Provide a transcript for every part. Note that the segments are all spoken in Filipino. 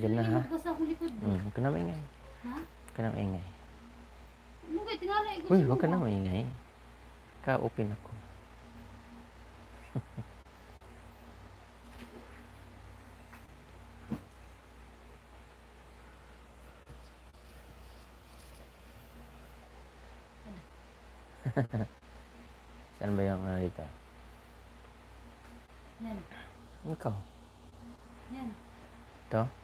Diyan na ha. Sa likod. Hmm, huwag ka na maingay. Ha? Huwag ka na maingay. Mugay, ano tinalay ko. Uy, huwag ka na maingay. Ka-open ako. Saan ba yung ano uh, dito? Yan. Ikaw. Yan. Ito?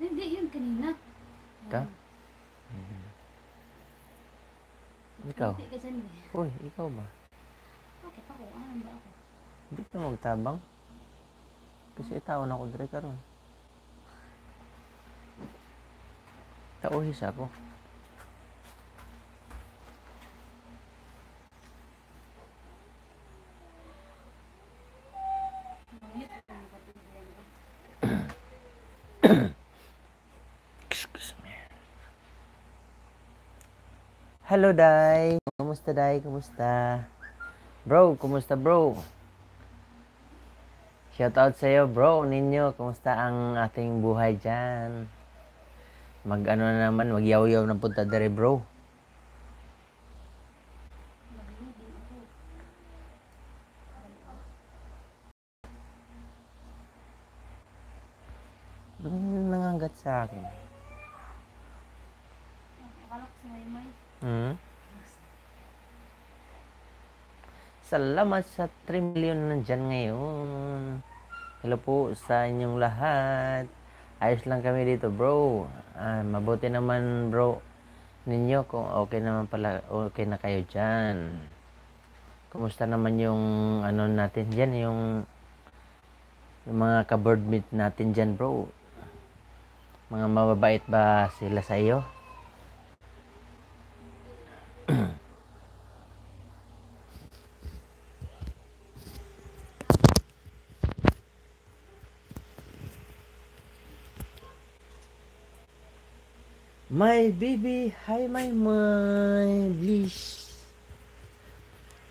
Hindi, yun kanina. Ka? Mm. Ikaw? Hindi ka dyan eh. Uy, ikaw ba? Bakit ako? Ano ba ako? Hindi ka magtabang. Kasi itaon ako dire karon. Tauhis ako. Hello, Dai. Kumusta, Dai? Kumusta? Bro, kumusta, bro? Shoutout sa iyo, bro, ninyo. Kumusta ang ating buhay diyan? Mag-ano na naman, mag-yaw-yaw na punta dere, bro. Salamat sa 3 million nandyan ngayon. Hello po sa inyong lahat. Ayos lang kami dito bro. Ah, mabuti naman bro ninyo kung okay naman pala okay na kayo dyan. Kumusta naman yung ano natin dyan yung yung mga ka-board meet natin dyan bro. Mga mababait ba sila sa iyo? My baby, hi my my, please.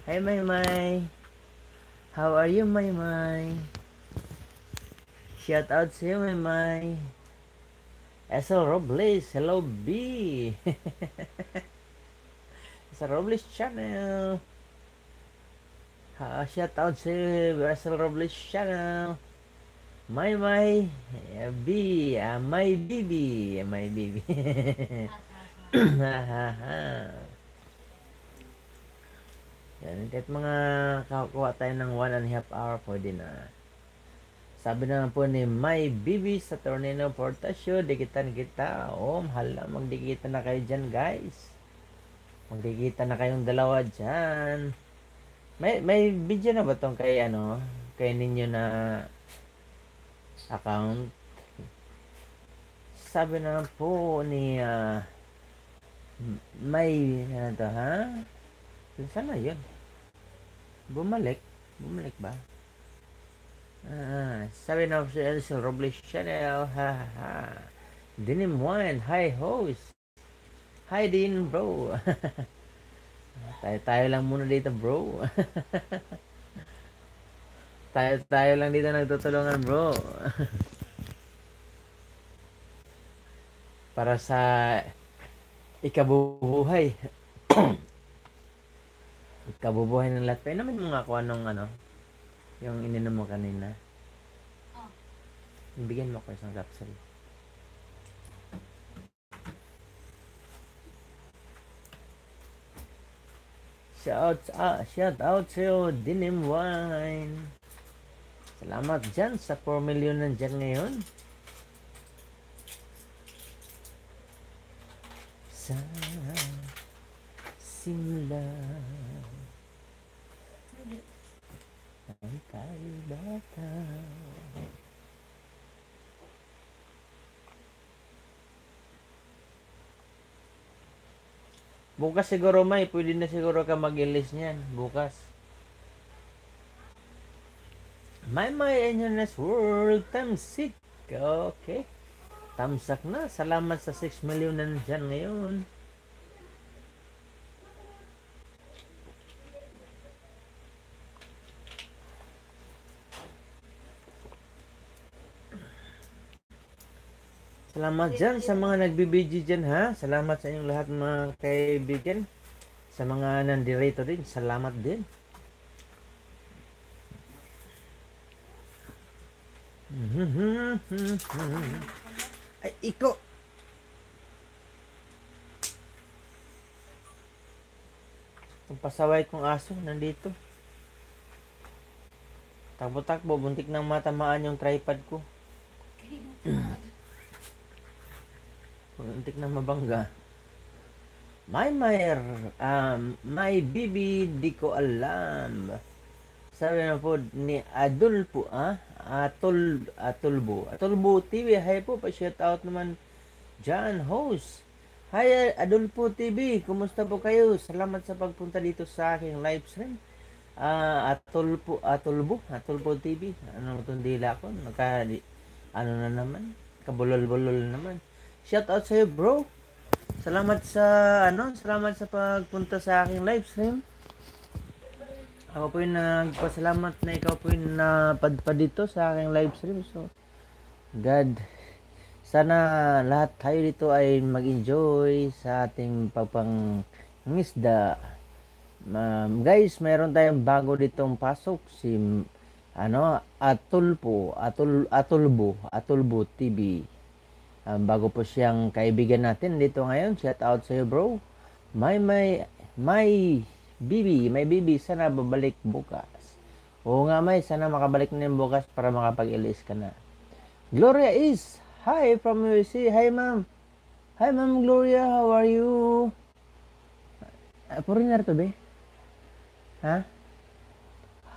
Hi my my. How are you my my? Shout out to you my my. SL Robles, hello B. it's a Robles channel. Uh, shout out to SL Robles channel. My my eh, B uh, my baby my baby Yan, kahit mga kakuha tayo ng one and a half hour pwede na sabi na po ni my baby sa tornado portasyo dikitan kita oh hala magdikita na kayo dyan guys magdikita na kayong dalawa dyan may, may video na ba tong kay ano kay ninyo na account. Sabi na po ni uh, may ano to, ha? Saan na yun? Bumalik? Bumalik ba? Ah, sabi na si Elson Robles Chanel, ha ha. Dinim Wine, hi host. Hi din bro. tayo tayo lang muna dito bro. Tayo, tayo lang dito nagtutulungan, bro. Para sa ikabubuhay. ikabubuhay ng lahat. Painumin mo nga kung anong ano, yung ininom mo kanina. Oh. Bigyan mo ko isang capsule. Shout out, ah, shout out to Dinim Wine. Salamat dyan sa 4 million nandyan ngayon. Sa simula ay tayo bata. Bukas siguro may, pwede na siguro ka mag-release niyan. Bukas. My My Engineers World Tamsik. Okay. Tamsak na. Salamat sa 6 million na nandyan ngayon. Salamat dyan sa mga nagbibidyo dyan ha. Salamat sa inyong lahat mga kaibigan. Sa mga nandirito din, salamat din. Mm-hmm. Ay, iko. Ang pasaway kong aso nandito. Takbo-takbo, buntik nang matamaan yung tripod ko. buntik nang mabangga. My Mayer, um, my bibi, di ko alam. Sabi na po ni Adulpo, ah. Atul, Atulbo. Atulbo TV, hi po, pa-shout out naman John Host. Hi Adolfo TV, kumusta po kayo? Salamat sa pagpunta dito sa aking live stream. Uh, Atulpo, Atulbo, Atulbo TV. Ano itong dila ko? Naka, ano na naman? Kabulol-bulol naman. Shout out sa iyo, bro. Salamat sa ano, salamat sa pagpunta sa aking live stream. Ako po yung nagpasalamat na ikaw po yung napadpa dito sa aking live stream. So, God, sana ah, lahat tayo dito ay mag-enjoy sa ating pagpangisda. Um, guys, mayroon tayong bago ditong pasok si ano, Atulpo, Atul Atulbo, Atulbo TV. Um, bago po siyang kaibigan natin dito ngayon. Shout out sa iyo, bro. My, my, my, Bibi, may Bibi, sana babalik bukas? Oo nga may, sana makabalik na yung bukas para makapag-ilis ka na. Gloria is, hi from UC. hi ma'am. Hi ma'am Gloria, how are you? Uh, foreigner to be? Ha?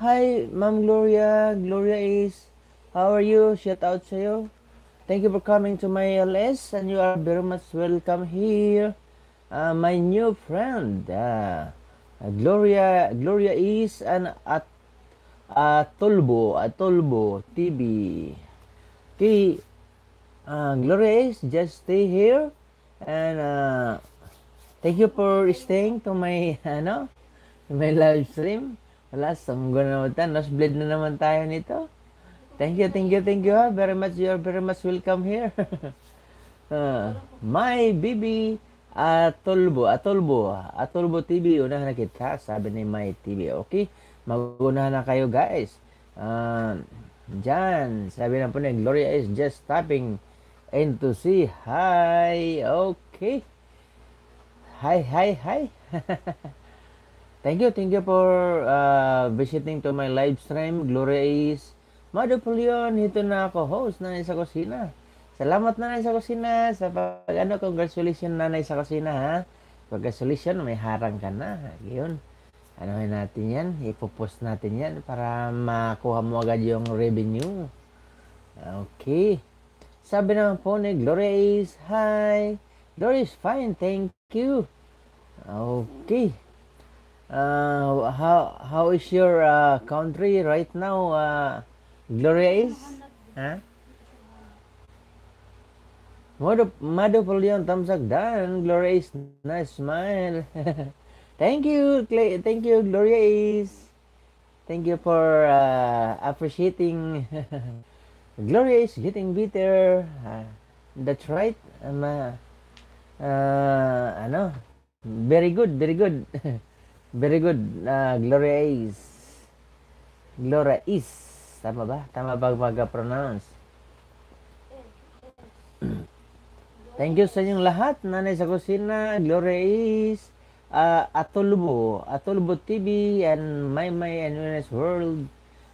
Hi ma'am Gloria, Gloria is, how are you? Shout out sa'yo. Thank you for coming to my LS and you are very much welcome here. Uh, my new friend. Uh, Uh, Gloria Gloria is an at Atolbo uh, Atolbo TV. Okay. Uh, Gloria is just stay here and uh, thank you for staying to my ano my live stream. Wala, sanggol na naman. Nos blade na naman tayo nito. Thank you, thank you, thank you. Very much, you're very much welcome here. uh, my baby Atulbo, Atulbo, Atulbo TV, unahan na kita, sabi ni My TV. Okay, magunahan na kayo guys. Uh, ah, Jan, sabi na po ni Gloria is just stopping in to see. Hi, okay. Hi, hi, hi. thank you, thank you for uh, visiting to my live stream. Gloria is Mado Pulion, ito na ako host na sa kusina. Salamat nanay sa kusina. Sa pag ano, congratulations nanay sa kusina ha. Congratulations, may harang ka na. Yun. Ano natin yan? Ipopost natin yan para makuha mo agad yung revenue. Okay. Sabi naman po ni Gloria is, hi. Gloria is fine, thank you. Okay. Uh, how how is your uh, country right now, uh, Gloria is? Huh? Madhupalyon thumbs up done. Gloria nice smile. thank you, Clay. Thank you, Gloria is. Thank you for uh, appreciating. Gloria is getting bitter. Uh, that's right. Um, uh, uh, ano? Very good, very good. very good, uh, Gloria is. Gloria is. Tama ba? Tama ba mag-pronounce? Thank you sa inyong lahat. Nanay sa kusina, Gloria is uh, Atolubo, Atolubo TV and My My and Wellness World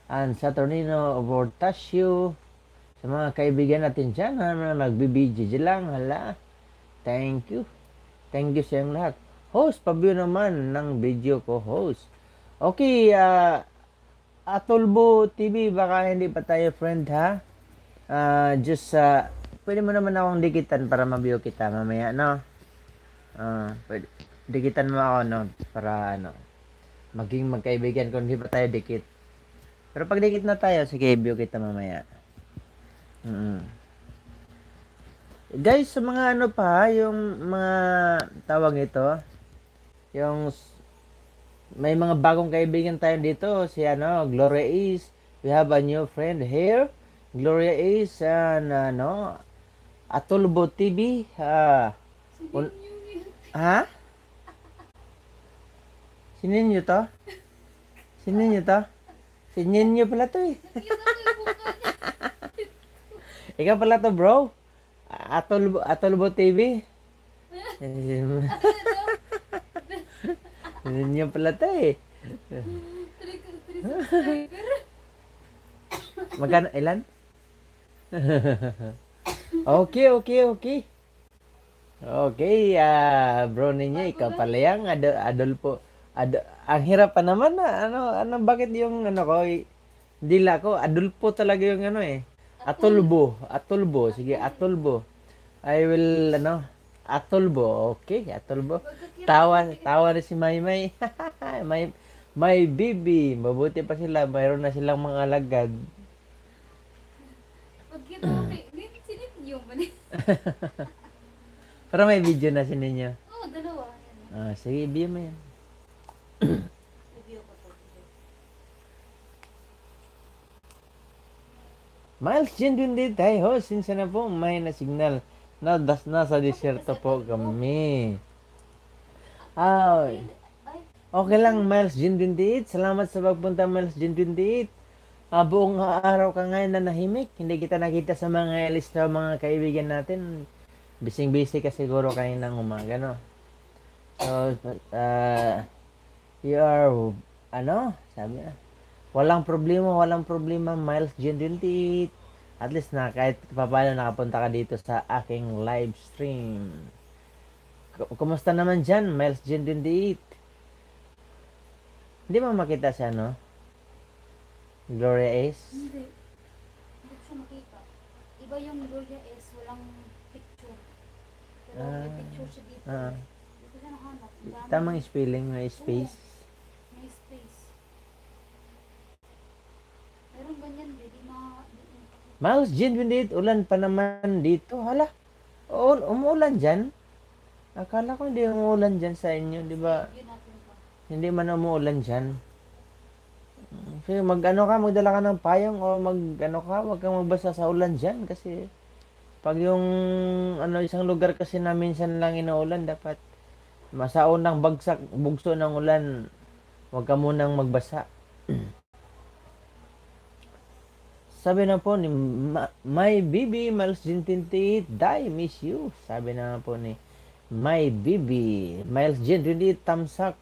and Saturnino of Bortasio sa mga kaibigan natin dyan ha, na nagbibidyo lang hala thank you thank you sa inyong lahat host pabyo naman ng video ko host okay uh, Atolbo TV baka hindi pa tayo friend ha uh, just sa uh, pwede mo naman akong dikitan para mabiyo kita mamaya, no? Uh, pwede. Dikitan mo ako, no? Para, ano, maging magkaibigan kung hindi pa tayo dikit. Pero pag dikit na tayo, sige, biyo kita mamaya. Mm-hmm. Guys, sa mga ano pa, yung mga tawag ito, yung may mga bagong kaibigan tayo dito, si ano, Gloria East, we have a new friend here. Gloria is an ano Atulbo TV. Ah, ha? Un- ha? Sinin to? Sininyo to? Sininyo pala to eh. Ikaw pala to bro. Atulbo, Atulbo TV. Sininyo pala to eh. Magkano, ilan? Okay, okay, okay. Okay, uh, bro ninyo, ikaw pala yung Adol, po. Ad, ang hirap pa naman na, ah, ano, ano, bakit yung, ano ko, dila ko, adol po talaga yung, ano eh. Atulbo, atulbo, sige, atulbo. I will, ano, atulbo, okay, atulbo. Tawa, tawa na si Maymay. May, May bibi, mabuti pa sila, mayroon na silang mga lagad. Pag Pero may video na sila niya. Oo, oh, dalawa. Ah, sige, i-view mo yan. ko to. Miles, dyan din din tayo. Sinsa na po, may na signal. Nadas na sa disyerto po kami. Ay. Ah, okay lang, Miles June 28. Salamat sa pagpunta, Miles June 28 uh, buong araw ka ngayon na nahimik. Hindi kita nakita sa mga ng mga kaibigan natin. Bising-busy ka siguro kayo ng umaga, no? So, uh, you are, ano, sabi na, walang problema, walang problema, Miles Gen 28. At least na kahit paano nakapunta ka dito sa aking live stream. Kumusta naman dyan, Miles Gen 28? Hindi mo makita siya, no? Gloria Ace? Hindi. Hindi ko siya makita. Iba yung Gloria Ace, walang picture. Pero ah, may picture siya dito. Ah. Hindi ko siya Tamang spelling, may space. Oo, may space. Meron ganyan, hindi ma... Mouse, Jin, dito. Ulan pa naman dito. Hala. Oo, umuulan dyan. Akala ko hindi umuulan dyan sa inyo, di ba? Hindi man umuulan dyan. Kasi mag-ano ka, magdala ka ng payong o mag-ano ka, wag kang magbasa sa ulan diyan kasi pag yung ano isang lugar kasi na minsan lang inuulan dapat masaon ng bagsak, bugso ng ulan, wag ka munang magbasa. Sabi na po ni My Bibi Miles Gintintiit, die miss you. Sabi na po ni My Bibi Miles Gintintiit, tamsak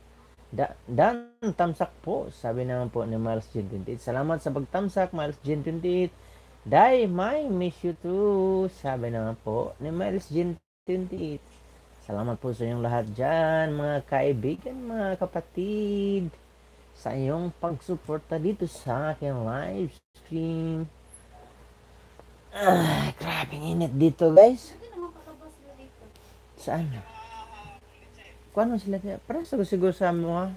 Da, dan tamsak po, sabi naman po ni Miles Jen 28. Salamat sa pagtamsak, Miles Jen 28. Dai, my, miss you too. Sabi naman po ni Miles Jen 28. Salamat po sa inyong lahat dyan, mga kaibigan, mga kapatid, sa inyong pagsuporta dito sa aking live stream. Ah, grabe init dito, guys. Saan na? kuano sila siya para sa siguro sa mo ah.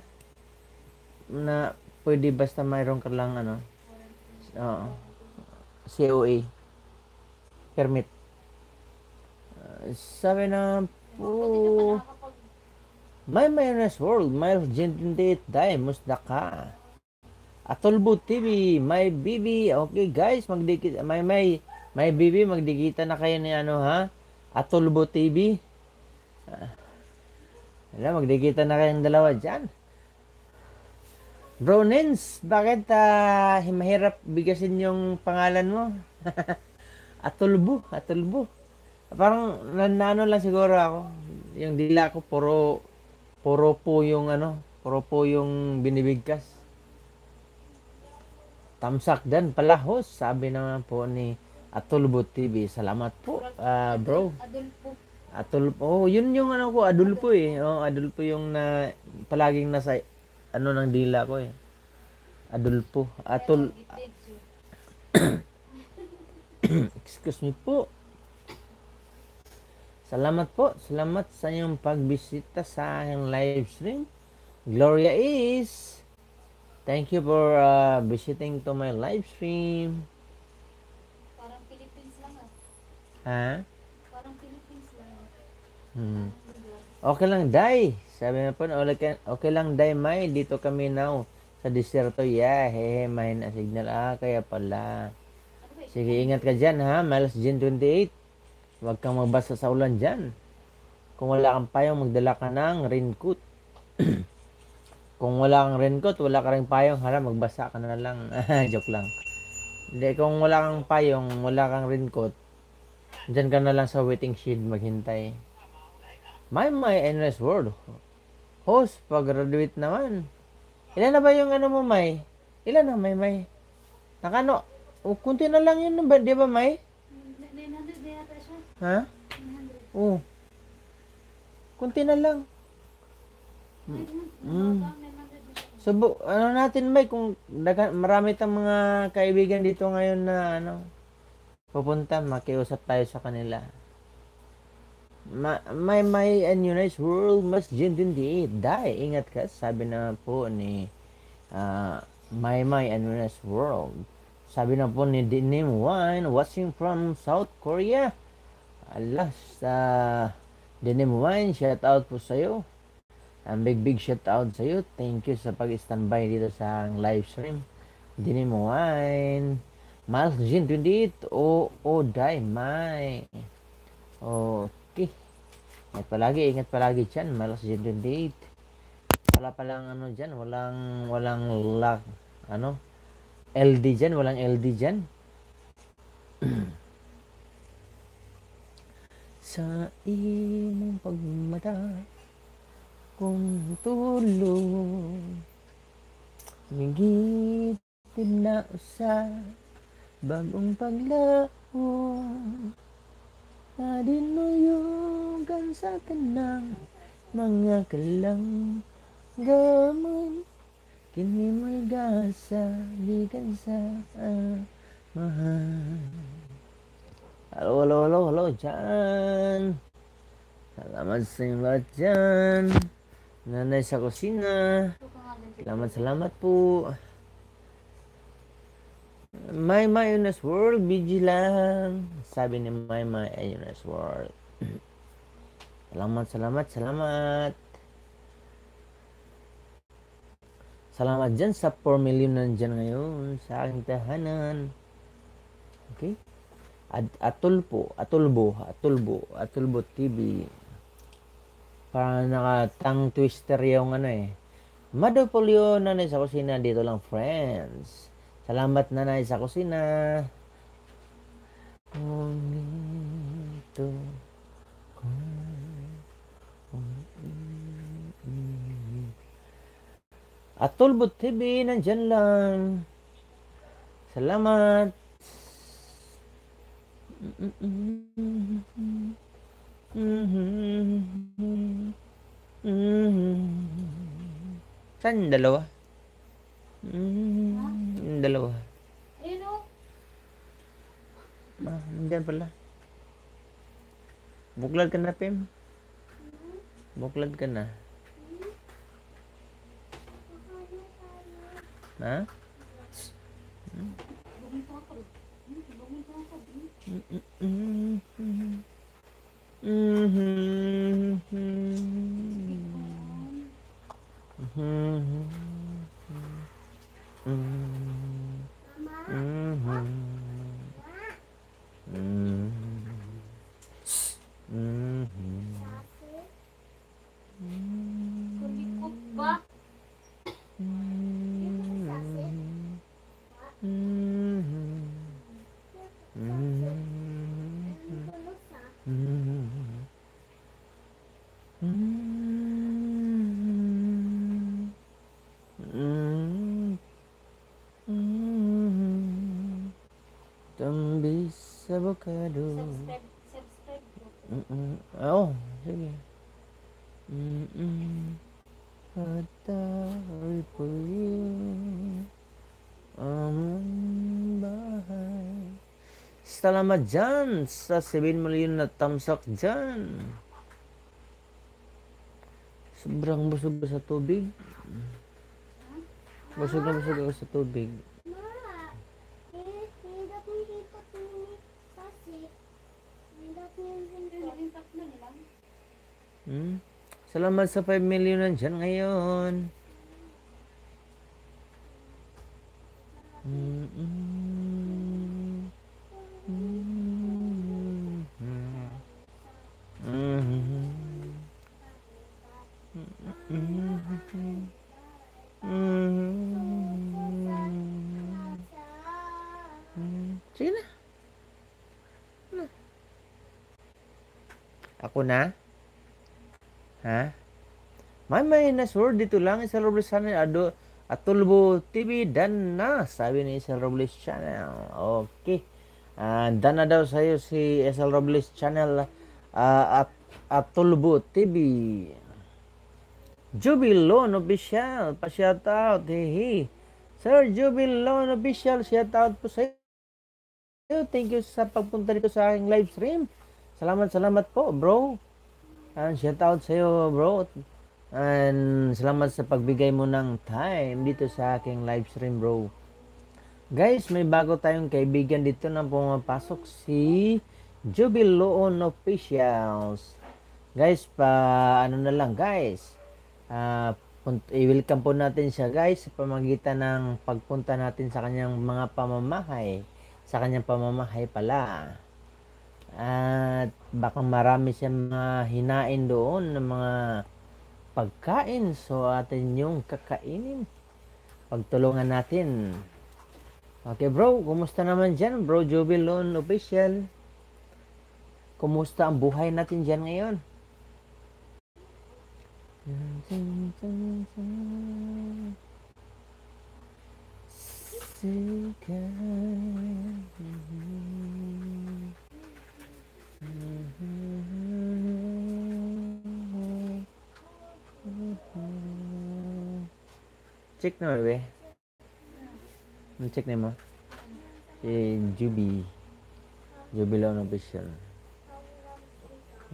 na pwede basta mayroon ka lang ano oo COA permit uh, sabi na po may mayonnaise world may legendate dai musda ka Atolbo TV, my bibi. Okay guys, magdikit may may may bibi. magdikita na kayo ni ano ha? Atolbo TV. Uh, ah, alam, magdikita na kayong dalawa dyan. Bro Nins, bakit uh, mahirap bigasin yung pangalan mo? atulbo, atulbo. Parang nanano lang siguro ako. Yung dila ko puro puro po yung ano, puro po yung binibigkas. Tamsak dan palahos, sabi naman po ni Atulbo TV. Salamat po, uh, bro. Adulpo Atul oh, yun yung ano ko, adulpo eh. Oh, adulpo yung na palaging nasa ano ng dila ko eh. Adulpo. Atul Excuse me po. Salamat po. Salamat sa inyong pagbisita sa aking live stream. Gloria is Thank you for uh, visiting to my live stream. Parang Philippines lang ah. Ha? Hmm. Okay lang, Day. Sabi na po, okay lang, Day, May. Dito kami now. Sa disyerto, yeah. Hehe, may na signal. Ah, kaya pala. Sige, ingat ka dyan, ha? Miles Gen 28. Huwag kang magbasa sa ulan dyan. Kung wala kang payong, magdala ka ng raincoat. kung wala kang raincoat, wala ka rin payong, hala, magbasa ka na lang. Joke lang. Hindi, kung wala kang payong, wala kang raincoat, dyan ka na lang sa waiting shed maghintay. My My Endless World. Host, pag-graduate naman. Ilan na ba yung ano mo, May? Ilan na, May, May? Nakano? O, oh, kunti na lang yun, ba? di ba, May? 900 na yata siya. Ha? 900. Oo. Kunti na lang. Mm. So, bu- ano natin, May, kung daga- marami tayong mga kaibigan dito ngayon na, ano, pupunta, makiusap tayo sa kanila. My, my, my unionized world must jin June 28 die. Ingat ka, sabi na po ni uh, ah, My My unionized world. Sabi na po ni Dinim Wine watching from South Korea. Alas, uh, ah, Denim Wine, shout out po sa iyo Ang big big shout out sa iyo Thank you sa pag-standby dito sa live stream. Denim Wine. Miles Jin 28. Oo, oh, oh, die, my. Oh, Ingat palagi, ingat palagi dyan. Malas dyan yung date. Wala palang ano dyan, walang, walang lock, ano, LD dyan, walang LD dyan. Sa imong pagmata kung tulog Mingitid na usa bagong paglaon na dinuyugan sa kanang mga kalang gamon kini malgasa gikan sa mahal Halo, halo, halo, halo, dyan. Salamat sa inyo lahat dyan. Nanay sa kusina. Salamat, salamat po. My Mayonnaise World, BG lang. Sabi ni My Mayonnaise World. Salamat, salamat, salamat. Salamat dyan sa 4 million nandyan ngayon sa aking tahanan. Okay? At Atulpo, Atulbo, Atulbo, Atulbo TV. naka-tang twister yung ano eh. Madupol yun, nanay sa kusina. Dito lang, friends. Salamat nanay sa kusina. Umito At Tulbot TV, nandyan lang. Salamat. Saan dalawa? Mm, mm-hmm. ha? Yung dalawa. Ayun o. Oh. Ah, nandiyan pala. Buklad ka na, Pim. Mm-hmm. Buklad ka na. Mm-hmm. Ha? Hmm? Mm-hmm. Mm-hmm. Mm-hmm. Mm-hmm. mm-hmm. mm-hmm. avocado. Subscribe, subscribe. Mm -mm. Oh, sige. Mm -mm. Kata ripuin Salamat dyan sa 7 million na tamsak dyan. Sobrang busog ba sa tubig. Busog na busog ako sa tubig. naman sa 5 million nandyan ngayon. Mm-mm. Mm-mm. Mm-mm. Sige na. Ako na? na Sir, dito lang sa Robles Channel. Ado, at Tulbo TV, dan na. Sabi ni Isel Robles Channel. Okay. and ah, dan na daw sa'yo si SL Robles Channel uh, at, at Tulbo TV. Jubilon Official, pa out Hihi. Sir Jubilon Official, shout out po sa iyo. Thank you sa pagpunta dito sa aking live stream. Salamat, salamat po, bro. Uh, shoutout sa iyo, bro. And salamat sa pagbigay mo ng time dito sa aking live stream bro. Guys, may bago tayong kaibigan dito na pumapasok si Jubiloon Officials. Guys, pa ano na lang guys. Uh, i-welcome po natin siya guys sa pamagitan ng pagpunta natin sa kanyang mga pamamahay. Sa kanyang pamamahay pala. At baka marami siyang mga hinain doon ng mga pagkain. So, atin yung kakainin. Pagtulungan natin. Okay, bro. Kumusta naman dyan, bro? Jubilon Official. Kumusta ang buhay natin dyan ngayon? Sikai Check na ba? Check na mo. Si Juby. Juby lang official.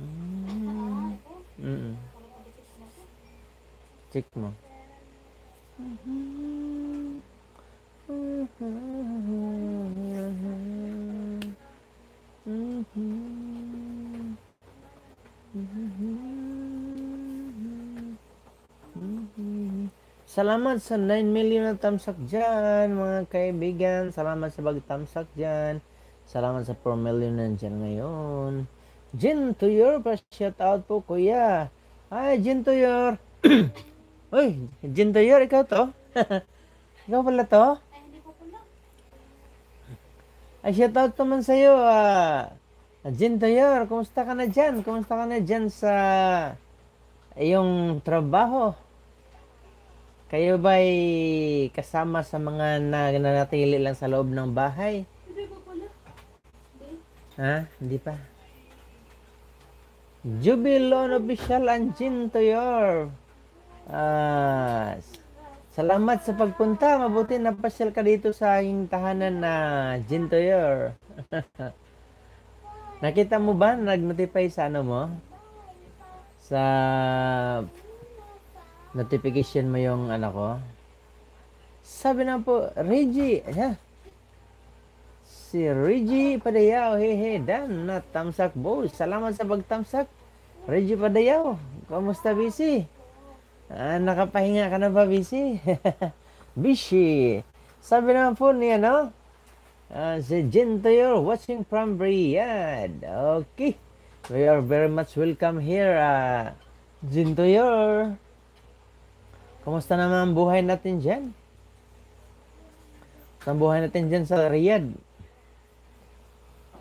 Mm. Mm. Check mo. Mm-hmm. Mm-hmm. mm-hmm. Salamat sa 9 million na tamsak dyan, mga kaibigan. Salamat sa bagtamsak dyan. Salamat sa 4 million na dyan ngayon. Jin to your shout out po, kuya. Ay, Jin to your. Uy, Jin to your, ikaw to? ikaw pala to? Ay, hindi ko pala. Ay, shout out naman sa'yo. Ah. Jin to your, kumusta ka na dyan? Kumusta ka na dyan sa iyong trabaho? Kayo ba'y kasama sa mga na, nanatili lang sa loob ng bahay? Hindi pa pala. Ha? Hindi pa. Jubilon official and Jin to your uh, Salamat sa pagpunta. Mabuti na pasyal ka dito sa aking tahanan na Jin to your Nakita mo ba? Nag-notify sa ano mo? Sa notification mo yung ano ko. Sabi na po, Reggie, ha? Si Reggie Padayaw, hehe, Dan, na Tamsak Bowl. Salamat sa pagtamsak. Reggie Padayaw, kamusta busy? Ah, nakapahinga ka na ba busy? busy. Sabi na po ni ano, uh, si Jin Toyor watching from Riyadh. Okay. We are very much welcome here, uh, ah, Jin Toyor. Kumusta naman ang buhay natin dyan? Ang buhay natin dyan sa Riyadh.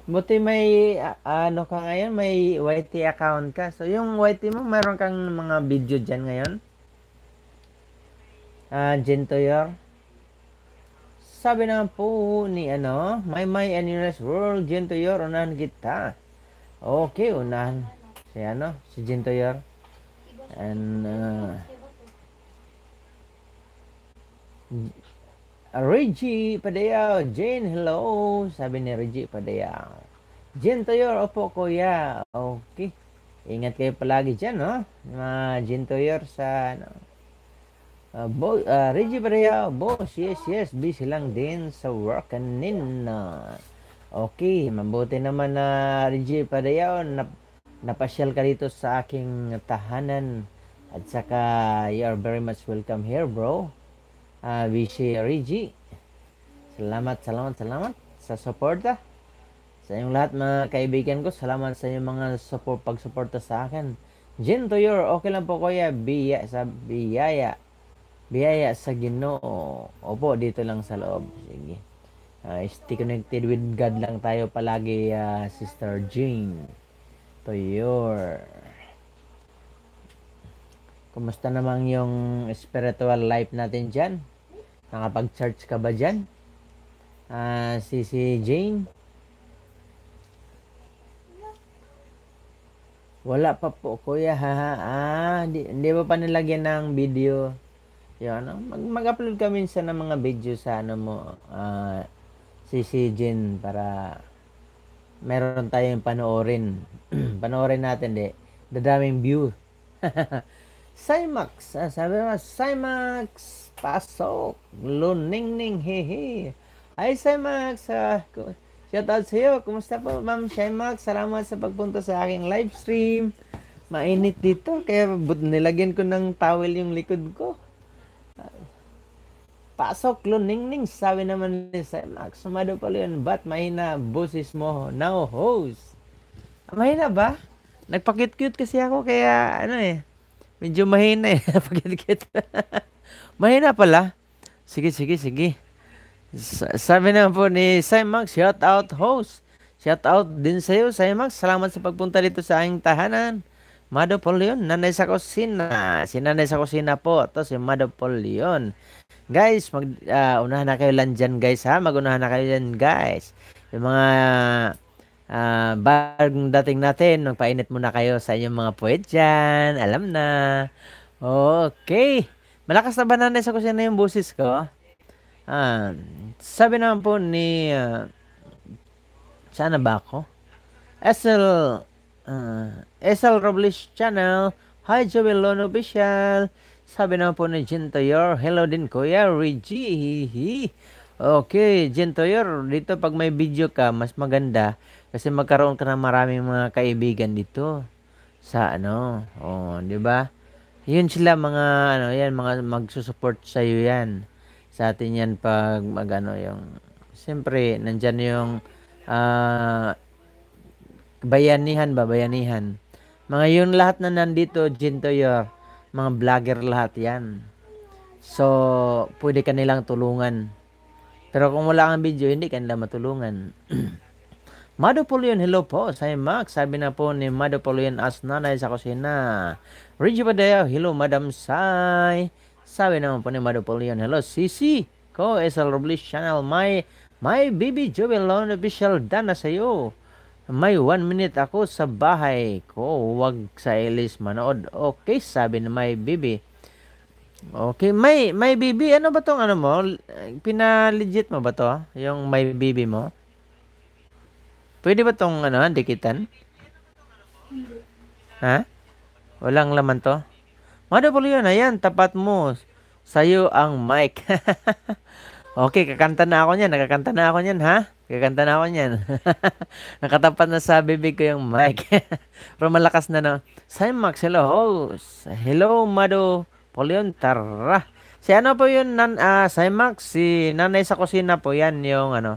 Buti may uh, ano ka ngayon, may YT account ka. So yung YT mo, meron kang mga video dyan ngayon. Uh, ah, Gentoyor. Sabi naman po ni ano, may may Anines World, Gentoyor, unahan kita. Okay, unahan. Si ano, si Gentoyor. And uh, Reggie Padayao, Jane, hello. Sabi ni Reggie Padayao. Jane Toyor, opo kuya. Okay. Ingat kayo palagi dyan, no? Mga Jane Toyor sa, ano, uh, bo, uh, Reggie Padayao, boss, yes, yes. Busy lang din sa work kanin. Okay, mabuti naman na uh, Reggie Padayao, na, napasyal ka dito sa aking tahanan. At saka, you are very much welcome here, bro uh, ah, Vishay Rigi. Salamat, salamat, salamat sa suporta. Sa inyong lahat mga kaibigan ko, salamat sa inyong mga support, pagsuporta sa akin. to your, okay lang po kuya, biya, sa biyaya. Biyaya sa ginoo. Opo, dito lang sa loob. Sige. Uh, stay connected with God lang tayo palagi, uh, Sister Jane your... Kumusta naman yung spiritual life natin dyan? Nakapag-charge ka ba dyan? Uh, si si Jane? Wala pa po, kuya. Ha, Ah, hindi, hindi ba pa nilagyan ng video? Yan, mag, mag-upload ka minsan ng mga video sa ano mo, uh, si si Jane para meron tayong panoorin. panoorin natin, di. Dadaming view. Simax. Ah, sabi mo, Simax. Pasok. ning hehe. Ay, Semax. Ah, uh, shout out sa iyo. Kumusta po, Ma'am Max? Salamat sa pagpunta sa aking live stream. Mainit dito. Kaya but nilagyan ko ng towel yung likod ko. Pasok, ning Sabi naman ni Semax. Sumado pala yun. Ba't mahina boses mo? Now host. Mahina ba? Nagpakit-cute kasi ako kaya ano eh. Medyo mahina eh. Pagkit-kit. Mahina pala. Sige, sige, sige. Sa- sabi na po ni Simax, shout out host. Shout out din sa iyo, Simax. Salamat sa pagpunta dito sa aking tahanan. Madopoleon, nanay sa kusina. Si nanay sa kusina po. Ito si Madopoleon. Guys, mag, uh, unahan na kayo lang dyan guys ha. Magunahan na kayo dyan guys. Yung mga uh, bagong dating natin, magpainit muna kayo sa inyong mga puwet dyan. Alam na. Okay. Malakas na ba nanay sa kusina yung boses ko? Ah, sabi naman po ni... Uh, ah, sana ba ako? SL... Uh, ah, SL Robles Channel. Hi, Joel Lon Official. Sabi naman po ni Jintoyor. Hello din, Kuya Reggie. Okay, Jintoyor, dito pag may video ka, mas maganda. Kasi magkaroon ka ng maraming mga kaibigan dito. Sa ano, oh, di ba? Yun sila mga ano yan mga magsusupport sa iyo yan. Sa atin yan pag magano yung siyempre nandiyan yung uh, bayanihan ba bayanihan. Mga yun lahat na nandito Jintoyor, mga vlogger lahat yan. So, pwede kanilang tulungan. Pero kung wala kang video, hindi kanila matulungan. Madopolyon, hello po. Say Max, sabi na po ni Madopolyon as nanay sa kusina. Reggie Badeo, hello Madam Sai. Sabi naman po ni Madopolyon, hello Sisi. Ko, SL Robles Channel, my, my baby Joel Lone Official, dana sa iyo. May one minute ako sa bahay ko. Huwag sa Elis manood. Okay, sabi ni my baby. Okay, may, my baby. Ano ba tong ano mo? Pinalegit mo ba to? Ah? Yung my baby mo? Pwede ba tong ano, dikitan? Hindi. Ha? Walang laman to? Madabol yun. Ayan, tapat mo. Sa'yo ang mic. okay, kakanta na ako niyan. Nakakanta na ako niyan, ha? Kakanta na ako niyan. Nakatapat na sa bibig ko yung mic. Pero malakas na na. Say Max, hello. Host. hello, Mado. Polion, tara. Si ano po yun, nan, uh, Max, si nanay sa kusina po yan, yung ano,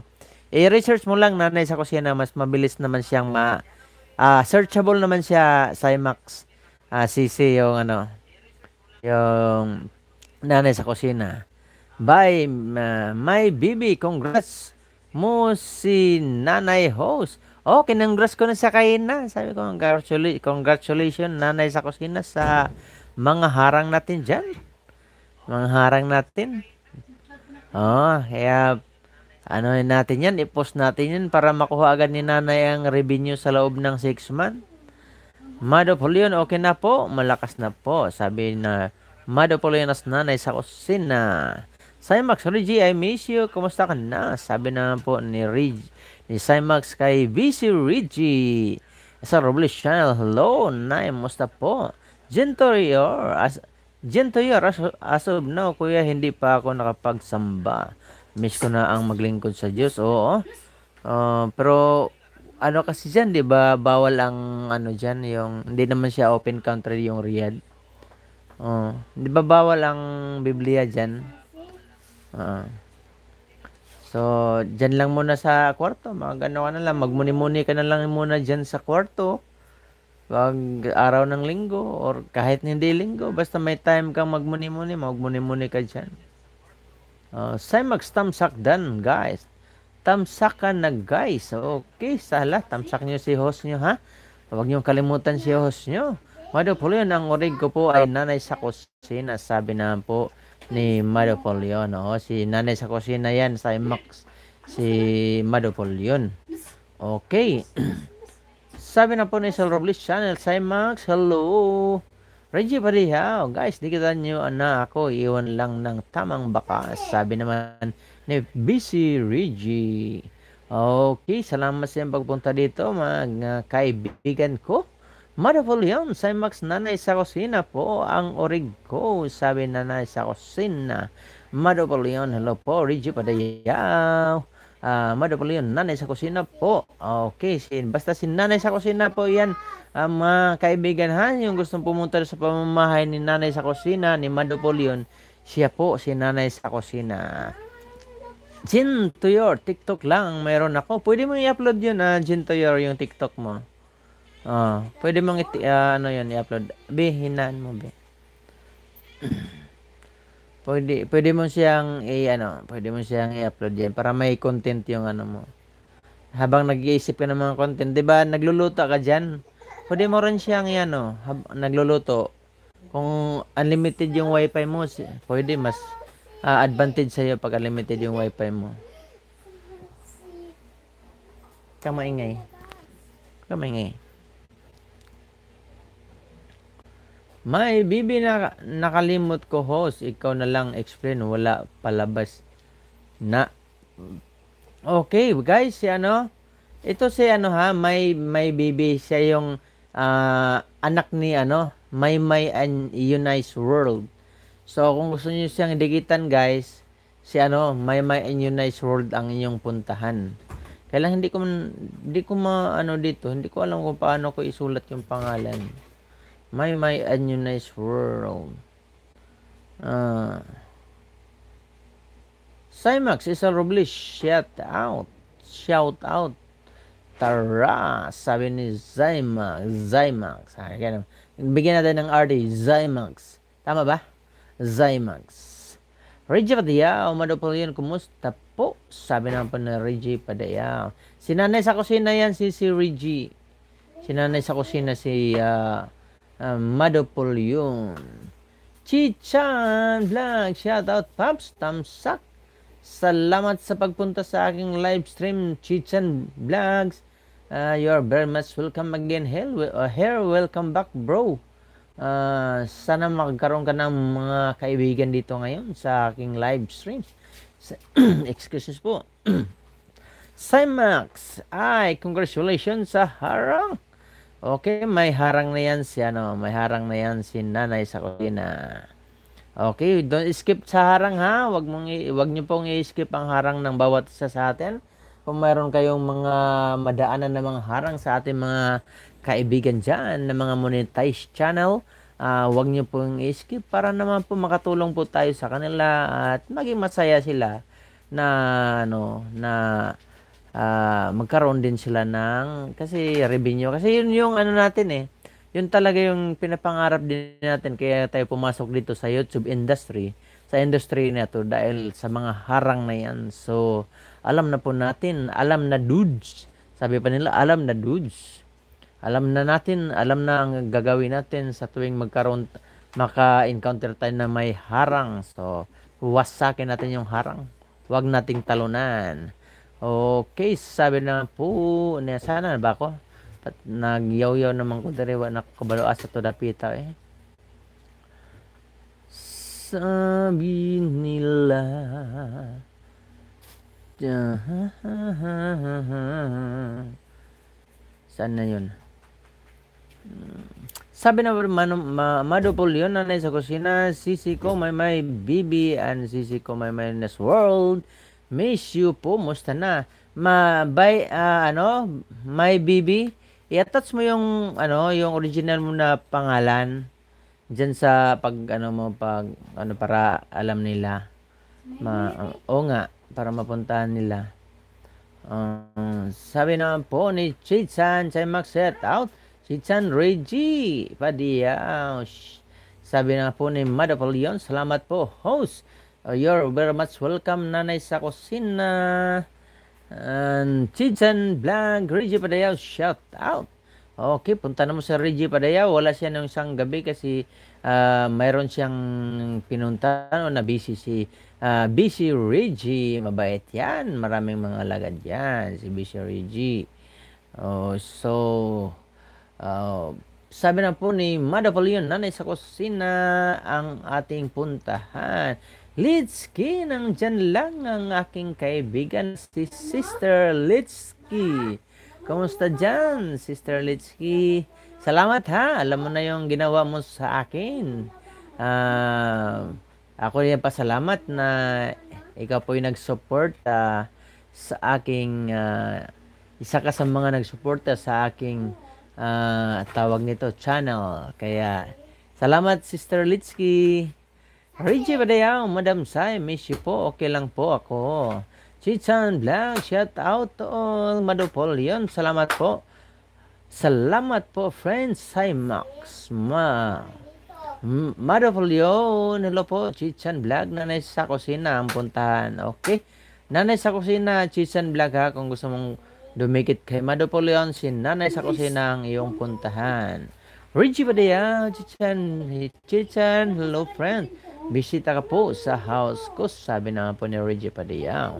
i-research mo lang nanay sa kusina mas mabilis naman siyang ma uh, searchable naman siya Cymax uh, ah, CC yung ano yung nanay sa kusina by uh, my bibi, congrats mo si nanay host oh kinongrats ko na sa kain na. sabi ko congratulations congratulations nanay sa kusina sa mga harang natin dyan mga harang natin oh kaya ano natin yan, i-post natin yan para makuha agad ni nanay ang revenue sa loob ng 6 months. Madopolion, okay na po, malakas na po. Sabi na Madopolion as nanay sa kusina. Simax, Reggie, I miss you. Kumusta ka na? Sabi na po ni, Reg, ni Simax kay BC Reggie. Sa Robles Channel, hello, nay, musta po? Gentorior, as, Gentorior, as, as of now, kuya, hindi pa ako nakapagsamba miss ko na ang maglingkod sa Diyos. Oo. Uh, pero ano kasi diyan, 'di ba? Bawal ang ano diyan, yung hindi naman siya open country yung Riyadh. Oh, uh, 'di ba bawal ang Biblia diyan? Uh, ah. so, diyan lang muna sa kwarto. Magano ka na lang, magmuni-muni ka na lang muna diyan sa kwarto. Pag araw ng linggo or kahit hindi linggo, basta may time kang magmuni-muni, magmuni-muni ka diyan. Uh, ah, Simax tamsakdan guys. Tamsakan na guys. Okay, sala. Tamsak nyo si host nyo ha. Huwag nyo kalimutan si host nyo. Madopolion, ang orig ko po ay nanay sa kusina. Sabi na po ni Madopolion. Oh, si nanay sa kusina yan, si Max. Si Madopolion. Okay. Sabi na po ni Sir Robles Channel, si Max, hello. Reggie Barihaw, oh, guys, di kita nyo na ako, iwan lang ng tamang bakas. Sabi naman ni BC Reggie. Okay, salamat sa pagpunta dito mga kaibigan ko. Marvel yun, Max nanay sa kusina po, ang orig ko, sabi nanay sa kusina. Marvel yun, hello po, Reggie Padayaw. Uh, Marvel yun, nanay sa kusina po. Okay, sin, basta si nanay sa kusina po yan ang mga kaibigan ha, yung gustong pumunta sa pamamahay ni nanay sa kusina, ni Madopolyon, siya po si nanay sa kusina. Jin Tuyor, TikTok lang meron ako. Pwede mo i-upload yun, ah, Jin Tuyor, yung TikTok mo. Ah, pwede mong iti, uh, ano yun, i-upload. Bihinan mo, be. pwede, pwede mo siyang i, ano, pwede mo siyang i-upload yan para may content yung ano mo. Habang nag-iisip ka ng mga content, di ba, nagluluto ka dyan. Pwede mo rin siyang yan, no, hab- nagluluto. Kung unlimited yung wifi mo, pwede mas uh, advantage sa'yo pag unlimited yung wifi mo. Kamaingay. Kamaingay. May bibi na nakalimot ko host. Ikaw na lang explain. Wala palabas na. Okay guys, si ano? Ito si ano ha, may may bibi siya yung uh, anak ni ano, Maymay and Unice World. So kung gusto niyo siyang digitan guys, si ano, Maymay and Unice World ang inyong puntahan. Kailan hindi ko hindi ko maano dito, hindi ko alam kung paano ko isulat yung pangalan. Maymay and Unice World. Ah. Uh, Cymax is a Roblish shout out. Shout out Tara! Sabi ni Zymax. Zymax. Ah, ganun. Bigyan natin ng RD. Zymax. Tama ba? Zymax. Reggie Padilla, umano po yun. Kumusta po? Sabi naman po na Reggie Padilla. Sinanay sa kusina yan si si Reggie. Sinanay sa kusina si uh, ah, uh, ah, Madopol yun. Chichan Black, shout out Pops, thumbs up. Salamat sa pagpunta sa aking live stream, Chichan Vlogs. Uh, you are very much welcome again here. Uh, ah, here, welcome back bro. Uh, sana magkaroon ka ng mga kaibigan dito ngayon sa aking live stream. Excuse po. Simax, ay congratulations sa harang. Okay, may harang na yan si ano, may harang na yan si nanay sa kusina. Okay, don't skip sa harang ha. Wag mong wag niyo pong i-skip ang harang ng bawat isa sa atin kung mayroon kayong mga madaanan na mga harang sa ating mga kaibigan dyan na mga monetized channel, uh, ah, wag nyo pong i-skip para naman po makatulong po tayo sa kanila at maging masaya sila na ano na uh, magkaroon din sila ng kasi revenue kasi yun yung ano natin eh yun talaga yung pinapangarap din natin kaya tayo pumasok dito sa YouTube industry sa industry na to dahil sa mga harang na yan so alam na po natin, alam na dudes. Sabi pa nila, alam na dudes. Alam na natin, alam na ang gagawin natin sa tuwing magkaroon, maka-encounter tayo na may harang. So, wasakin natin yung harang. Huwag nating talunan. Okay, sabi na po, na sana ba ako? At nagyaw-yaw naman ko dari, nakakabalo sa to dapita eh. Sabi nila, Saan na yun? Sabi na man, ma, madupol yun na sa kusina. Sisi ko may may bibi and sisi ko may may nas world. Miss you po. Musta na? Ma, by, uh, ah, ano? My bibi. I-attach mo yung, ano, yung original mo na pangalan. Diyan sa pag, ano mo, pag, ano, para alam nila. Ma, uh, o nga para mapuntahan nila. Uh, sabi naman po ni Chitsan, si Max set out. Chitsan Reggie Padilla. Uh, sabi na po ni Madapolion, salamat po host. Uh, you're very much welcome nanay sa kusina. And Chitsan Blanc, Reggie Padilla, shout out. Okay, punta na mo sa Reggie Padaya. Wala siya nung isang gabi kasi uh, mayroon siyang pinuntahan o na busy si Uh, BC Reggie, mabait yan. Maraming mga alagad yan, si BC Reggie. Oh, so, uh, sabi na po ni Madapalion, nanay sa kusina ang ating puntahan. Litsky, nandyan lang ang aking kaibigan, si Sister Litsky. Kumusta dyan, Sister Litsky? Salamat ha, alam mo na yung ginawa mo sa akin. Ah... Uh, ako rin pasalamat na ikaw po yung nag-support uh, sa aking uh, isa ka sa mga nagsuporta sa aking uh, tawag nito channel. Kaya salamat Sister Litsky. Reggie Badayaw, Madam Sai, miss you po. Okay lang po ako. Chichan Blanc, shout out to all. Madopolyon, salamat po. Salamat po, friends. Sai Max. Ma. Mother Leon, hello po. Chichan Vlog, nanay sa kusina ang puntahan. Okay? Nanay sa kusina, Chichan Vlog ha. Kung gusto mong dumikit kay Mother Leon, si nanay sa kusina ang iyong puntahan. Reggie Padilla, Chichan, Chichan, hello friend. Bisita ka po sa house ko, sabi naman po ni Reggie Padilla.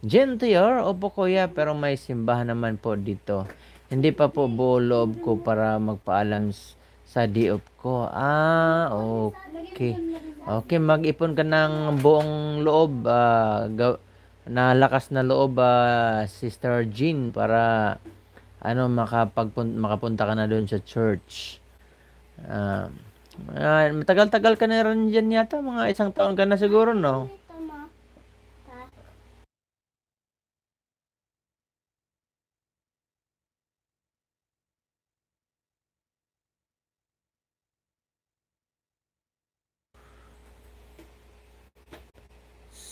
Gentior, opo kuya, pero may simbahan naman po dito. Hindi pa po buo loob ko para magpaalam sa sa diop ko. Ah, okay. Okay, mag-ipon ka ng buong loob. Uh, gaw- na lakas na loob uh, Sister Jean para ano makapagpunta makapunta ka na doon sa church. Uh, uh, matagal-tagal ka na rin diyan yata, mga isang taon ka na siguro, no?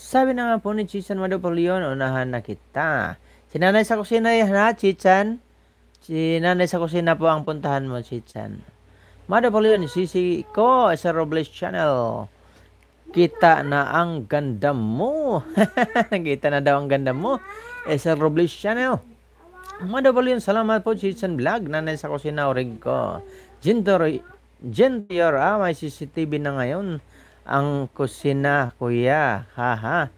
Sabi naman po ni Chichan Madopolyon, unahan na kita. Sinanay sa kusina yan eh, ha, Chichan. Sinanay sa kusina po ang puntahan mo, Chichan. Madopolyon, sisi ko sa Robles Channel. Kita na ang ganda mo. kita na daw ang ganda mo. Eh, sa Robles Channel. Madopolyon, salamat po, Chichan Vlog. Nanay sa kusina, orig ko. Gentry, Gentry, ah, may CCTV na ngayon ang kusina, kuya. ha.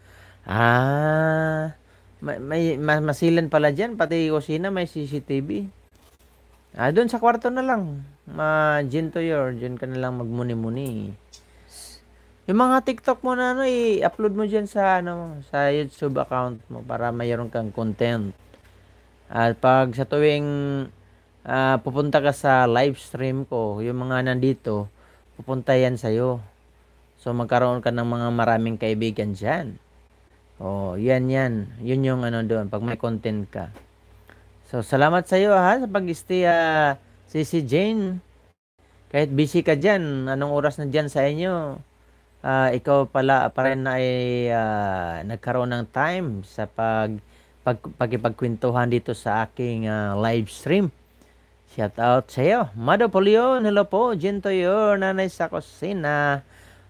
Ah. May, may masilan pala diyan pati kusina may CCTV. Ah, doon sa kwarto na lang. Ma Jin to your, diyan ka na lang magmuni-muni. Yung mga TikTok mo na ano, i-upload mo diyan sa ano, sa YouTube account mo para mayroon kang content. At pag sa tuwing uh, pupunta ka sa live stream ko, yung mga nandito, pupunta yan sa'yo. So magkaroon ka ng mga maraming kaibigan diyan. Oh, yan yan. Yun yung ano doon pag may content ka. So salamat sa iyo ha sa pag-stay uh, si si Jane. Kahit busy ka diyan, anong oras na diyan sa inyo? Uh, ikaw pala pa rin na ay uh, nagkaroon ng time sa pag pag pagkipagkwentuhan dito sa aking uh, live stream. Shout out sa iyo. Mado Polion, hello po. Gentoyor, nanay sa kusina.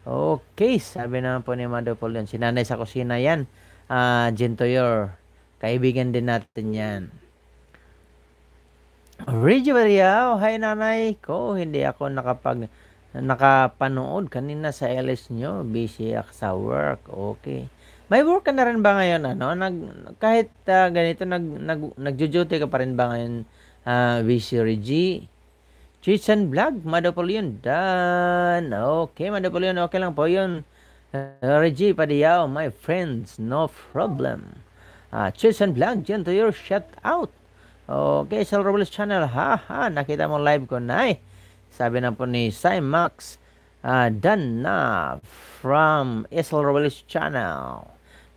Okay, sabi naman po ni Mother Paul yun. Sinanay sa kusina yan. Uh, ah, Gentoyor. Kaibigan din natin yan. Reggie Variao, hi nanay ko. Hindi ako nakapag nakapanood kanina sa LS nyo. Busy ako sa work. Okay. May work ka na rin ba ngayon? Ano? Nag, kahit uh, ganito, nag, nag, nag-duty ka pa rin ba ngayon, uh, busy Reggie? Jason Vlog, Madapolion, Dan. Okay, Madapolion, okay lang po yun. Uh, Reggie Padiao, my friends, no problem. Uh, ah, Jason Vlog, dyan to your shout out. Okay, sa Robles Channel, ha ha, nakita mo live ko na eh. Sabi na po ni Cymax, uh, ah, Dan na from Isla Robles Channel.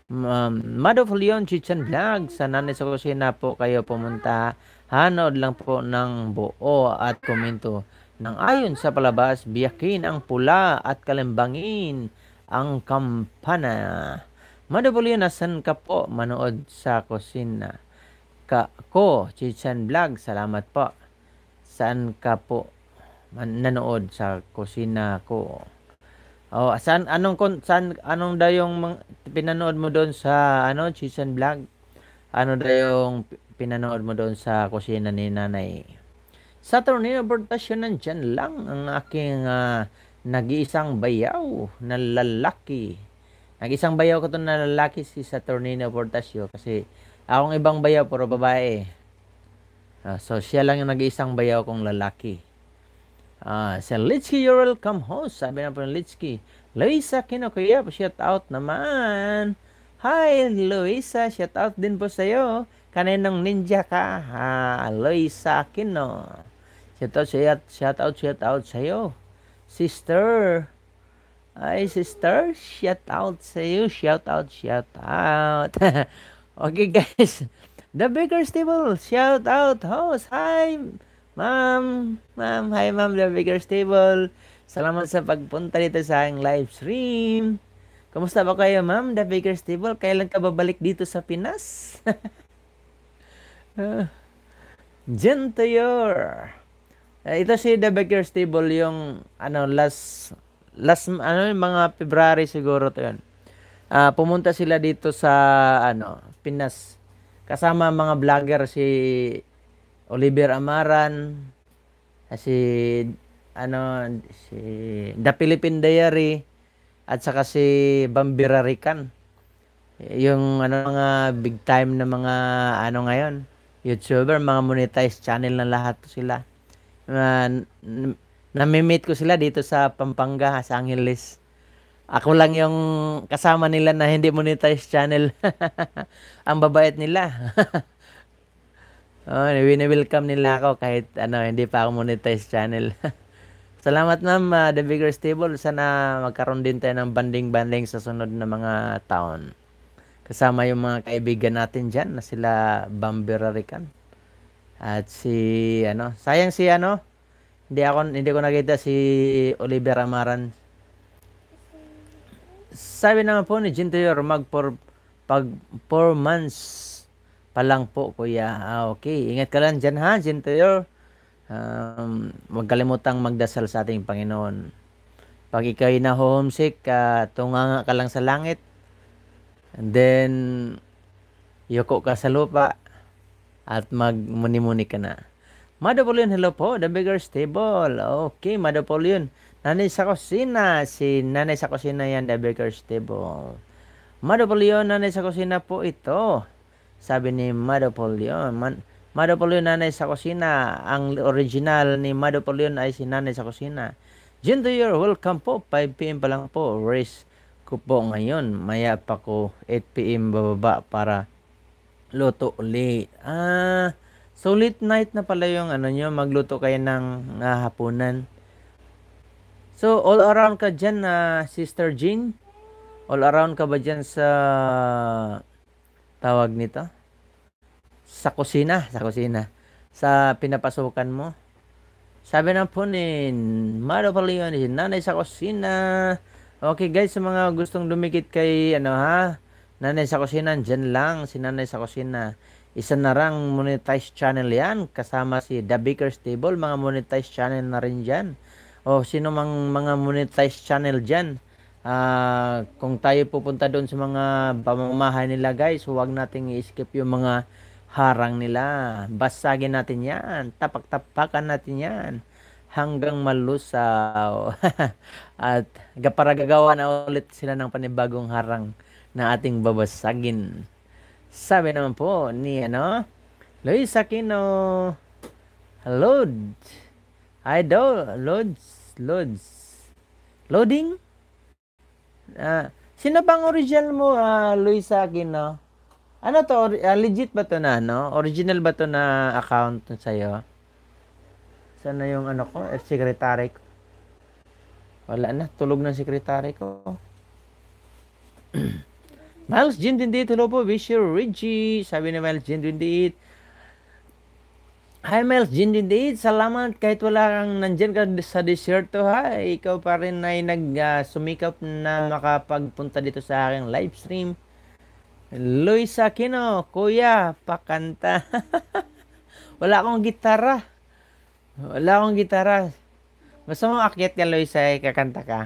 Um, Madapolion, Jason Vlog, Sana sa Nanis na po kayo pumunta. Hanod lang po ng buo at komento ng ayon sa palabas, biyakin ang pula at kalembangin ang kampana. Madubuli na san ka po manood sa kusina. Ka ko, Chichan Vlog, salamat po. San ka po man, nanood sa kusina ko? Oh, san anong san anong daw yung pinanood mo doon sa ano Chichan Vlog? Ano daw yung pinanood mo doon sa kusina ni nanay. Sa tornado portasyon, nandyan lang ang aking uh, nag-iisang bayaw na lalaki. nag iisang bayaw ko to na lalaki si Saturnino Portasio kasi akong ibang bayaw puro babae. Uh, so siya lang yung nag-iisang bayaw kong lalaki. Uh, si Litsky, you're welcome host. Sabi na po ng Litsky. Luisa Kinokuya, shout out naman. Hi, Luisa. Shout out din po sa'yo kaninong ninja ka? Ha, Loisa Kino Shout out, shout out, shout out sa'yo. Sister. Ay, sister, shout out sa'yo. Shout out, shout out. okay, guys. The bigger Table, shout out host. Hi, ma'am. Ma'am, hi ma'am, The bigger Table. Salamat sa pagpunta dito sa aking live stream. Kumusta ba kayo, ma'am? The Baker's Table, kailan ka babalik dito sa Pinas? Gentayur. Uh, eh, ito si The Baker's Table yung ano last last ano mga February siguro to yun. Uh, pumunta sila dito sa ano Pinas. Kasama mga vlogger si Oliver Amaran, si ano si The Philippine Diary at saka si Bambirarikan. Yung ano mga big time na mga ano ngayon YouTuber, mga monetized channel na lahat sila. Uh, namimit ko sila dito sa Pampanga, sa Angeles. Ako lang yung kasama nila na hindi monetized channel. Ang babait nila. oh, wini-welcome nila ako kahit ano, hindi pa ako monetized channel. Salamat ma'am, uh, The Bigger Stable. Sana magkaroon din tayo ng banding-banding sa sunod na mga taon kasama yung mga kaibigan natin diyan na sila Bamberarikan. At si ano, sayang si ano, hindi ako hindi ko nakita si Oliver Amaran. Sabi naman po ni Gintayor mag for pag 4 months pa lang po kuya. Ah, okay. Ingat ka lang diyan ha, Gintayor. Um, wag kalimutang magdasal sa ating Panginoon. Pag ikaw na homesick, uh, ah, tunganga ka lang sa langit And then, yoko ka sa lupa at magmuni-muni ka na. Madapol hello po, the bigger stable. Okay, madapol yun. Nanay sa kusina, si nanay sa kusina yan, the bigger stable. Madapol yun, nanay sa kusina po ito. Sabi ni Madapol yun. Man, Madapol nanay sa kusina. Ang original ni Madapol ay si nanay sa kusina. June to your welcome po, 5pm pa lang po. Race ko po ngayon. Maya pa ko 8pm bababa para luto ulit. Ah, so late night na pala yung ano nyo, magluto kayo ng uh, hapunan. So all around ka dyan na uh, Sister Jean? All around ka ba dyan sa tawag nito? Sa kusina, sa kusina. Sa pinapasukan mo? Sabi ng po ni Maro Palion, eh, nanay sa kusina, Okay guys, sa mga gustong dumikit kay ano ha, nanay sa kusina, dyan lang si nanay sa kusina. Isa na rang monetized channel yan, kasama si The Baker's Table, mga monetized channel na rin dyan. O sino mang mga monetized channel dyan, uh, kung tayo pupunta doon sa mga pamamahay nila guys, huwag nating i-skip yung mga harang nila. Basagin natin yan, tapak-tapakan natin yan hanggang malusaw. At gaparagagawa na ulit sila ng panibagong harang na ating babasagin. Sabi naman po ni ano, Luis Aquino, Load, Idol, Loads, Loads, Loading? Uh, ah, sino bang original mo, uh, Luis Aquino? Ano to? Uh, legit ba to na, no? Original ba to na account sa'yo? Sana yung ano ko, at eh, secretary ko. Wala na, tulog na secretary ko. Miles Jin Dindit, hello po, wish you Reggie. Sabi ni Miles Jin Dindit. Hi Miles Jin Dindit, salamat kahit wala kang nandyan ka sa deserto ha. Ikaw pa rin ay nagsumikap ah, uh, na makapagpunta dito sa aking live stream. Luis Aquino, kuya, pakanta. wala akong gitara. Wala akong gitara. Basta mo akyat ka, Lois, ay kakanta ka.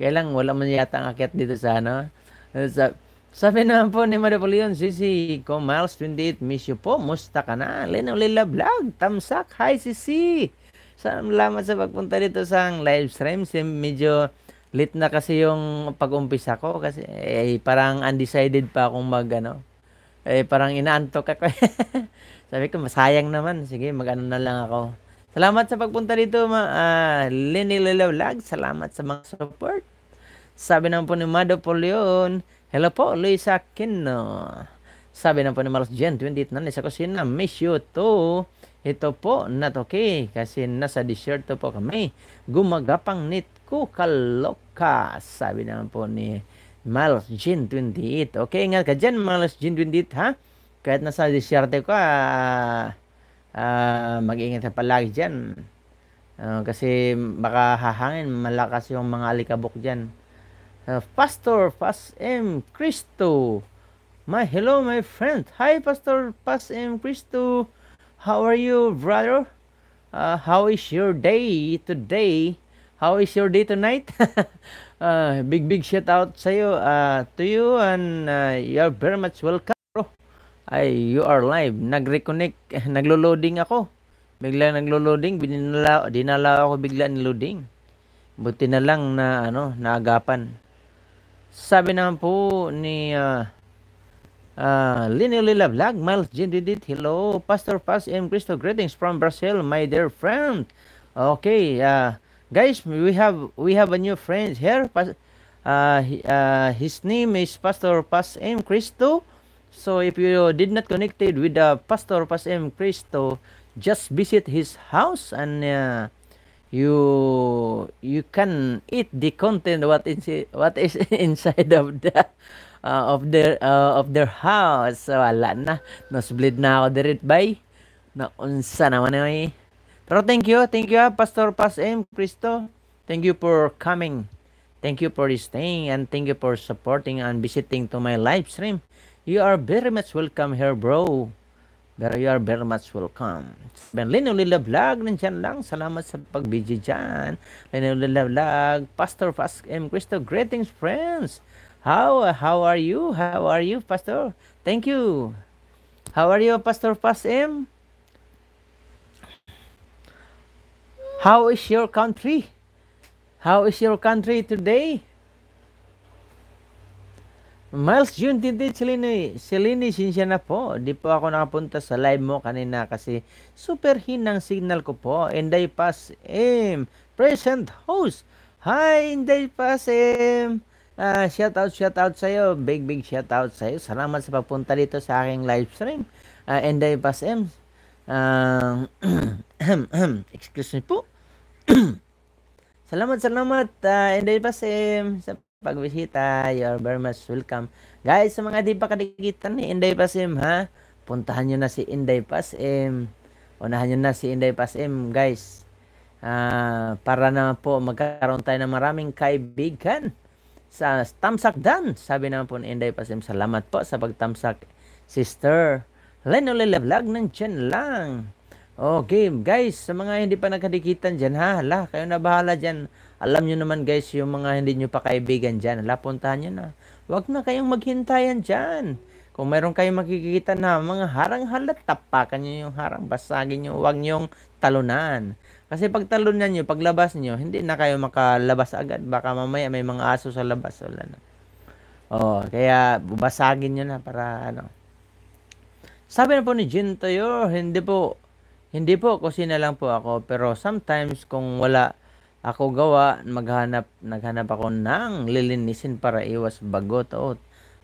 Kaya lang, wala man yata ang akyat dito sa ano. Sa, sabi naman po ni Madapolion, Sisi, ko Miles 28, miss you po. Musta ka na? Lena Ulila Vlog, Tamsak, hi Sisi. Salamat sa pagpunta dito sa live stream. Medyo lit na kasi yung pag-umpisa ko kasi eh, parang undecided pa akong mag ano. Eh, parang inaantok ako. Sabi ko, masayang naman. Sige, mag-ano na lang ako. Salamat sa pagpunta dito, ma uh, Lenny Lilavlag. Salamat sa mga support. Sabi naman po ni Mado Polion, Hello po, Luis Aquino. Sabi naman po ni Marlos Jen, 28 na sa kusina. Miss you too. Ito po, not okay. Kasi nasa disyerto po kami. Gumagapang nit ko kaloka. Sabi naman po ni Marlos Jen, 28. Okay, ingat ka dyan, Marlos Jen, 28 ha kahit nasa disyarte ka, uh, ah, uh, ah, mag-ingat ka palagi dyan. Uh, kasi baka hahangin, malakas yung mga alikabok dyan. Uh, Pastor Pas M. Cristo. My hello, my friend. Hi, Pastor Pas M. Cristo. How are you, brother? Uh, how is your day today? How is your day tonight? uh, big, big shout out sa'yo, uh, to you and uh, you're very much welcome. Ay, you are live. Nag-reconnect. Naglo-loading ako. Bigla naglo-loading. Binala, dinala ako bigla ni loading. Buti na lang na ano, naagapan. Sabi naman po ni uh, ah, uh, ah, Linolila Vlog, Miles G. Didit, hello, Pastor Paz M. Cristo, greetings from Brazil, my dear friend. Okay, uh, guys, we have we have a new friend here. Uh, uh, his name is Pastor Paz M. Cristo. So if you did not connected with the Pastor Pasem Cristo, just visit his house and uh, you you can eat the content what is what is inside of the uh, of their uh, of their house. So, wala na. Nosebleed na ako by. bay. Naunsa naman na Pero thank you. Thank you, ah, Pastor Pas M. Cristo. Thank you for coming. Thank you for staying and thank you for supporting and visiting to my live stream. You are very much welcome here, bro. Pero you are very much welcome. Ben Lino Lila Vlog, nandyan lang. Salamat sa pag-video dyan. Lino Lila Vlog, Pastor Fast M. Cristo, greetings friends. How how are you? How are you, Pastor? Thank you. How are you, Pastor Fast M? How is your country? How is your country today? Miles din hindi Cellini, Cellini, sinsya na po. Di po ako nakapunta sa live mo kanina kasi super hinang signal ko po. Inday Pass M, present host. Hi, Inday Pass M. Uh, ah, shout out, shout out sa'yo. Big, big shout out sa'yo. Salamat sa pagpunta dito sa aking live stream. Uh, Inday Pass M. Uh, excuse me po. salamat, salamat. Uh, Inday Pass M. Sa pagbisita, you are very much welcome. Guys, sa mga di pa kadikitan ni Inday Pasim, ha? Puntahan nyo na si Inday Pasim. Unahan nyo na si Inday Pasim, guys. Uh, para na po magkaroon tayo ng maraming kaibigan sa Tamsak Dan. Sabi naman po ni Inday Pasim, salamat po sa pagtamsak, sister. Lenolila Vlog, nandyan lang. Okay, guys, sa mga hindi pa nagkadikitan dyan, ha? Hala, kayo na bahala dyan alam nyo naman guys, yung mga hindi nyo pa kaibigan dyan, ala, puntahan nyo na. Huwag na kayong maghintayan dyan. Kung meron kayong makikita na mga harang halat, tapakan nyo yung harang, basagin nyo, huwag nyong talunan. Kasi pag talunan nyo, paglabas nyo, hindi na kayo makalabas agad. Baka mamaya may mga aso sa labas. Wala na. Oh, kaya basagin nyo na para ano. Sabi na po ni Jin Toyo, hindi po, hindi po, kusina lang po ako. Pero sometimes kung wala, ako gawa, maghanap, naghanap ako ng lilinisin para iwas bagot. Oh,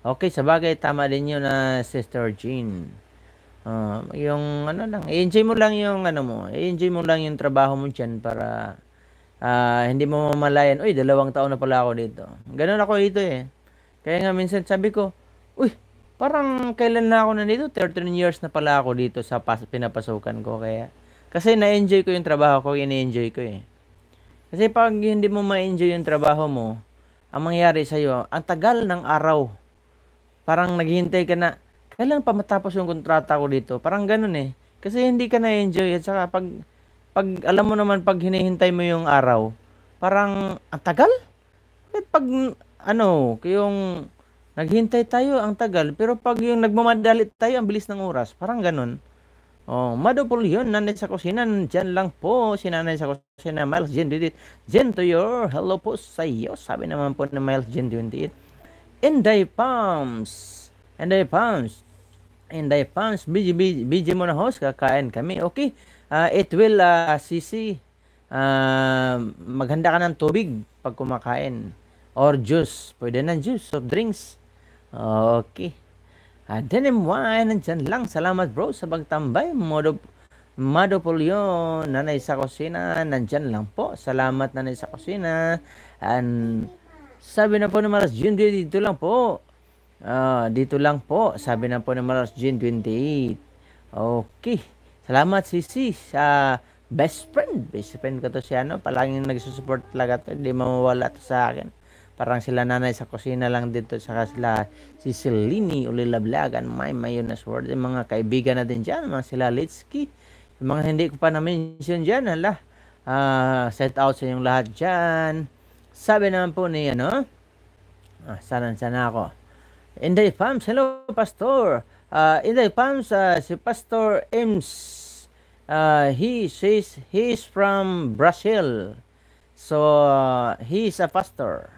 okay, sa bagay, tama din yun na uh, Sister Jean. Uh, yung ano lang, i-enjoy mo lang yung ano mo, i-enjoy mo lang yung trabaho mo dyan para uh, hindi mo mamalayan, uy, dalawang taon na pala ako dito. Ganun ako dito eh. Kaya nga minsan sabi ko, uy, parang kailan na ako nandito? 13 years na pala ako dito sa pinapasukan ko. Kaya, kasi na-enjoy ko yung trabaho ko, ini-enjoy ko eh. Kasi pag hindi mo ma-enjoy yung trabaho mo, ang mangyari sa'yo, ang tagal ng araw. Parang naghihintay ka na, kailan pa matapos yung kontrata ko dito? Parang ganun eh. Kasi hindi ka na-enjoy at saka pag, pag alam mo naman pag hinihintay mo yung araw, parang ang tagal? At pag ano, yung naghihintay tayo ang tagal, pero pag yung nagmamadali tayo, ang bilis ng oras. Parang ganun. Oh, madupol yun, nanay sa kusina. Diyan lang po, si nanay sa kusina, Miles Jen 28. Jen to your, hello po sa iyo. Sabi naman po ni Miles Jen 28. Inday Palms. Inday Palms. Inday Palms. busy, busy, BG, BG muna host, kakain kami. Okay. Uh, it will, uh, CC, uh, maghanda ka ng tubig pag kumakain. Or juice. Pwede na juice, soft drinks. Okay. Uh, Denim Wine, nandyan lang. Salamat bro sa pagtambay. Modo, Mado Polio, nanay sa kusina. Nandiyan lang po. Salamat nanay sa kusina. And sabi na po ni Maras June, dito lang po. Uh, dito lang po. Sabi na po ni Maras June 28. Okay. Salamat sisi sa best friend. Best friend ko to si ano. Palaging nagsusupport talaga to. Hindi mawawala to sa akin. Parang sila nanay sa kusina lang dito. Saka sila si Selini Ulilablagan, my mayonnaise world Yung mga kaibigan na din dyan. Mga sila Litski. Yung mga hindi ko pa na-mention dyan. Hala. Uh, ah, set out sa inyong lahat dyan. Sabi naman po ni ano. Ah, sanan sana ako. Inday Palms, hello Pastor. Uh, Inday Palms, uh, ah, si Pastor Ems uh, he says he's from Brazil. So uh, he's a pastor.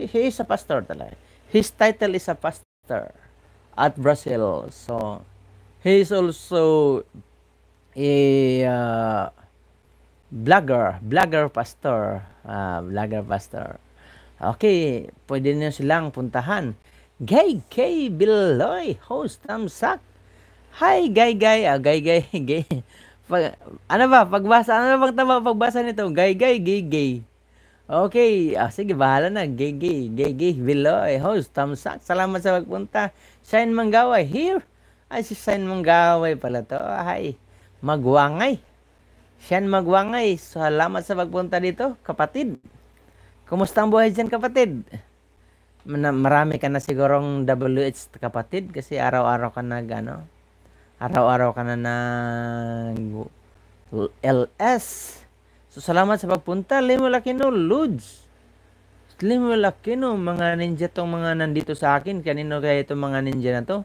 He is a pastor talaga. His title is a pastor at Brazil. So, he is also a uh, blogger, blogger pastor, uh, blogger pastor. Okay, pwede niyo silang puntahan. Gay K. Biloy, host, Tamsak. Hi, Gay Gay. Ah, Gay Gay, Gay. Pag, ano ba? Pagbasa, ano bang tama pagbasa nito? Gay Gay, Gay Gay. Okay, ah, sige, bahala na. Gigi, Gigi, Villoy, host, Tamsak, salamat sa pagpunta. Shine Manggaway, here. Ay, si Shine Manggaway pala to. Ay, Magwangay. Shine Magwangay, salamat sa pagpunta dito, kapatid. Kumusta ang buhay dyan, kapatid? Marami ka na sigurong WH, kapatid, kasi araw-araw ka nag, ano, araw-araw ka na nag LS. So salamat sa pagpunta, Lemo Lakino, Ludes. Lemo Lakino, mga ninja tong mga nandito sa akin. Kanino kaya itong mga ninja na to?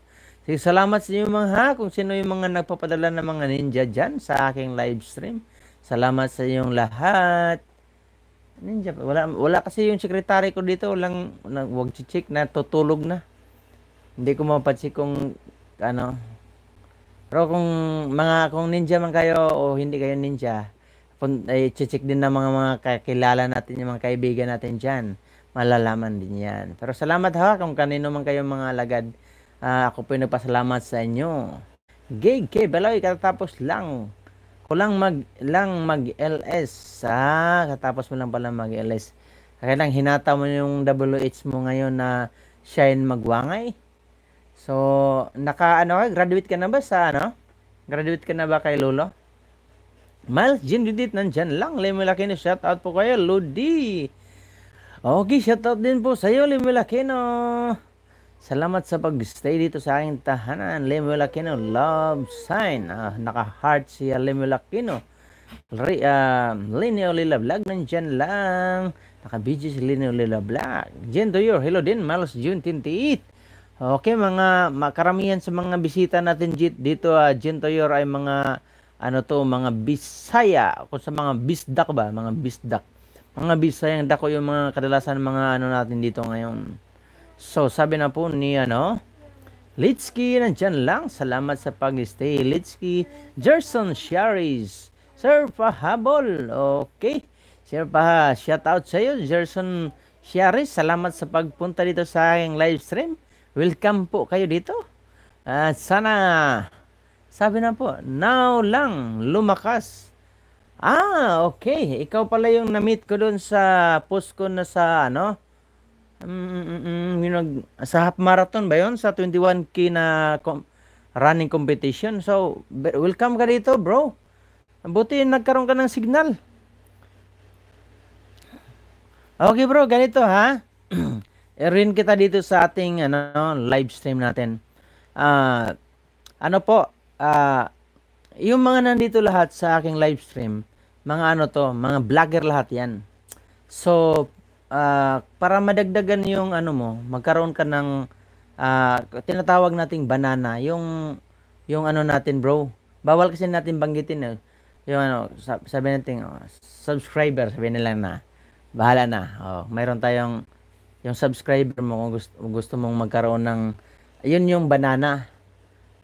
Sige, salamat sa inyo mga ha, kung sino yung mga nagpapadala ng mga ninja diyan sa aking live stream. Salamat sa inyong lahat. Ninja, wala, wala kasi yung secretary ko dito, lang wag check na tutulog na. Hindi ko mapansin kung ano. Pero kung mga kung ninja man kayo o hindi kayo ninja, eh, check din ng mga mga kakilala natin, yung mga kaibigan natin dyan. Malalaman din yan. Pero salamat ha kung kanino man kayo mga alagad. Uh, ako po yung nagpasalamat sa inyo. Gig K. Baloy, katatapos lang. Kulang mag, lang mag-LS. Ah, katapos mo lang pala mag-LS. Kailang hinata mo yung WH mo ngayon na Shine Magwangay. So, naka, ano, graduate ka na ba sa, ano? Graduate ka na ba kay Lolo? Miles Jin Judith, nandyan lang. Limilakino, shout out po kayo. Ludi. Okay, shout out din po sa iyo, Limilakino. Salamat sa pag-stay dito sa aking tahanan. Limilakino, love sign. Ah, naka-heart siya, Limilakino. Re, uh, ah, Lineo Lila Vlog, nandyan lang. Naka-busy si Lineo Lila Vlog. to your hello din. Miles June 28. Okay, mga karamihan sa mga bisita natin dito, uh, Jen Toyor ay mga ano to, mga Bisaya, kung sa mga Bisdak ba, mga Bisdak. Mga Bisayang dako yung mga kadalasan mga ano natin dito ngayon. So, sabi na po ni ano, Litsky, nandyan lang. Salamat sa pag-stay. Litsky, Jerson Sharis, Sir Pahabol. Okay. Sir Paha, shout out sa iyo. Jerson Sharis, salamat sa pagpunta dito sa aking live stream. Welcome po kayo dito. At sana sabi na po, now lang lumakas. Ah, okay. Ikaw pala yung na-meet ko doon sa post ko na sa ano? Mm, mm, mm, mm yung nag, sa half marathon ba yon Sa 21K na com- running competition. So, welcome ka dito, bro. Buti nagkaroon ka ng signal. Okay, bro. Ganito, ha? Erin eh, kita dito sa ating ano, live stream natin. Ah, uh, ano po, uh, yung mga nandito lahat sa aking live stream, mga ano to, mga vlogger lahat yan. So, uh, para madagdagan yung ano mo, magkaroon ka ng uh, tinatawag nating banana, yung yung ano natin bro. Bawal kasi natin banggitin eh. yung ano, sab- sabi natin oh, subscriber, sabi nila na bahala na. Oh, mayroon tayong yung subscriber mo kung gusto, gusto mong magkaroon ng yun yung banana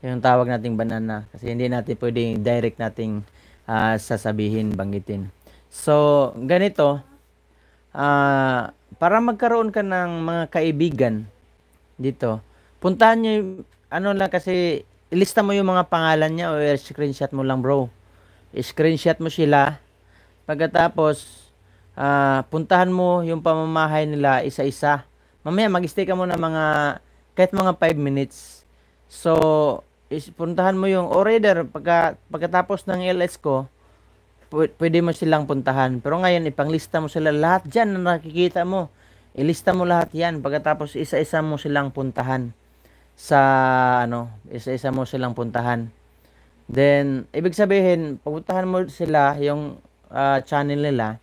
yung tawag nating banana kasi hindi natin pwedeng direct nating uh, sasabihin, banggitin. So, ganito, uh, para magkaroon ka ng mga kaibigan dito, puntahan nyo, ano lang kasi, ilista mo yung mga pangalan niya o screenshot mo lang bro. Screenshot mo sila. Pagkatapos, uh, puntahan mo yung pamamahay nila isa-isa. Mamaya, mag-stay ka muna mga, kahit mga 5 minutes. So, is puntahan mo yung orator oh, pagka, pagkatapos ng LS ko pwede mo silang puntahan pero ngayon ipanglista mo sila lahat diyan na nakikita mo ilista mo lahat yan pagkatapos isa-isa mo silang puntahan sa ano isa-isa mo silang puntahan then ibig sabihin pagpuntahan mo sila yung uh, channel nila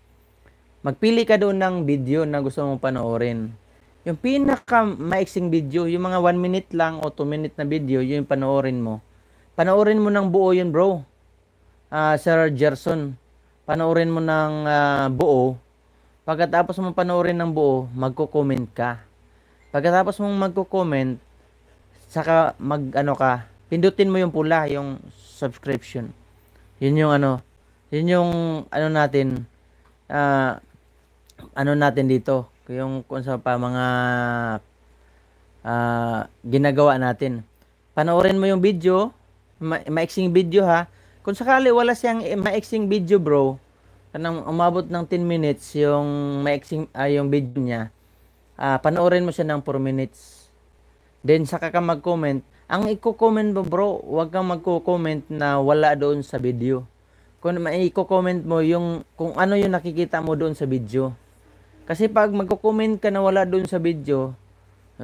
magpili ka doon ng video na gusto mong panoorin yung pinaka maiksing video, yung mga 1 minute lang o 2 minute na video, yun yung panoorin mo. Panoorin mo ng buo yun, bro. Uh, Sir Gerson, panoorin mo ng uh, buo. Pagkatapos mo panoorin ng buo, magko-comment ka. Pagkatapos mong magko-comment, saka mag ano ka, pindutin mo yung pula, yung subscription. Yun yung ano, yun yung ano natin, uh, ano natin dito, yung kung sa pa mga uh, ginagawa natin. Panoorin mo yung video, ma- maiksing video ha. Kung sakali wala siyang maiksing video, bro, nang umabot ng 10 minutes yung maiksing uh, yung video niya, uh, panoorin mo siya ng 4 minutes. Then saka ka mag-comment. Ang i-comment mo, bro, huwag kang magko-comment na wala doon sa video. Kung i-comment mo yung kung ano yung nakikita mo doon sa video. Kasi pag magko-comment ka na wala doon sa video,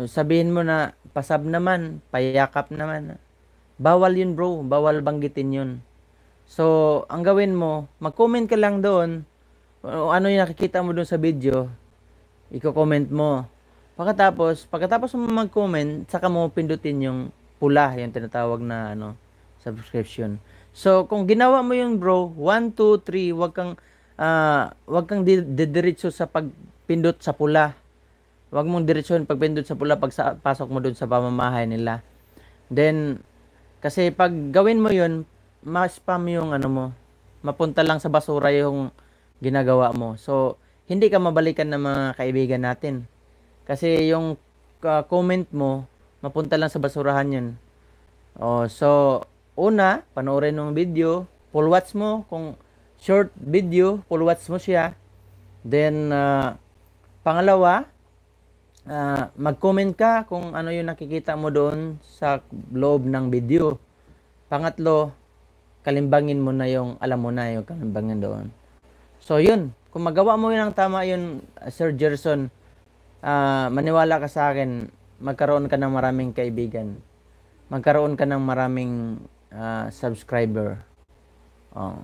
sabihin mo na pasab naman, payakap naman. Bawal yun bro, bawal banggitin yun. So, ang gawin mo, mag-comment ka lang doon, ano yung nakikita mo doon sa video, i-comment mo. Pagkatapos, pagkatapos mo mag-comment, saka mo pindutin yung pula, yung tinatawag na ano, subscription. So, kung ginawa mo yung bro, 1, 2, 3, wag kang, uh, wag kang didiretso sa pagpindot sa pula. Wag mong diretsyon pagpindot sa pula pag sa, pasok mo doon sa pamamahay nila. Then kasi pag gawin mo 'yun, ma-spam yung ano mo. Mapunta lang sa basura yung ginagawa mo. So hindi ka mabalikan ng mga kaibigan natin. Kasi yung uh, comment mo, mapunta lang sa basurahan 'yun. Oh, so una, panoorin ng video, full watch mo kung short video, full watch mo siya. Then, uh, pangalawa, uh, mag-comment ka kung ano yung nakikita mo doon sa loob ng video. Pangatlo, kalimbangin mo na yung, alam mo na yung kalimbangin doon. So, yun. Kung magawa mo yun ng tama yun, ah, Sir Gerson, uh, maniwala ka sa akin, magkaroon ka ng maraming kaibigan. Magkaroon ka ng maraming uh, subscriber. Oh.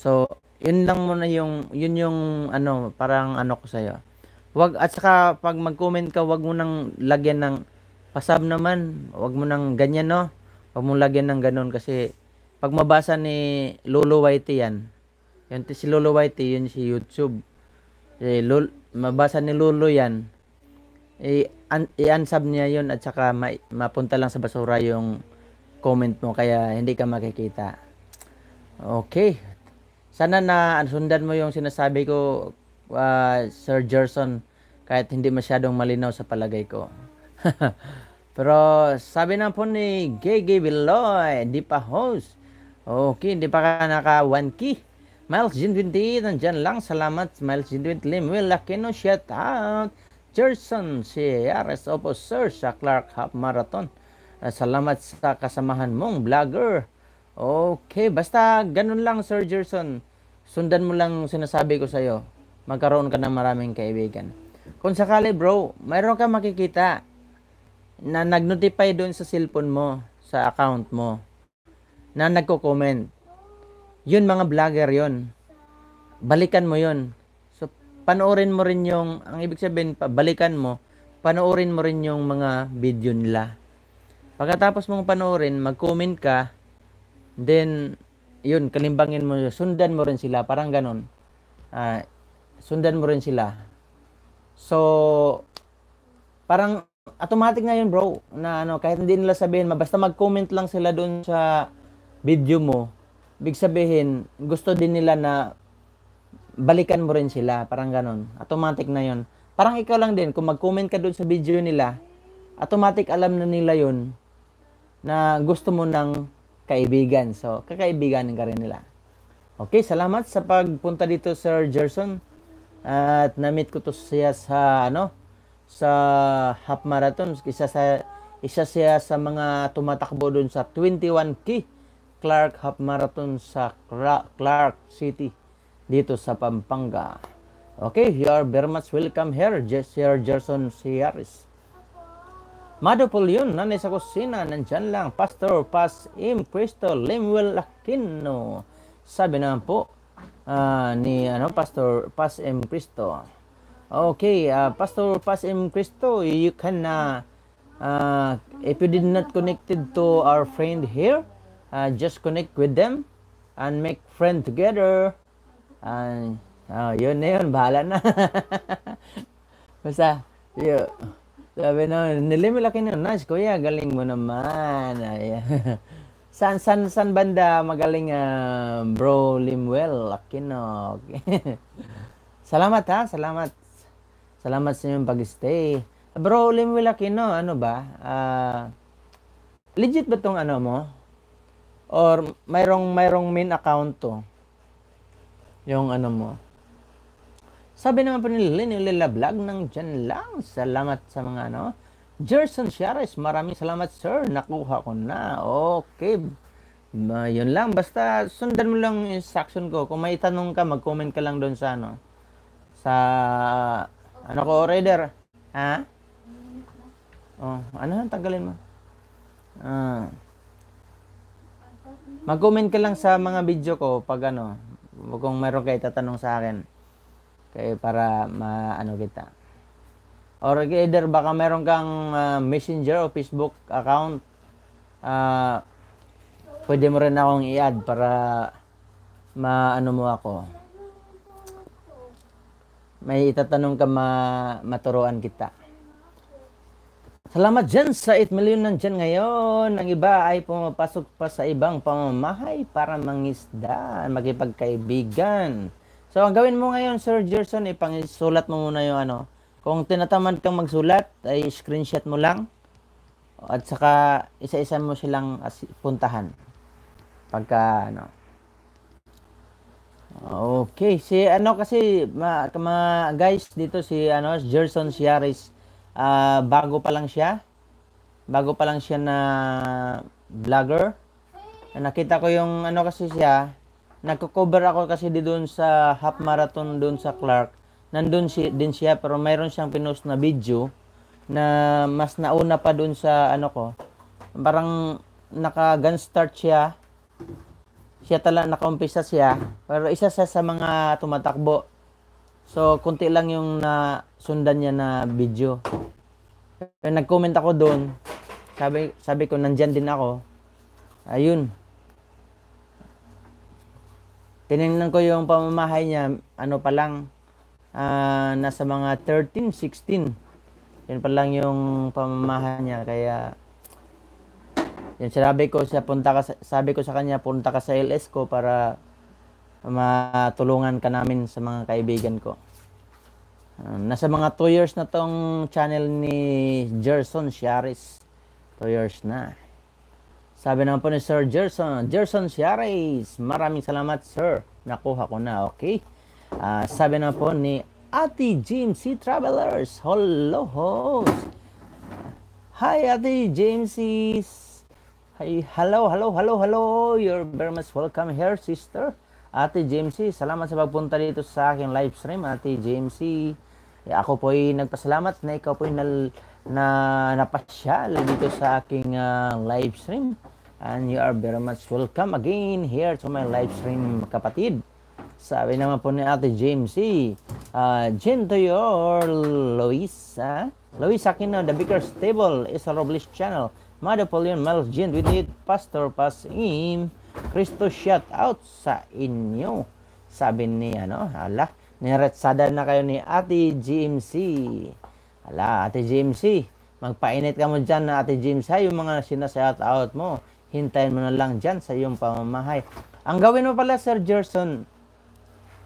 So, yun lang muna yung, yun yung, ano, parang ano ko sa'yo. Wag, at saka pag mag-comment ka, wag mo nang lagyan ng pasab naman. Wag mo nang ganyan, no? Wag mo lagyan ng ganun kasi pag mabasa ni Lolo Whitey yan, yun si Lolo Whitey, yun si YouTube. Si eh, Lolo, mabasa ni Lolo yan, eh, i-unsub niya yun at saka ma- mapunta lang sa basura yung comment mo kaya hindi ka makikita. Okay, sana na ano, sundan mo yung sinasabi ko uh, Sir Gerson kahit hindi masyadong malinaw sa palagay ko. Pero sabi na po ni Gigi Villoy, hindi pa host. Okay, hindi pa ka naka 1 key Miles Jean 28, nandyan lang. Salamat, Miles Jean 28. Lemuel Aquino, shout out. Gerson Sierras, opo sir, sa Clark Half Marathon. Ah, salamat sa kasamahan mong vlogger. Okay, basta ganun lang Sir Gerson sundan mo lang sinasabi ko sa'yo, magkaroon ka ng maraming kaibigan. Kung sakali bro, mayroon ka makikita na nag-notify doon sa cellphone mo, sa account mo, na nagko-comment. Yun mga vlogger yon Balikan mo yon So, panoorin mo rin yung, ang ibig sabihin, balikan mo, panoorin mo rin yung mga video nila. Pagkatapos mong panoorin, mag-comment ka, then yun, kalimbangin mo, sundan mo rin sila, parang ganun. Uh, ah, sundan mo rin sila. So, parang automatic na yun bro, na ano, kahit hindi nila sabihin, basta mag-comment lang sila doon sa video mo, big sabihin, gusto din nila na balikan mo rin sila, parang ganun. Automatic na yun. Parang ikaw lang din, kung mag-comment ka doon sa video nila, automatic alam na nila yun na gusto mo nang kaibigan. So, kakaibigan ka rin nila. Okay, salamat sa pagpunta dito, Sir Gerson. At namit ko to siya sa ano sa half marathon, isa sa isa siya sa mga tumatakbo dun sa 21K Clark Half Marathon sa Clark City dito sa Pampanga. Okay, you are very much welcome here, Sir Gerson Ciaris. Madopol nanay sa kusina, nandyan lang, Pastor Pas Im Cristo Lemuel Aquino. Sabi naman po uh, ni ano, Pastor Pas M. Cristo. Okay, uh, Pastor Pas M. Cristo, you can, uh, uh, if you did not connected to our friend here, uh, just connect with them and make friend together. And, uh, yun na yun, bahala na. Basta, yun. Sabi na, nilimilaki na, Nash, kuya, galing mo naman. san, san, san banda magaling uh, bro Limwell Aquino? salamat ha, salamat. Salamat sa inyong pag-stay. Bro Limwell Aquino, ano ba? Uh, legit ba tong ano mo? Or mayroong, mayroong main account to? Yung ano mo? Sabi naman po ni Lynn, vlog nang dyan lang. Salamat sa mga ano. Jerson Shares, maraming salamat sir. Nakuha ko na. Okay. Uh, yun lang. Basta sundan mo lang yung instruction ko. Kung may tanong ka, mag-comment ka lang doon sa ano. Sa ano ko, order. Ha? Oh, ano ang tanggalin mo? Ah. Mag-comment ka lang sa mga video ko pag ano, kung mayroon kayo tatanong sa akin. Kaya para maano kita. Or either baka meron kang uh, Messenger o Facebook account, uh, pwede mo rin akong i-add para maano mo ako. May itatanong ka ma maturuan kita. Salamat dyan sa 8 million nandyan ngayon. Ang iba ay pumapasok pa sa ibang pamamahay para mangisda, magipagkaibigan. So, ang gawin mo ngayon, Sir Gerson, ipangisulat mo muna yung ano. Kung tinatamad kang magsulat, ay screenshot mo lang. At saka, isa-isa mo silang puntahan. Pagka, ano. Okay, si ano kasi, mga, mga guys, dito si ano, Gerson Siaris, uh, ah, bago pa lang siya. Bago pa lang siya na vlogger. Nakita ko yung ano kasi siya, nagko-cover ako kasi di doon sa half marathon doon sa Clark. Nandun si, din siya pero mayroon siyang pinost na video na mas nauna pa doon sa ano ko. Parang naka gun start siya. Siya talaga nakaumpisa siya pero isa siya sa mga tumatakbo. So kunti lang yung na sundan niya na video. Pero nag-comment ako doon. Sabi sabi ko nandiyan din ako. Ayun, Tinignan ko yung pamamahay niya, ano pa lang, uh, nasa mga 13, 16. Yun pa lang yung pamamahay niya. Kaya, yun, sabi ko, siya, punta ka, sabi ko sa kanya, punta ka sa LS ko para matulungan ka namin sa mga kaibigan ko. Uh, nasa mga 2 years na tong channel ni Gerson Sharis. 2 years na. Sabi naman po ni Sir Gerson, Gerson Siares, maraming salamat sir. Nakuha ko na, okay? Uh, sabi naman po ni Ate James Travelers, hello host. Hi Ate James Hi, hello, hello, hello, hello. You're very much welcome here, sister. Ate James salamat sa pagpunta dito sa aking live stream, Ate James eh, Ako po ay nagpasalamat na ikaw po ay nal, na napasyal dito sa aking uh, live stream. And you are very much welcome again here to my live stream, kapatid. Sabi naman po ni Ate James C. Uh, ah, Jen to your Luisa. Luisa Aquino, the Baker's Table is a Robles channel. Mother Pauline Miles Jen, we need Pastor Pas Im. Kristo shout out sa inyo. Sabi ni ano, ala, niretsada na kayo ni Ate GMC. Ala, Ate GMC, magpainit ka mo dyan na Ate James ha, yung mga sina-shout out mo hintayin mo na lang dyan sa iyong pamamahay. Ang gawin mo pala, Sir Gerson,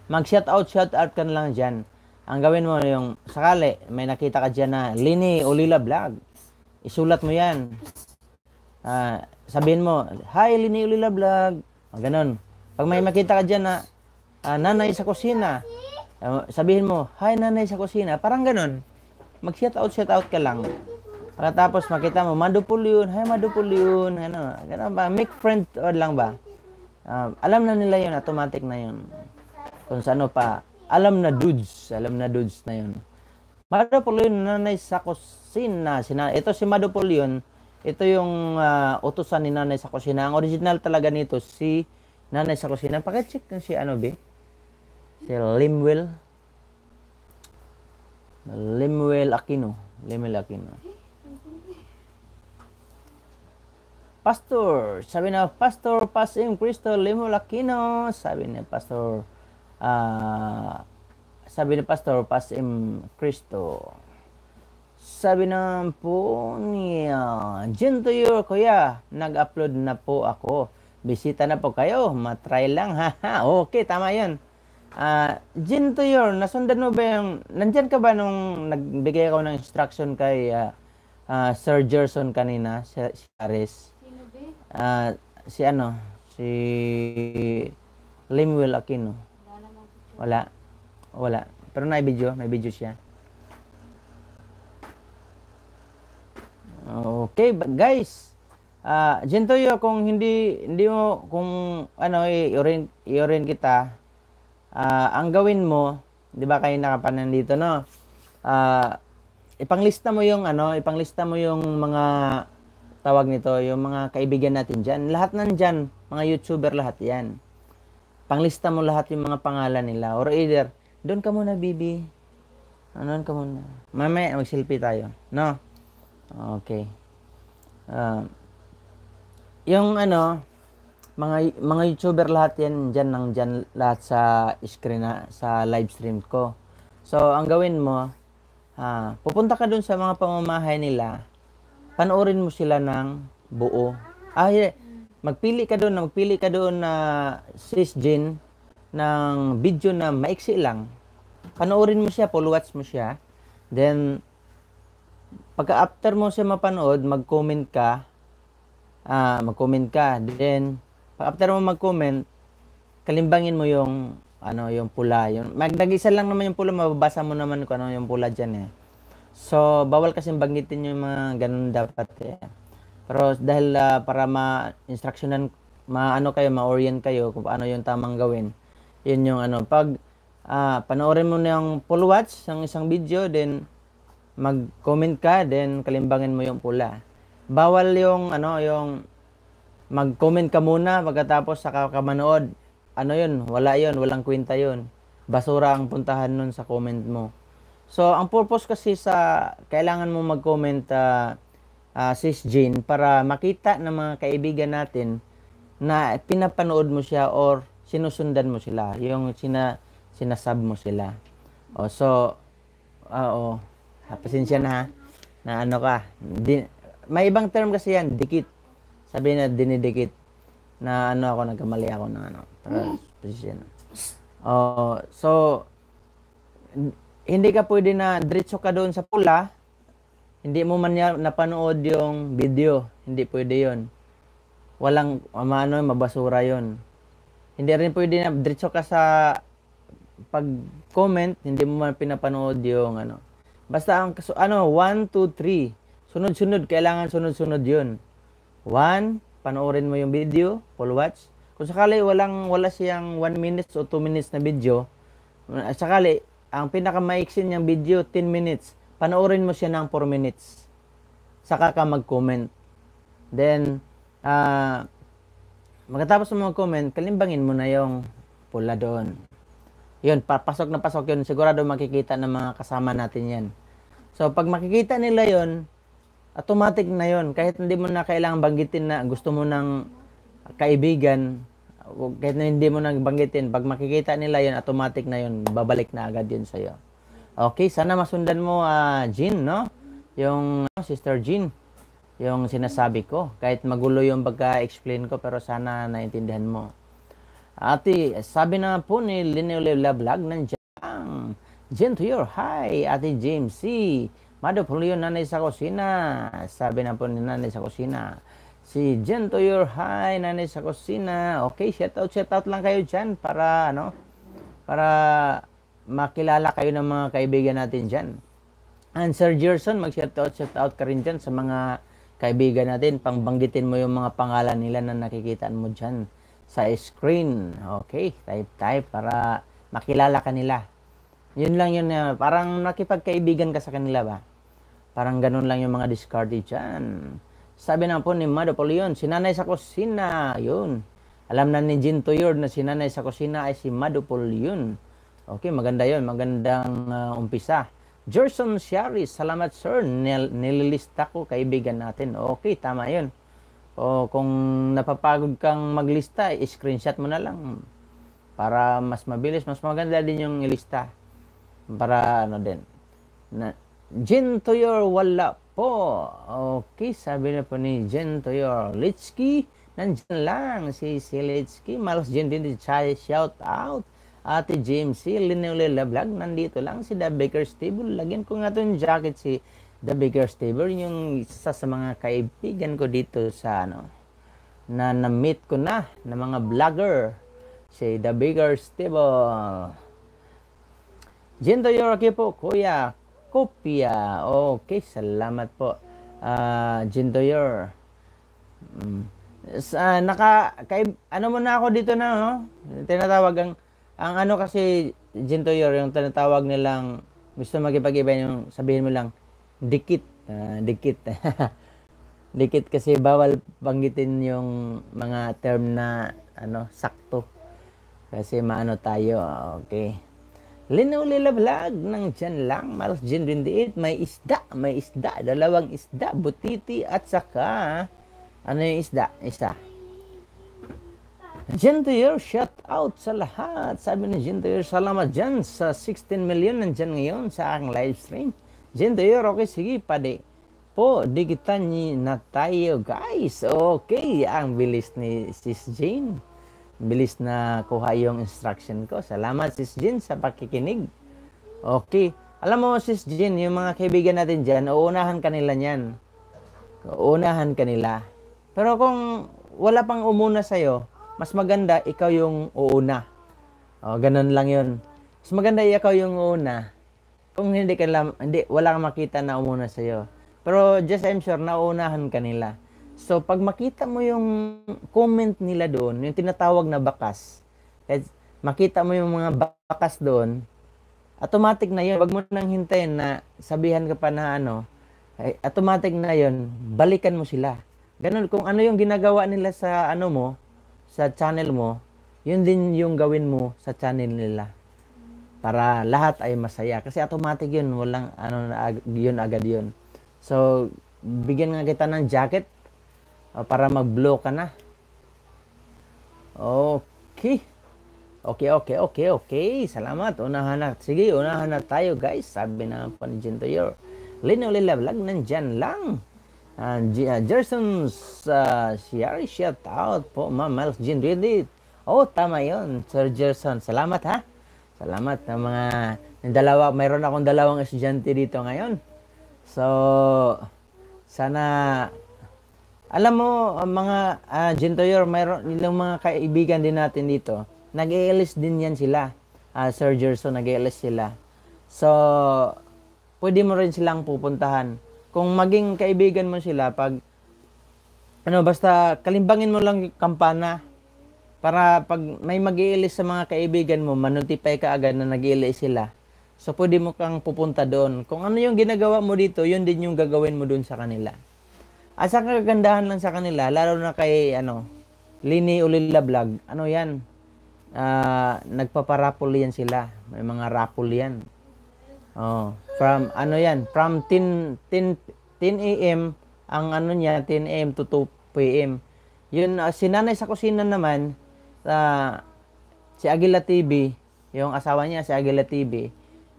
mag-shoutout, shoutout ka na lang dyan. Ang gawin mo yung, sakali, may nakita ka dyan na Lini Ulila Vlog. Isulat mo yan. Uh, sabihin mo, Hi, Lini Ulila Vlog. O, ganun. Pag may makita ka dyan na uh, nanay sa kusina, uh, sabihin mo, Hi, nanay sa kusina. Parang ganun. Mag-shoutout, shoutout ka lang. Pagkatapos makita mo, madupol yun, hay madupol yun, ano, ganun ba? Make friend lang ba? Uh, alam na nila yun, automatic na yun. Kung sa ano pa, alam na dudes, alam na dudes na yun. Madupol yun, nanay sa kusina, sina, ito si madupol yun, ito yung uh, ah, utosan ni nanay sa kusina. Ang original talaga nito, si nanay sa kusina. Pakicheck si ano ba? Si Limwell. Lemuel Aquino. Lemuel Aquino. Pastor, sabi na Pastor Pasim Cristo Limo Lakino, sabi ni Pastor uh, sabi ni Pastor Pasim Cristo. Sabi na po niya, Jin to your kuya, nag-upload na po ako. Bisita na po kayo, matry lang, ha, ha. okay, tama yun. Uh, Jin to your, nasundan mo ba yung, nandyan ka ba nung nagbigay ako ng instruction kay uh, uh, Sir Gerson kanina, si Aris? uh, si ano, si Lemuel Aquino. Wala. Wala. Pero may video, may video siya. Okay, but guys, Ah, uh, Gentoyo, kung hindi, hindi mo, kung ano, i-orient, i-orient kita, uh, ang gawin mo, di ba kayo nakapanan dito, no? Uh, ipanglista mo yung, ano, ipanglista mo yung mga tawag nito, yung mga kaibigan natin dyan, lahat nandyan, mga YouTuber lahat yan. Panglista mo lahat yung mga pangalan nila. Or either, doon ka muna, Bibi. Anon ah, ka muna. Mamaya, mag tayo. No? Okay. Uh, yung ano, mga mga YouTuber lahat yan diyan nang diyan lahat sa screen na sa live stream ko. So ang gawin mo, ha, ah, pupunta ka doon sa mga pamamahay nila panoorin mo sila ng buo. Ah, magpili ka doon, magpili ka doon na sis Jin ng video na maiksi lang. Panoorin mo siya, follow watch mo siya. Then, pagka after mo siya mapanood, mag-comment ka. Ah, mag-comment ka. Then, after mo mag-comment, kalimbangin mo yung ano yung pula yun. yung magdagisa lang naman yung pula mababasa mo naman kung ano yung pula diyan eh So, bawal kasi bagnitin yung mga ganun dapat. Eh. Pero dahil uh, para ma-instructionan, maano kayo, ma-orient kayo kung ano yung tamang gawin. Yun yung ano. Pag uh, panoorin mo na yung full watch ng isang video, then mag-comment ka, then kalimbangin mo yung pula. Bawal yung ano, yung mag-comment ka muna pagkatapos sa kakamanood. Ano yun? Wala yun. Walang kwenta yun. Basura ang puntahan nun sa comment mo. So, ang purpose kasi sa kailangan mo mag-comment uh, uh, sis Jane para makita ng mga kaibigan natin na pinapanood mo siya or sinusundan mo sila, yung sina sinasab mo sila. O, so, uh, oh, pasensya na ha, na ano ka, din, may ibang term kasi yan, dikit. Sabi na dinidikit na ano ako, nagkamali ako ng ano. Hmm. Pasensya na. Oh, so, hindi ka pwede na diretso ka doon sa pula, ah. hindi mo man napanood yung video. Hindi pwede yon Walang, ano, mabasura yon Hindi rin pwede na diretso ka sa pag-comment, hindi mo man pinapanood yung ano. Basta ang ano, 1, 2, 3. Sunod-sunod, kailangan sunod-sunod yon. 1, panoorin mo yung video, full watch. Kung sakali walang, wala siyang 1 minutes o 2 minutes na video, sakali, ang pinakamaiksin niyang video, 10 minutes. Panoorin mo siya ng 4 minutes. Saka ka mag-comment. Then, uh, magkatapos mo mag-comment, kalimbangin mo na yung pula doon. Yun, pasok na pasok yun. Sigurado makikita ng mga kasama natin yan. So, pag makikita nila yon automatic na yon Kahit hindi mo na kailangang banggitin na gusto mo ng kaibigan, kahit na hindi mo nang banggitin, pag makikita nila yun, automatic na yun, babalik na agad yun sa'yo. Okay, sana masundan mo, uh, Jean, no? Yung, uh, Sister Jean, yung sinasabi ko. Kahit magulo yung pagka-explain ko, pero sana naintindihan mo. Ate, sabi na po ni Lineo Lavlag, nandiyan. Jean to your, hi, Ate James C. Mado po yun, nanay sa kusina. Sabi na po ni nanay sa kusina. Si Jen to your hi, nanay sa kusina. Okay, shout out, shout out lang kayo diyan para ano, para makilala kayo ng mga kaibigan natin diyan. And Sir Gerson, mag-shout out, shout out ka rin diyan sa mga kaibigan natin. Pangbanggitin mo yung mga pangalan nila na nakikita mo diyan sa screen. Okay, type type para makilala kanila. Yun lang yun, uh, parang nakipagkaibigan ka sa kanila ba? Parang ganun lang yung mga discarded dyan. Sabi na po ni Mado Polion, sinanay sa kusina. Yun. Alam na ni Jin Toyor na sinanay sa kusina ay si Mado Polion. Okay, maganda yon Magandang uh, umpisa. Gerson Shari, salamat sir. Nil- nililista ko kaibigan natin. Okay, tama yon O kung napapagod kang maglista, screenshot mo na lang para mas mabilis, mas maganda din yung ilista para ano din. Na, Jin Toyor wala po. Okay, sabi na po ni Jen Toyor. Litsky, nandyan lang si, si Litsky. Malos Jen din siya shout out. Ate James, si Linole Vlog. nandito lang si The Baker's Table. Lagyan ko nga itong jacket si The Baker's Table. Yung isa sa mga kaibigan ko dito sa ano, na na-meet ko na ng mga vlogger. Si The Baker's Table. Jen Toyor, po, kuya kopya. Okay, salamat po. Uh, Jindoyor. Mm. Sa, ah, naka, kay, ano mo na ako dito na, no? Oh? Tinatawag ang, ang ano kasi, Jintoyor, yung tinatawag nilang, gusto magipag-iba yung sabihin mo lang, dikit. Uh, dikit. dikit kasi bawal banggitin yung mga term na, ano, sakto. Kasi maano tayo, okay. Linuli la vlog ng dyan lang, Maros Jan 28. May isda, may isda, dalawang isda, butiti at saka, ano yung isda? Isa. Gentier, shout out sa lahat. Sabi ni Gentier, salamat dyan sa 16 million nandyan ngayon sa aking live stream. Gentier, okay, sige, pade po, digitan na tayo guys. Okay, ang bilis ni Sis Jane. Bilis na kuha yung instruction ko. Salamat, Sis Jean, sa pakikinig. Okay. Alam mo, Sis Jean, yung mga kaibigan natin dyan, uunahan kanila niyan. Uunahan kanila. Pero kung wala pang umuna sa'yo, mas maganda ikaw yung uuna. O, ganun lang yun. Mas maganda ikaw yung uuna. Kung hindi ka lang, hindi, wala kang makita na umuna sa'yo. Pero just I'm sure, nauunahan kanila. So, pag makita mo yung comment nila doon, yung tinatawag na bakas, eh, makita mo yung mga bakas doon, automatic na yun. wag mo nang hintayin na sabihan ka pa na ano, ay, eh, automatic na yun, balikan mo sila. Ganun, kung ano yung ginagawa nila sa ano mo, sa channel mo, yun din yung gawin mo sa channel nila. Para lahat ay masaya. Kasi automatic yun, walang ano, yun agad yun. So, bigyan nga kita ng jacket, Ah, para mag-blow ka na. Okay. Okay, okay, okay, okay. Salamat. Unahan na. Sige, unahan na tayo guys. Sabi na pa ni Jintoyor. Lino Lilavlag, nandyan lang. And uh, Jerson ah, uh, Shiari, shout out po. Ma'am Miles Jean Reddit. Oh, tama yon Sir Jerson. Salamat ha. Salamat ng mga dalawa. Mayroon akong dalawang estudyante dito ngayon. So, sana alam mo, uh, mga uh, Gentoyor, mayroon nilang mga kaibigan din natin dito. Nag-ALS din yan sila. Uh, Sir Gerson, nag-ALS sila. So, pwede mo rin silang pupuntahan. Kung maging kaibigan mo sila, pag, ano, basta kalimbangin mo lang kampana para pag may mag sa mga kaibigan mo, manotify ka agad na nag sila. So, pwede mo kang pupunta doon. Kung ano yung ginagawa mo dito, yun din yung gagawin mo doon sa kanila. At sa kagandahan lang sa kanila, lalo na kay ano, Lini Ulila Vlog, ano yan? Uh, nagpaparapol yan sila. May mga rapol yan. Oh, from ano yan? From 10 10 10 AM ang ano niya 10 AM to 2 PM. Yun uh, ah, sinanay sa kusina naman uh, si Agila TV, yung asawa niya si Agila TV,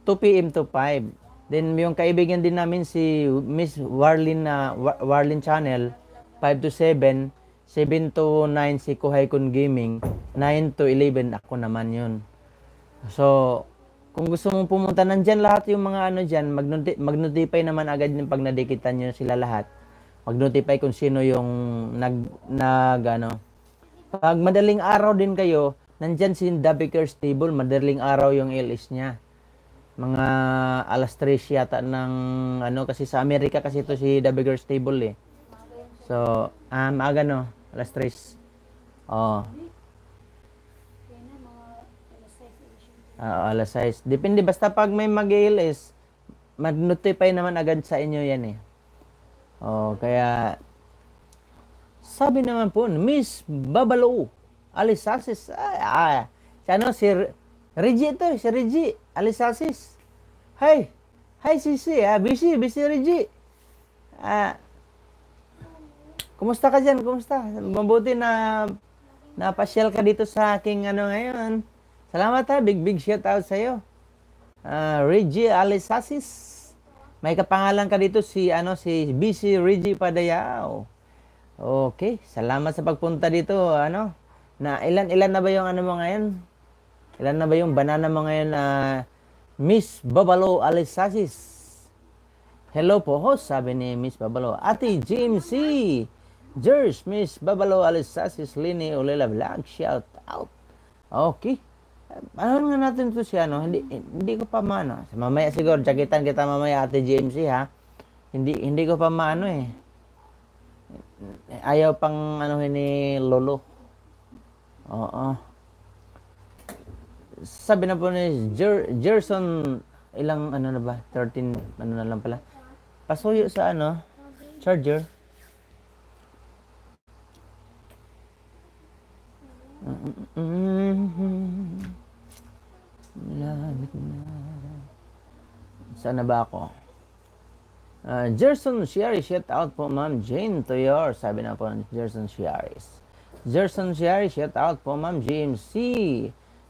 2 PM to 5. Then yung kaibigan din namin si Miss Warlin na uh, Warlin Channel 5 to 7, 7 to 9 si Kuhaikon Gaming, 9 to 11 ako naman yun. So, kung gusto mong pumunta nandiyan lahat yung mga ano diyan, mag-notify naman agad ng pag nadikitan niyo sila lahat. Mag-notify kung sino yung nag nag ano. Pag madaling araw din kayo, nandiyan si The Dabiker Table, madaling araw yung LS niya mga alas 3 yata ng ano kasi sa Amerika kasi ito si The Bigger Stable eh. So, ah, maaga no, alas 3. Oh. Uh, alas 6. Depende basta pag may mag is mag-notify naman agad sa inyo yan eh. Oh, kaya sabi naman po, Miss Babalo, alisasis, ah, ah, si ano, si Reggie to, si Reggie. Alisasis. Hi. Hi, Sisi. Ah, busy, busy Reggie. Ah, kumusta ka dyan? Kumusta? Mabuti na napasyal ka dito sa aking ano ngayon. Salamat ha. Ah. Big, big shout out sa'yo. Ah, Reggie Alisasis. May kapangalan ka dito si ano si BC Reggie Padayao. Okay, salamat sa pagpunta dito. Ano? Na ilan ilan na ba yung ano mo ngayon? Ilan na ba yung banana mga yan na uh, Miss Babalo Alisasis? Hello po host, sabi ni Miss Babalo. Ate GMC, Jers, Miss Babalo Alisasis, Lini Ulela Vlog, shout out. Okay. Ano nga natin to siya, no? Hindi, hindi ko pa maano. Mamaya siguro, jagitan kita mamaya ate GMC, ha? Hindi, hindi ko pa maano eh. Ayaw pang ano ni Lolo. Oo sabi na po ni Jer, Gerson, ilang ano na ba? 13, ano na lang pala. Pasuyo sa ano, charger. Lamit na. Sana ba ako? Uh, Gerson Shiari, shout out po Ma'am Jane Toyor. Sabi na po Gerson Shiaris. Gerson Shiari, shout out po Ma'am James C.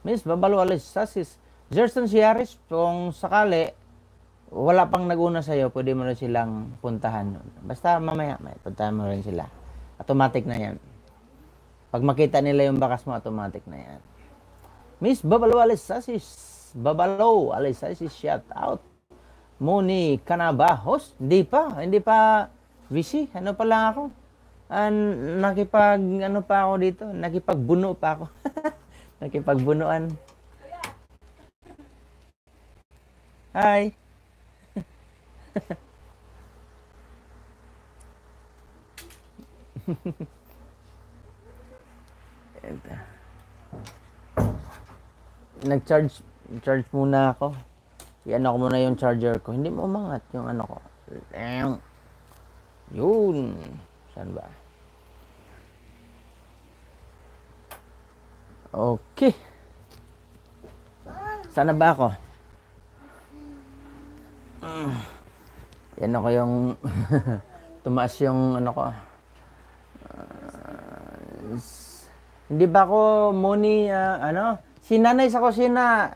Miss, babalo alis. Sasis, Jerson Siaris, kung sakali, wala pang naguna iyo, pwede mo na silang puntahan. Basta mamaya, may puntahan mo rin sila. Automatic na yan. Pag makita nila yung bakas mo, automatic na yan. Miss Babalo Alisasis, Babalo Alisasis, shout out. Muni, kanaba, Host? Hindi pa, hindi pa busy. Ano pa lang ako? And, ah, nakipag, ano pa ako dito? Nakipagbuno pa ako. Nakipagbunuan. Hi! Nag-charge charge muna ako. I-ano ko muna yung charger ko. Hindi mo umangat yung ano ko. Yun. Saan ba? Okay. Sana ba ako? Mm. Yan ako yung tumaas yung ano ko. Uh, hindi ba ako Moni uh, ano? Si nanay sa kusina.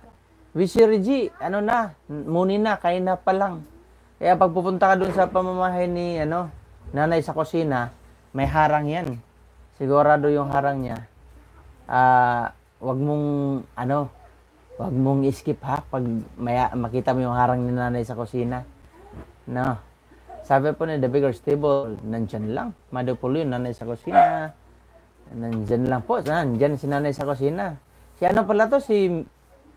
Wisirji, ano na, Moni na, kain na pa lang. Kaya pag pupunta ka doon sa pamamahay ni ano, nanay sa kusina, may harang yan. Sigurado yung harang niya uh, wag mong ano, wag mong skip ha pag maya, makita mo yung harang ni nanay sa kusina. No. Sabi po ni The Bigger Stable, nandyan lang. Madupulo yung nanay sa kusina. Nandyan lang po. Nandyan si nanay sa kusina. Si ano pala to? Si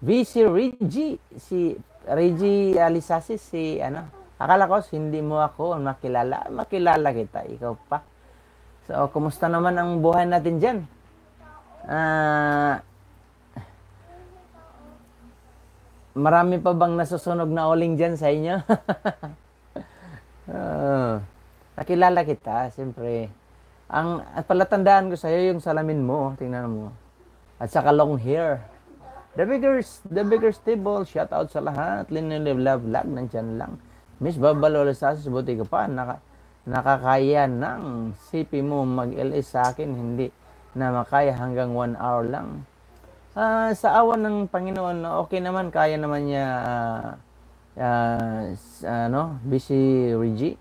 VC Reggie. Si Reggie Alisasi. Si ano? Akala ko, hindi mo ako makilala. Makilala kita. Ikaw pa. So, kumusta naman ang buhay natin dyan? uh, marami pa bang nasusunog na uling dyan sa inyo? uh, nakilala kita, siyempre. Ang at palatandaan ko sa iyo yung salamin mo, tingnan mo. At saka long hair. The bigger, the bigger stable, shout out sa lahat. Linilive love lag, nandyan lang. Miss Babalo sa buti ka pa. Naka, nakakaya ng sipi mo mag-LS sa akin, hindi na makaya hanggang 1 hour lang. Uh, sa awan ng Panginoon, okay naman, kaya naman niya uh, uh, ano, busy Reggie.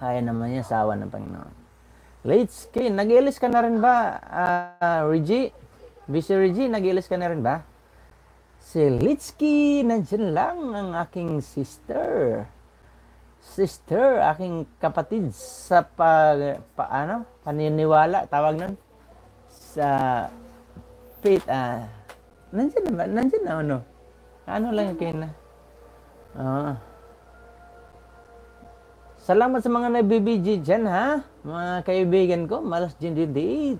Kaya naman niya sa awan ng Panginoon. Late King, nag ka na rin ba, uh, Reggie? Busy Reggie, nag ka na rin ba? Si Litsky, nandiyan lang ang aking sister. Sister, aking kapatid sa pa, pa ano, paniniwala, tawag nun sa faith, ah, nandiyan na ba? Nandiyan na, ano? Ano lang kayo na? Ah. Salamat sa mga nag-BBG dyan, ha? Mga kaibigan ko, malas dyan date.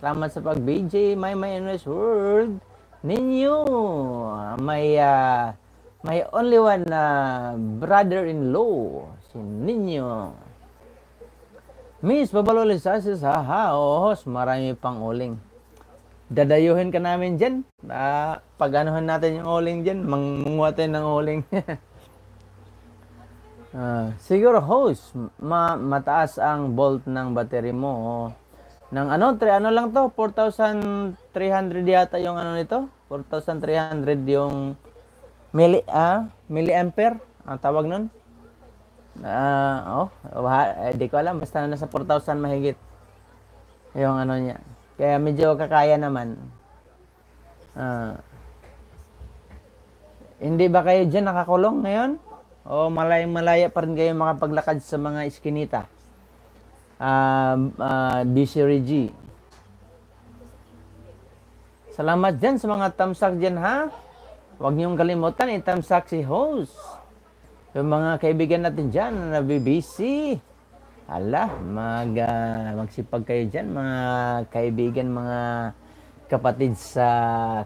Salamat sa pag-BJ, my my NS world. Ninyo, may, uh, may only one na uh, brother-in-law, si Ninyo. Miss, babalolis sa sis, ha, ha, ohos, marami pang uling. Dadayuhin ka namin dyan. Uh, pag natin yung uling dyan, mangunguha tayo ng uling. uh, siguro, host, ma mataas ang volt ng battery mo. Oh. Ng ano, tre, ano lang to, 4,300 yata yung ano nito. 4,300 yung mili, ah, milliampere, ang tawag nun. Uh, oh, hindi oh, eh, ko alam. Basta nasa 4,000 mahigit yung ano niya. Kaya medyo kakaya naman. Uh, hindi ba kayo diyan nakakulong ngayon? O malaya-malaya pa rin kayo makapaglakad sa mga iskinita? Uh, um, uh, ah, Desiree Regi. Salamat dyan sa mga tamsak dyan ha. Huwag niyong kalimutan, itamsak si host. Yung mga kaibigan natin dyan na nabibisi. Ala, mag, uh, magsipag kayo dyan, mga kaibigan, mga kapatid sa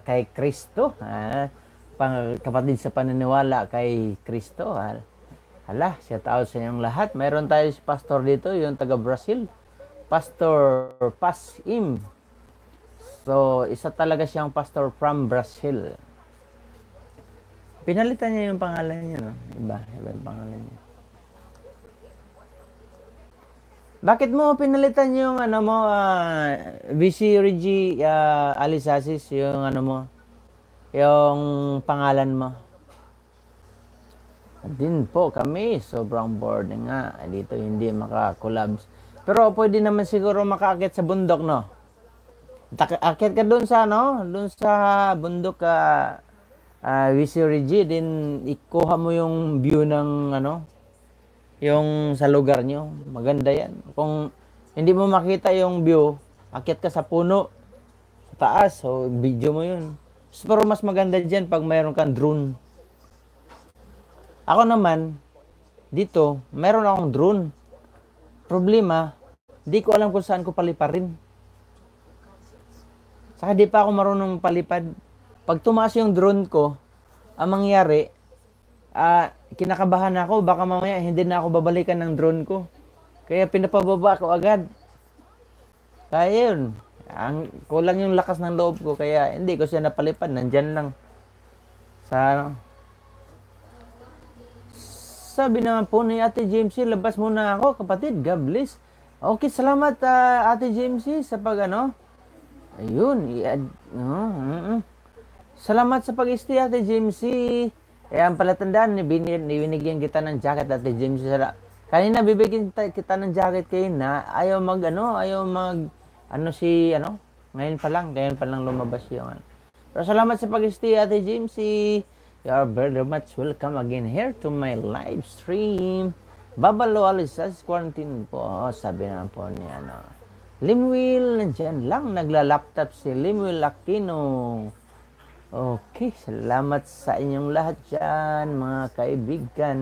kay Kristo. Uh, pang, kapatid sa paniniwala kay Kristo. Uh, ah. ala, shout out sa inyong lahat. Mayroon tayo si pastor dito, yung taga Brazil. Pastor Pasim. So, isa talaga siyang pastor from Brazil. Pinalitan niya yung pangalan niya, no? Iba, iba yung pangalan niya. Bakit mo pinalitan yung ano mo, uh, ah, VC Reggie uh, ah, Alisasis, yung ano mo, yung pangalan mo? Din po kami, sobrang bored nga. Dito hindi makakolabs. Pero pwede naman siguro makaakit sa bundok, no? Akit ka doon sa, no? Doon sa bundok, uh, uh, ah, rigid then ikuha mo yung view ng ano, yung sa lugar nyo. Maganda yan. Kung hindi mo makita yung view, akit ka sa puno, sa taas, so video mo yun. Pero mas maganda dyan pag mayroon kang drone. Ako naman, dito, meron akong drone. Problema, di ko alam kung saan ko paliparin. Saka di pa ako marunong palipad pag tumaas yung drone ko, ang mangyari, uh, kinakabahan ako, baka mamaya hindi na ako babalikan ng drone ko. Kaya pinapababa ko agad. Kaya yun. Ang, kulang yung lakas ng loob ko, kaya hindi ko siya napalipad. Nandyan lang. Sa, sabi naman po ni Ate Jamesy, labas muna ako, kapatid. God bless. Okay, salamat uh, Ate Jamesy sa pag ano. Ayun, i-add. uh, uh, uh. Salamat sa pag-stay, Ate Jimsy. Eh, ang palatandaan, binigyan kita ng jacket, Ate Jimsy. Kanina, bibigyan kita ng jacket kay na ayaw mag, ano, ayaw mag, ano si, ano, ngayon pa lang, ngayon pa lang lumabas yung, ano. Pero salamat sa pag-stay, Ate Jimsy. You are very much welcome again here to my live stream. Babalo Alisas quarantine po, sabi na po niya, ano. Limwil, nandiyan lang, nagla-laptop si Limwil Aquino. Okay, salamat sa inyong lahat dyan, mga kaibigan.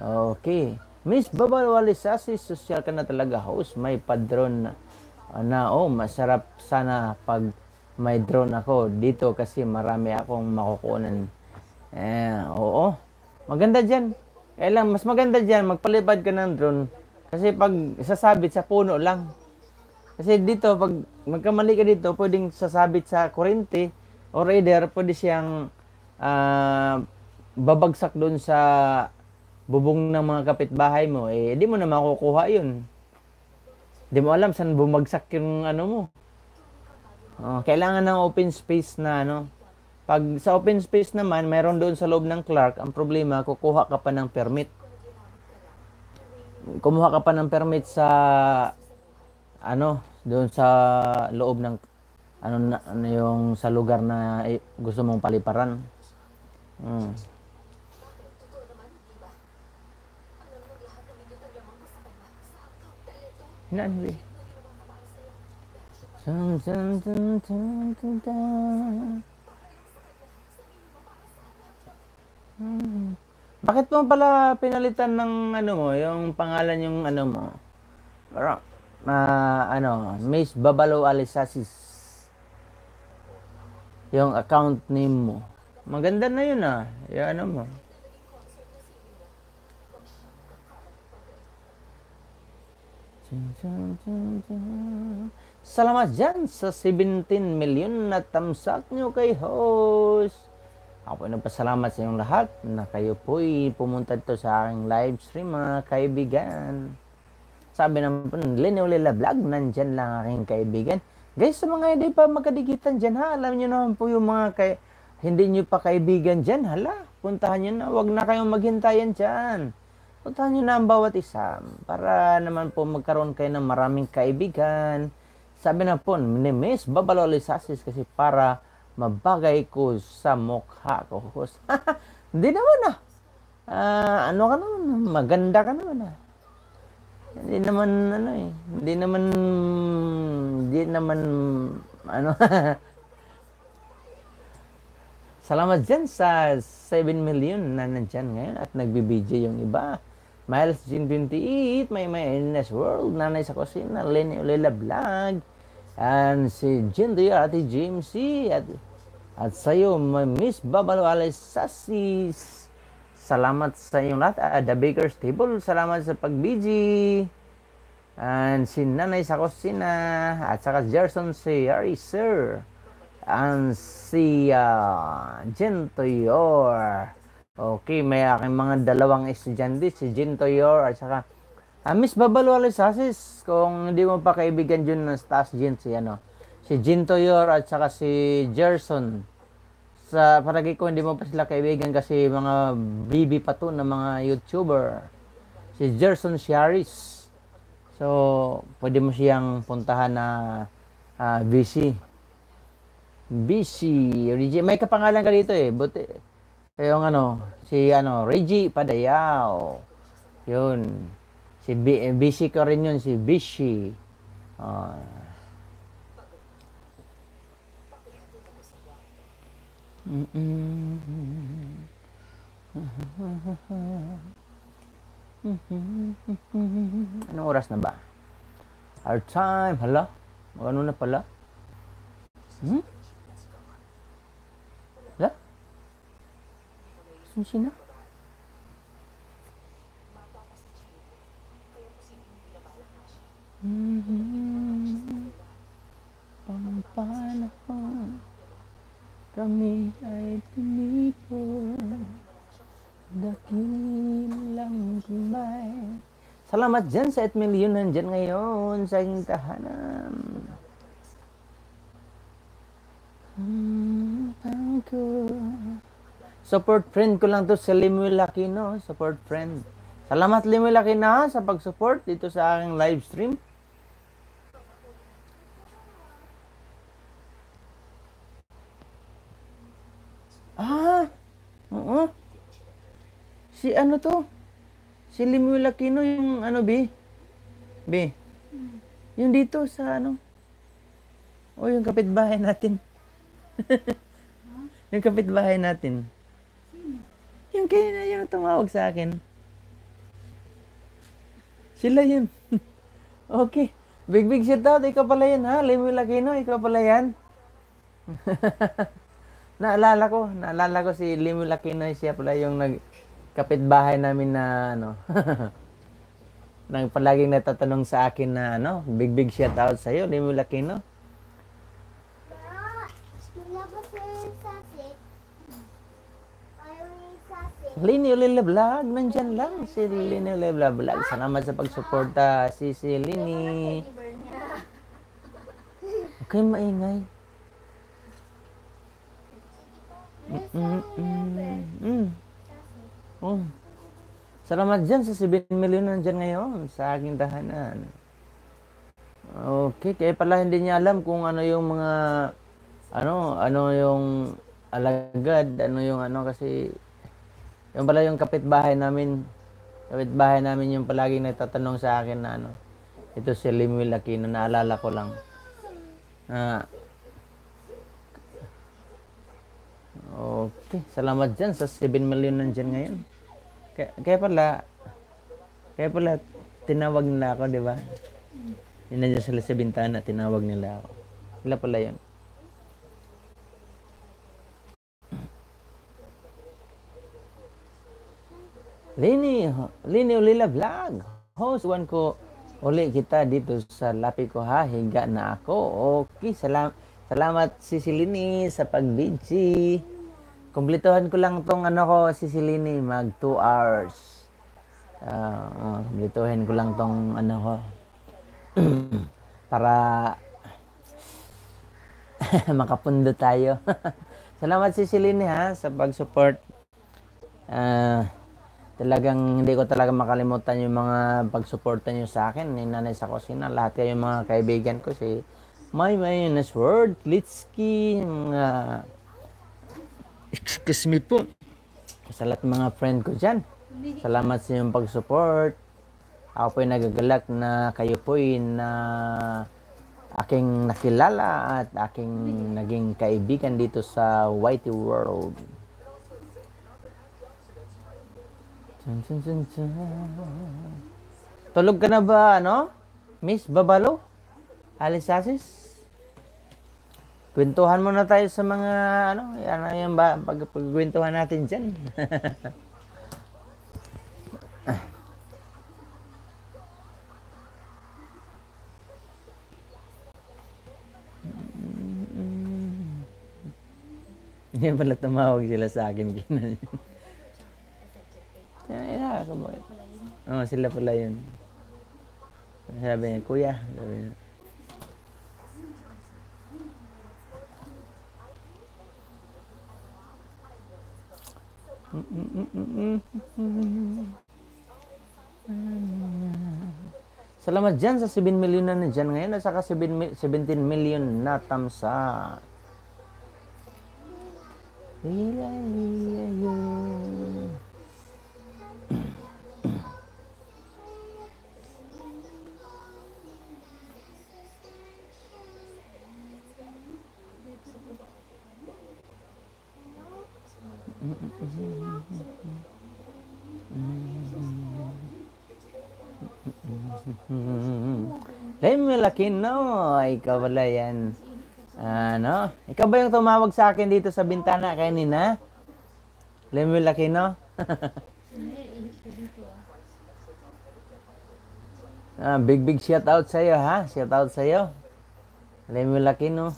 Okay. Miss Babal Walisasi, social ka na talaga host. May padron na, oh, masarap sana pag may drone ako dito kasi marami akong makukunan. Eh, oo. Maganda dyan. lang, mas maganda dyan, magpalipad ka ng drone. Kasi pag sasabit sa puno lang. Kasi dito, pag magkamali ka dito, pwedeng sasabit sa kurente Or either, pwede siyang uh, babagsak doon sa bubong ng mga kapitbahay mo, eh, di mo na makukuha yun. Di mo alam saan bumagsak yung ano mo. Oh, kailangan ng open space na ano. Pag sa open space naman, mayroon doon sa loob ng Clark, ang problema, kukuha ka pa ng permit. Kumuha ka pa ng permit sa ano, doon sa loob ng ano, na, ano yung sa lugar na eh, gusto mong paliparan. Mm. Hinaan Dun, dun, dun, dun, dun, dun. Hmm. Bakit mo pala pinalitan ng ano mo, yung pangalan yung ano mo? Parang, uh, ano, Miss Babalo Alisasis yung account name mo. Maganda na yun ah. Yung ano mo. Salamat dyan sa 17 million na tamsak nyo kay host. Ako nagpasalamat sa inyong lahat na kayo po'y pumunta dito sa aking live stream mga kaibigan. Sabi naman po, Lenny Ulila Vlog, nandyan lang aking kaibigan. Guys, sa mga hindi pa magkadigitan dyan ha, alam nyo naman po yung mga kay, hindi nyo pa kaibigan dyan, hala, puntahan nyo na, wag na kayong maghintayan dyan. Puntahan nyo na ang bawat isa para naman po magkaroon kayo ng maraming kaibigan. Sabi na po ni Miss kasi para mabagay ko sa mukha ko. Hindi naman ah. Uh, ano ka naman, maganda ka naman ah. Hindi naman ano eh. Hindi naman hindi naman ano. Salamat dyan sa 7 million na nandyan ngayon at nagbi-BJ yung iba. Miles Jean 28, may may NS World, Nanay sa Kusina, Lenny Ulela Vlog, and si Jean Dio, Ate GMC, at, at sa'yo, Miss Babalwales Sasis, Salamat sa inyong lahat. Uh, The Baker's Table, salamat sa pag pagbiji. And si Nanay sa kusina. At saka si Gerson si Ari Sir. And si uh, Gentoyor. Okay, may aking mga dalawang estudyante. Si Gentoyor at saka Ah, uh, Miss Babalwala Sasis, kung hindi mo pa kaibigan dyan ng Stas Jin, si ano, si Jin Toyor at saka si Gerson sa paragi ko, hindi mo pa sila kaibigan kasi mga BB pa to ng mga YouTuber. Si Gerson Sharis. So, pwede mo siyang puntahan na uh, ah, BC. BC. Reggie. May kapangalan ka dito eh. Buti. Eh, yung ano, si ano, Reggie Padayaw. Yun. Si B- eh, BC ko rin yun, si Bishi. Uh, ah. Anong oras na ba? Our time. Hala? Ano na pala? Hmm? Hala? Saan siya na? Mm-hmm. Pampanahon kami ay pinipon. Dakilang gimay. Salamat dyan sa 8 million nandyan ngayon sa aking tahanan. Hmm, Support friend ko lang to si Limuel Aquino. Support friend. Salamat Limuel Aquino sa pag-support dito sa aking live stream. Ah, oo. Si ano to? Si Lemuel Aquino yung ano, B? B? Yung dito sa ano? O oh, yung kapitbahay natin. yung kapitbahay natin. Yung kaya na yung tumawag sa akin. Sila yun. okay. Big big shout out. Ikaw pala yan ha. Lemuel Aquino. Ikaw pala yan. Naalala ko, naalala ko si Limo Lakinoy siya pala yung nag kapitbahay namin na ano. nang palaging natatanong sa akin na ano, big big shout out sa iyo, Limo Lakino. Linio Lila Vlog, nandyan lang si Linio Lila Vlog. Salamat sa pagsuporta, si si Lini. Okay, maingay. Mm, mm, mm. Oh. Salamat dyan sa 7 million nandyan ngayon sa aking tahanan. Okay, kaya pala hindi niya alam kung ano yung mga ano, ano yung alagad, ano yung ano kasi yung pala yung kapitbahay namin kapitbahay namin yung palagi nagtatanong sa akin na ano ito si Limuel Aquino naalala ko lang na ah, Okay, salamat dyan sa 7 million nandyan ngayon. Kaya, kaya pala, kaya pala, tinawag nila ako, di ba? Yun nandiyan sila sa bintana, tinawag nila ako. Wala pala yun. Lini, Lini Ulila Vlog. Host, one ko uli kita dito sa lapi ko ha. Higa na ako. Okay, salam, salamat si Silini sa pagbidsi. Kumpletuhan ko lang tong ano ko si sisilini mag 2 hours. Ah, uh, kumpletuhin ko lang tong ano ko. para makapundo tayo. Salamat si Celine ha sa pag-support. Uh, talagang hindi ko talaga makalimutan yung mga pagsuporta niyo sa akin, ni Nanay sa kusina, lahat yung mga kaibigan ko si May May World, Klitsky, mga uh, Excuse me po. Sa lahat mga friend ko dyan. Salamat sa inyong pag-support. Ako po ay nagagalak na kayo po ay na aking nakilala at aking naging kaibigan dito sa Whitey World. Dun, dun, dun, dun. Tulog ka na ba, ano? Miss Babalo? Alisasis? Asis? Kwentuhan muna tayo sa mga ano, ano yan ba pag pagkwentuhan natin diyan. Hindi pala tumawag sila sa akin. Ganun. Ay, nakakabuhay. sila pala yun. Sabi niya, kuya. Sabi niya, Salamat dyan sa 7 million na dyan ngayon at saka 7, 17 million na tamsa. Ilayo. Dahil malaki, no? Ikaw wala yan. Ano? Uh, Ikaw ba yung tumawag sa akin dito sa bintana kanina? Lemi laki, no? ah, big big shout out sa'yo, ha. Shout out sa'yo. iyo. Lemi laki, no?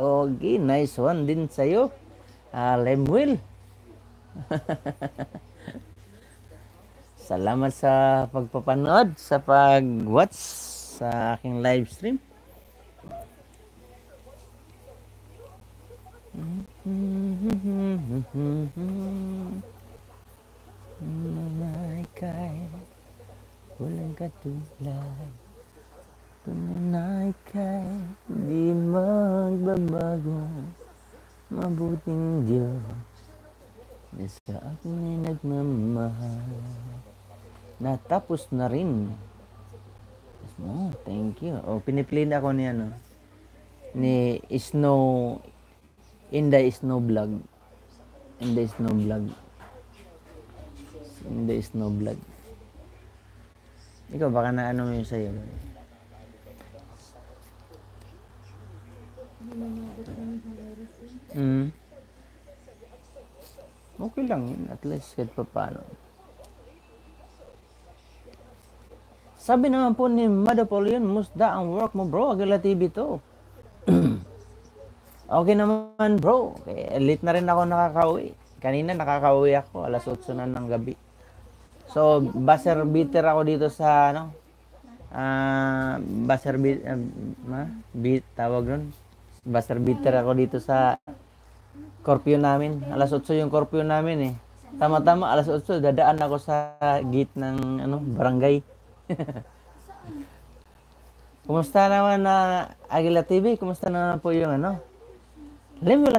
Ogi, nice one din sa'yo. Uh, Lemuel. Salamat sa pagpapanood, sa pag-watch sa aking live stream. tapos na rin. Oh, thank you. Oh, piniplain ako ni ano ni Snow in the Snow vlog. In the Snow vlog. In the Snow vlog. Ikaw baka na ano mo sa'yo. Mm. Okay lang yun. At least kahit pa paano. Sabi naman po ni Madapolion, musda ang work mo bro, Agila TV to. okay naman bro, okay, eh, late na rin ako nakakauwi. Kanina nakakauwi ako, alas 8 na ng gabi. So, buzzer beater ako dito sa, ano, uh, ah, buzzer beat, uh, ma? beat, tawag nun. Buzzer beater ako dito sa Corpio namin. Alas 8 yung Corpio namin eh. Tama-tama, alas 8, dadaan ako sa gate ng ano, barangay. Kumusta naman na uh, Agila TV? Kumusta naman po yung ano? Lemil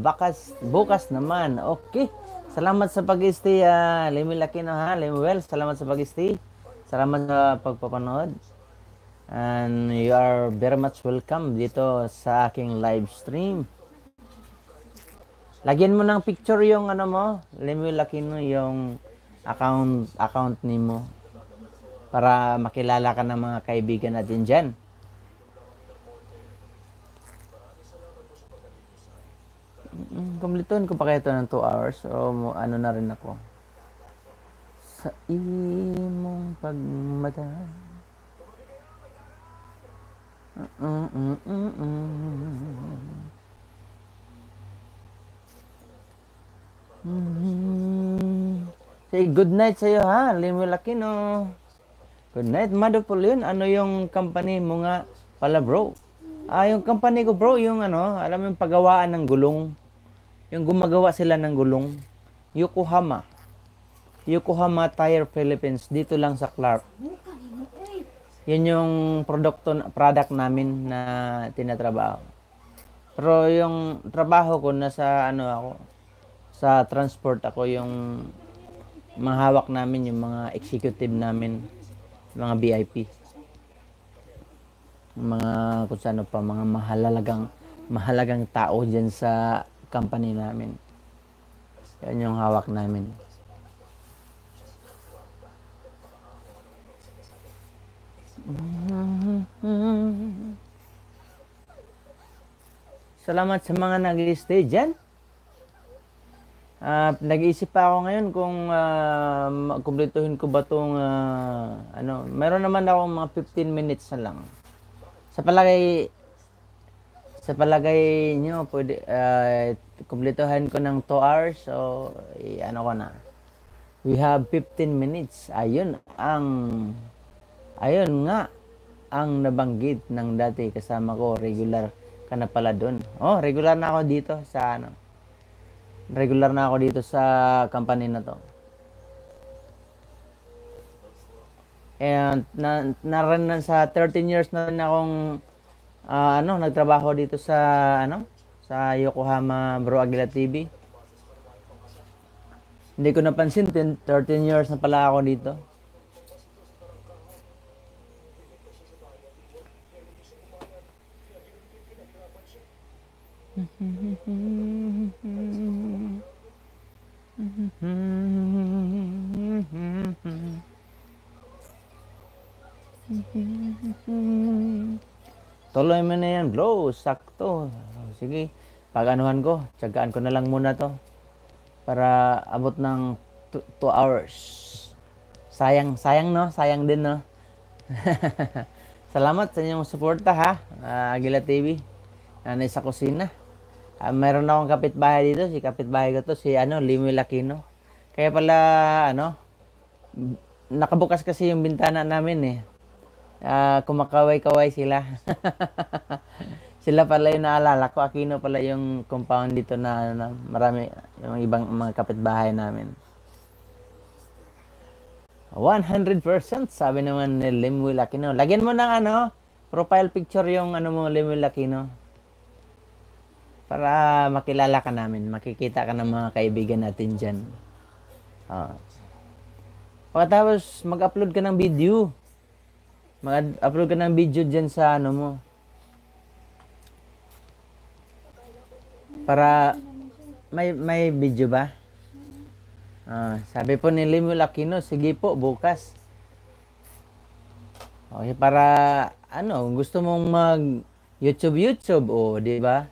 bakas, bukas naman. Okay. Salamat sa pag-stay, uh, Lemil ha. Lemuel, salamat sa pag-stay. Salamat sa pagpapanood. And you are very much welcome dito sa aking live stream. Lagyan mo ng picture yung ano mo, Lemuel yung account account ni mo para makilala ka ng mga kaibigan natin dyan. Mm, Kumplituhin ko pa kaya ito ng 2 hours o ano na rin ako. Sa imong pagmata. Mm mm-hmm. Say good night sa iyo ha, Limulakino. Good night, Mado Pulion. Ano yung company mo nga pala, bro? Ah, yung company ko, bro, yung ano, alam mo yung pagawaan ng gulong. Yung gumagawa sila ng gulong. Yokohama. Yokohama Tire Philippines. Dito lang sa Clark. Yan yung produkto, product namin na tinatrabaho. Pero yung trabaho ko, nasa ano ako, sa transport ako, yung mahawak namin, yung mga executive namin mga VIP mga kung saan pa mga mahalagang mahalagang tao diyan sa company namin yan yung hawak namin Salamat sa mga nag-stay dyan. Uh, nag-iisip pa ako ngayon kung uh, kumpletuhin ko ba tong uh, ano, meron naman ako mga 15 minutes na lang. Sa palagay sa palagay niyo pwede uh, kumpletuhin ko ng 2 hours so ano ko na. We have 15 minutes. Ayun ang ayun nga ang nabanggit ng dati kasama ko regular ka na pala doon. Oh, regular na ako dito sa ano Regular na ako dito sa company na to. And na, naran na sa 13 years na rin akong uh, ano, nagtrabaho dito sa ano, sa Yokohama Bro Aguila TV. Hindi ko napansin 13 years na pala ako dito. Tuloy mo na yan, blow. Sakto. Sige, pag ko, tsagaan ko na lang muna to. Para abot ng 2 hours. Sayang, sayang no? Sayang din no? Salamat sa inyong suporta ha, uh, ah, Agila TV. Nanay sa kusina. Uh, meron akong kapitbahay dito, si kapitbahay ko to, si ano, Limi Lakino. Kaya pala, ano, nakabukas kasi yung bintana namin eh. Uh, kumakaway-kaway sila. sila pala yung naalala ko. Aquino pala yung compound dito na, na marami, yung ibang mga kapitbahay namin. 100% sabi naman ni Lemuel Aquino. Lagyan mo ng ano, profile picture yung ano mo Lemuel Aquino. Para makilala ka namin, makikita ka ng mga kaibigan natin dyan. Uh, ah. pagkatapos, mag-upload ka ng video. Mag-upload ka ng video dyan sa ano mo. Para, may, may video ba? Uh, sabi po ni Limu Lakino, sige po, bukas. Okay, para ano, gusto mong mag YouTube YouTube o, oh, 'di ba?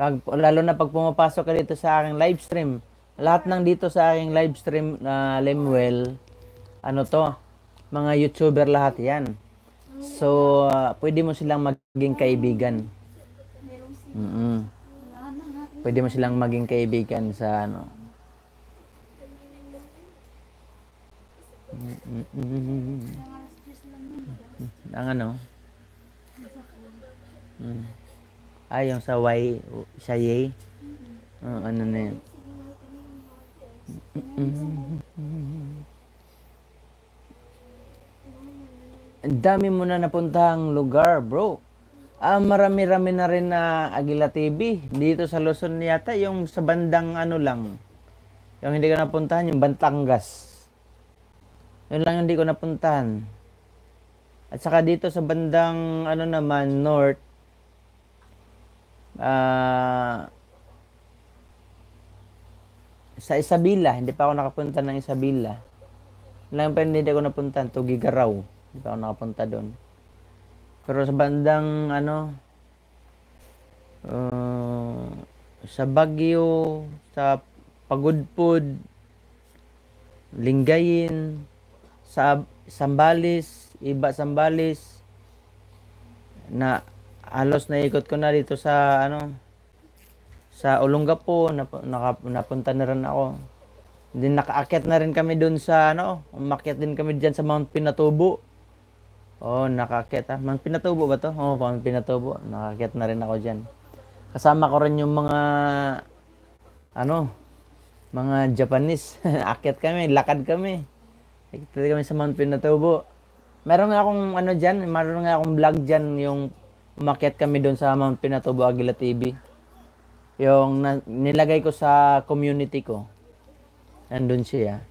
Pag, lalo na pag pumapasok ka dito sa aking live stream, lahat ng dito sa aking live stream na uh, Lemuel, ano to, mga YouTuber lahat yan. So, uh, pwede mo silang maging kaibigan. Mm-mm. Pwede mo silang maging kaibigan sa ano. mm Ang ano? Mm. Ah, yung sa Y, sa Y. Uh, ano na yun. dami mo na napuntahang lugar, bro. Ah, marami-rami na rin na Agila TV. Dito sa Luzon yata, yung sa bandang ano lang. Yung hindi ko napuntahan, yung Bantangas. Yun lang hindi ko napuntahan. At saka dito sa bandang ano naman, north, uh, sa Isabela, hindi pa ako nakapunta ng Isabela. Lang pa hindi ako napunta, Tugigaraw. Hindi pa ako nakapunta doon. Pero sa bandang ano uh, sa Baguio, sa Pagudpud, Lingayin, sa Sambalis, Iba Sambalis na halos naikot ko na dito sa ano sa Olongapo nap, naka, napunta na rin ako din nakaakyat na rin kami doon sa ano umakyat din kami diyan sa Mount Pinatubo oh nakaakyat ah Mount Pinatubo ba to oh Mount Pinatubo nakaakyat na rin ako diyan kasama ko rin yung mga ano mga Japanese akyat kami lakad kami akyat kami sa Mount Pinatubo meron nga akong ano diyan meron nga akong vlog diyan yung umakyat kami doon sa Mount Pinatubo Agila TV. Yung na, nilagay ko sa community ko. Nandun siya.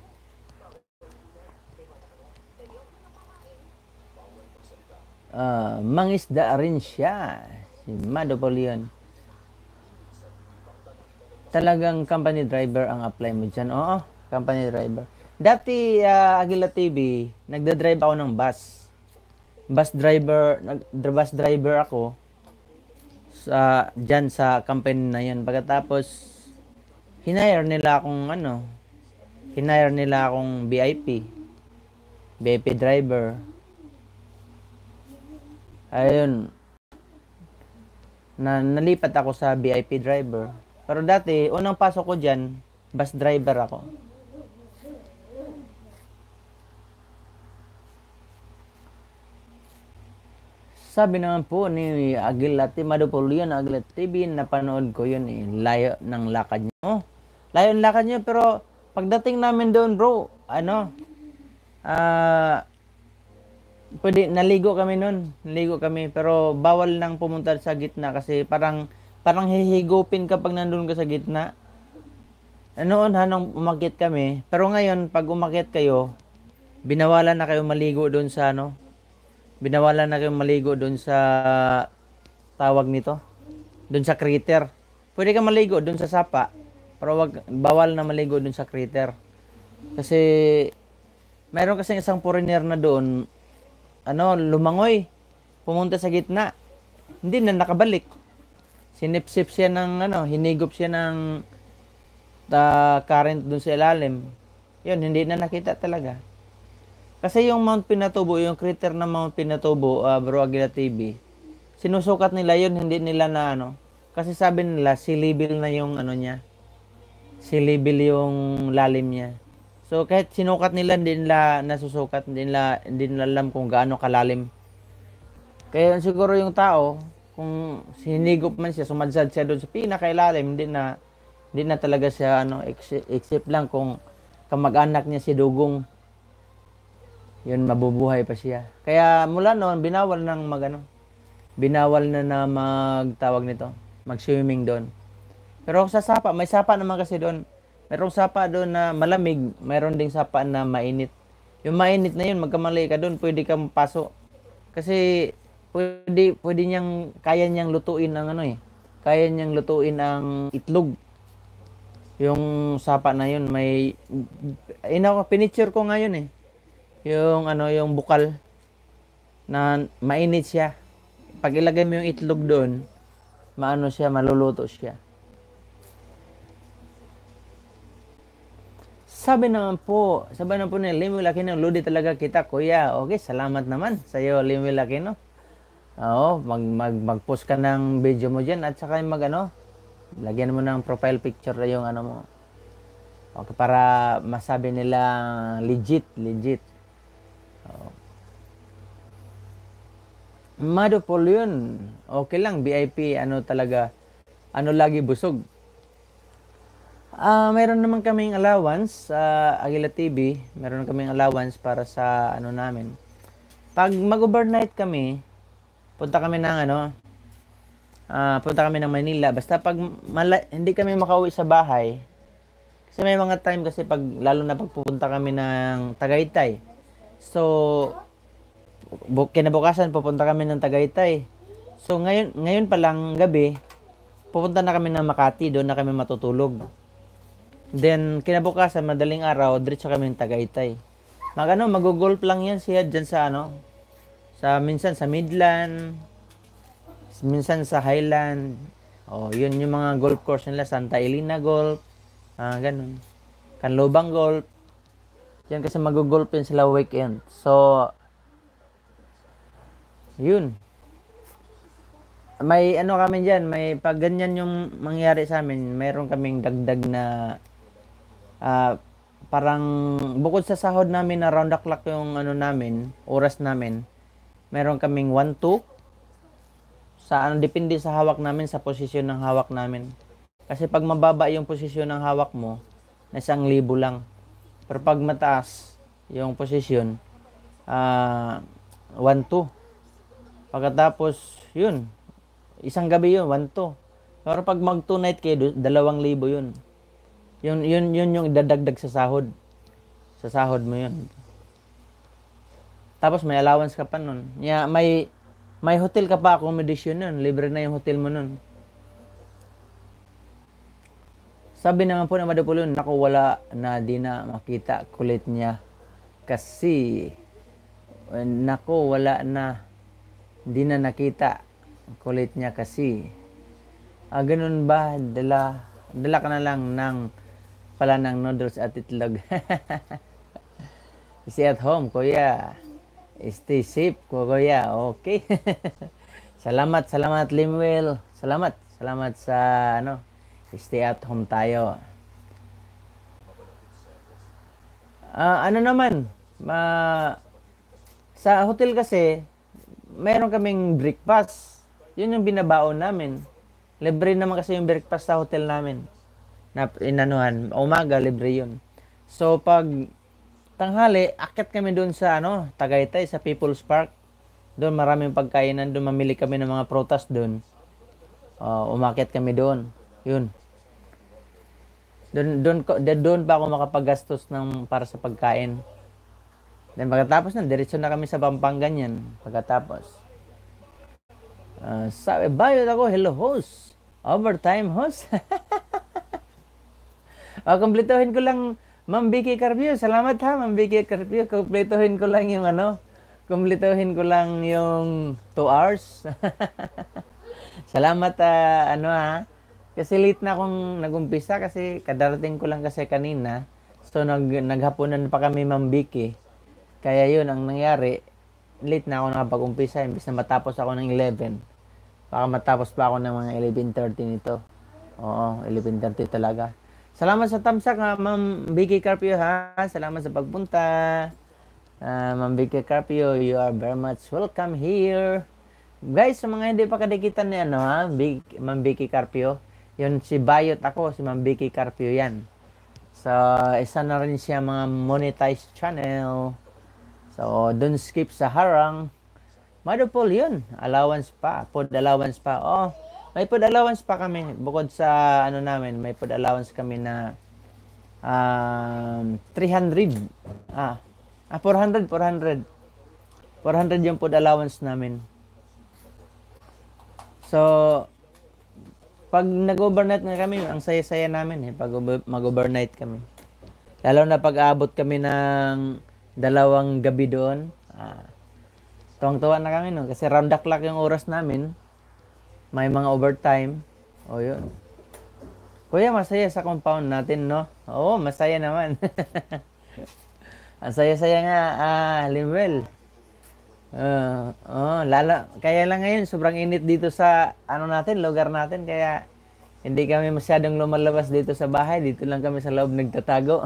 Uh, mangisda rin siya. Si Madopolion. Talagang company driver ang apply mo dyan. Oo, company driver. Dati, uh, ah, Agila TV, nagda-drive ako ng bus bus driver, nag bus driver ako sa diyan sa campaign na 'yon. Pagkatapos hinire nila akong ano, hinire nila akong VIP. VIP driver. Ayun. Na nalipat ako sa VIP driver. Pero dati, unang pasok ko diyan, bus driver ako. Sabi naman po ni Agilati, Madupulion Agilati TV, napanood ko yun eh, layo ng lakad niyo. Layo ng lakad niyo, pero pagdating namin doon bro, ano, ah, uh, pwede, naligo kami noon. Naligo kami, pero bawal nang pumunta sa gitna kasi parang, parang hihigupin kapag nandun ka sa gitna. Noon ha, nung umakit kami, pero ngayon, pag umakit kayo, binawalan na kayo maligo doon sa ano, binawalan na kayong maligo doon sa tawag nito, doon sa crater. Pwede kang maligo doon sa sapa, pero wag, bawal na maligo doon sa crater. Kasi, meron kasi isang foreigner na doon, ano, lumangoy, pumunta sa gitna, hindi na nakabalik. Sinipsip siya ng, ano, hinigop siya ng ta ah, current doon sa ilalim. Yun, hindi na nakita talaga. Kasi yung Mount Pinatubo, yung crater ng Mount Pinatubo, uh, ah, Bro Aguila TV, sinusukat nila yun, hindi nila na ano. Kasi sabi nila, silibel na yung ano niya. Silibel yung lalim niya. So kahit sinukat nila, hindi nila nasusukat, hindi nila, hindi nila alam kung gaano kalalim. Kaya siguro yung tao, kung sinigop man siya, sumadsad siya doon sa pinakailalim, hindi na, hindi na talaga siya, ano, except lang kung kamag-anak niya si Dugong yun mabubuhay pa siya. Kaya mula noon, binawal nang magano, binawal na na magtawag nito, mag-swimming doon. Pero sa sapa, may sapa naman kasi doon. Merong sapa doon na malamig, mayroon ding sapa na mainit. Yung mainit na yun, magkamali ka doon, pwede kang paso. Kasi pwede pwede niyang kaya niyang lutuin ang ano eh. Kaya niyang lutuin ang itlog yung sapa na yun may ina ko pinicture ko ngayon eh yung ano, yung bukal na mainit siya. Pag ilagay mo yung itlog doon, maano siya, maluluto siya. Sabi naman po, sabi naman po ni Limil Aquino, ludi talaga kita kuya. Okay, salamat naman sa iyo Limil Aquino. Oo, mag, mag, mag-post ka ng video mo dyan at saka mag ano, lagyan mo ng profile picture na yung ano mo. Okay, para masabi nila legit, legit. Ah. Madopol yun. Okay lang, VIP, ano talaga, ano lagi busog. Uh, meron naman kaming allowance sa uh, Aguila TV. Meron kaming allowance para sa ano namin. Pag mag-overnight kami, punta kami ng ano, uh, punta kami ng Manila. Basta pag mala- hindi kami makauwi sa bahay, kasi may mga time kasi pag lalo na pag pupunta kami ng Tagaytay, So, bu- kinabukasan pupunta kami ng Tagaytay. So, ngayon, ngayon pa lang gabi, pupunta na kami ng Makati, doon na kami matutulog. Then, kinabukasan, madaling araw, diretso kami ng Tagaytay. Mag ano, mag-golf lang yan siya dyan sa ano, sa minsan sa Midland, minsan sa Highland. Oh, yun yung mga golf course nila, Santa Elena Golf, ah, ganun. Canlobang Golf, yan kasi magugulpin sila weekend. So, yun. May ano kami dyan, may pag ganyan yung mangyari sa amin, mayroon kaming dagdag na uh, parang bukod sa sahod namin na round the clock yung ano namin, oras namin, meron kaming 1-2 sa ano, depende sa hawak namin, sa posisyon ng hawak namin. Kasi pag mababa yung posisyon ng hawak mo, na isang libo lang. Pero pag mataas yung posisyon, uh, ah, 1-2. Pagkatapos, yun, isang gabi yun, 1-2. Pero pag mag 2 night kayo, 2,000 yun. Yun, yun, yun yung dadagdag sa sahod. Sa sahod mo yun. Tapos may allowance ka pa nun. Yeah, may, may hotel ka pa accommodation nun. Libre na yung hotel mo nun. Sabi naman po ng Madapulon, naku wala na di na makita kulit niya kasi naku wala na di na nakita kulit niya kasi. Ah, ganun ba? Dala, dala ka na lang ng pala ng noodles at itlog. Stay at home, kuya. Stay safe, kuya. Okay. salamat, salamat, Limwell. Salamat, salamat sa ano, Stay at home tayo. Uh, ano naman, ma sa hotel kasi, meron kaming breakfast. Yun yung binabaon namin. Libre naman kasi yung breakfast sa hotel namin. Na inanuhan, umaga libre yun. So pag tanghali, akit kami doon sa ano, Tagaytay sa People's Park. Doon maraming pagkainan, doon mamili kami ng mga protas doon. Uh, ah, umakyat kami doon. Yun. Doon, doon, doon pa ako makapagastos ng para sa pagkain. Then pagkatapos na, diretso na kami sa Pampanga niyan. Pagkatapos. Uh, sabi, bayad ako, hello host. Overtime host. o, ah, kumpletuhin ko lang, Ma'am Vicky Carpio. Salamat ha, Ma'am Vicky Carpio. Kumpletuhin ko lang yung ano, kumpletuhin ko lang yung 2 hours. Salamat uh, ano ha. Kasi late na akong nagumpisa kasi kadarating ko lang kasi kanina. So nag, naghapunan pa kami mambiki. Eh. Kaya yun ang nangyari. Late na ako nakapag-umpisa. Imbis na matapos ako ng 11. Baka matapos pa ako ng mga 11.30 nito. Oo, 11.30 talaga. Salamat sa tamsak, up, Ma'am Vicky Carpio ha. Salamat sa pagpunta. Uh, Ma'am Vicky Carpio, you are very much welcome here. Guys, sa mga hindi pa kadikitan ni ano ha, Big, Ma'am Vicky Carpio, yun si Bayot ako, si Ma'am Vicky Carpio yan. So, isa na rin siya mga monetized channel. So, don't skip sa harang. Madupol yun. Allowance pa. Food allowance pa. Oh, may food allowance pa kami. Bukod sa ano namin, may food allowance kami na um, 300. Ah, ah 400, 400. 400 yung food allowance namin. So, pag nag-overnight na kami, ang saya-saya namin eh, pag mag-overnight kami. Lalo na pag aabot kami ng dalawang gabi doon, ah, tuwang-tuwa na kami no, kasi round the clock yung oras namin. May mga overtime. O yun. Kuya, masaya sa compound natin, no? Oo, masaya naman. ang saya-saya nga, ah, Limwell. Uh, oh, lala, kaya lang ngayon sobrang init dito sa ano natin, lugar natin kaya hindi kami masyadong lumalabas dito sa bahay, dito lang kami sa loob nagtatago.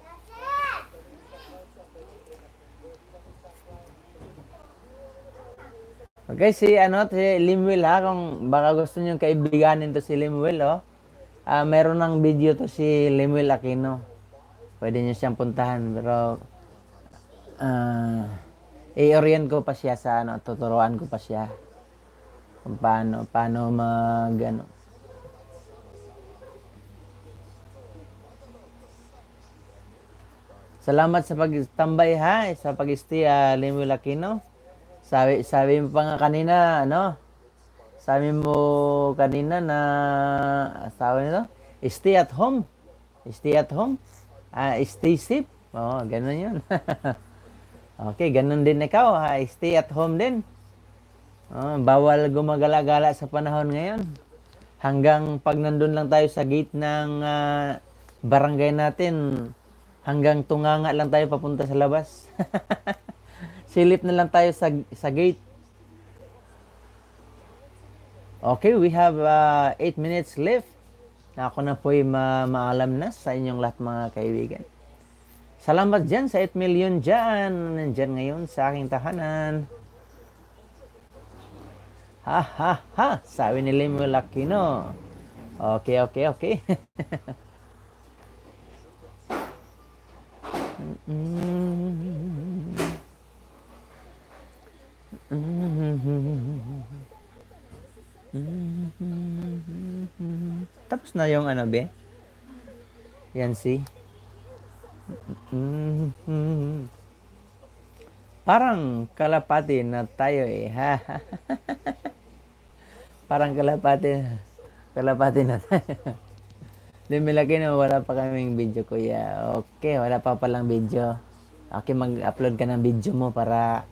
okay, si ano, si Limwell ha, kung baka gusto niyo kaibiganin to si Limwell oh. Uh, meron ng video to si Limwell Aquino. Pwede niyo siyang puntahan pero uh, i-orient ko pa siya sa ano, tuturuan ko pa siya kung paano, paano mag ano. Salamat sa pagtambay ha, sa pag-stay Limuel Aquino. Lakino. Sabi, sabi mo pa nga kanina, ano, sabi mo kanina na, sabi ah, nito, stay at home. Stay at home. Uh, stay safe. Oo, oh, ganun yun. Okay, ganun din ikaw. Ha? Stay at home din. Oh, bawal gumagala-gala sa panahon ngayon. Hanggang pag nandun lang tayo sa gate ng uh, barangay natin, hanggang tunganga lang tayo papunta sa labas. Silip na lang tayo sa, sa gate. Okay, we have 8 uh, ah, minutes left. Ako na po'y ma maalam na sa inyong lahat mga kaibigan. Salamat dyan sa 8 million dyan. Nandyan ngayon sa aking tahanan. Ha ha ha. Sabi ni Lemuel Aquino. Okay, okay, okay. Tapos na yung ano, be? Yan, see? Mm-hmm. Parang kalapati na tayo eh. Parang kalapati na. Kalapati na tayo. Lumilaki na wala pa kaming video kuya. Okay, wala pa palang video. Okay, mag-upload ka ng video mo para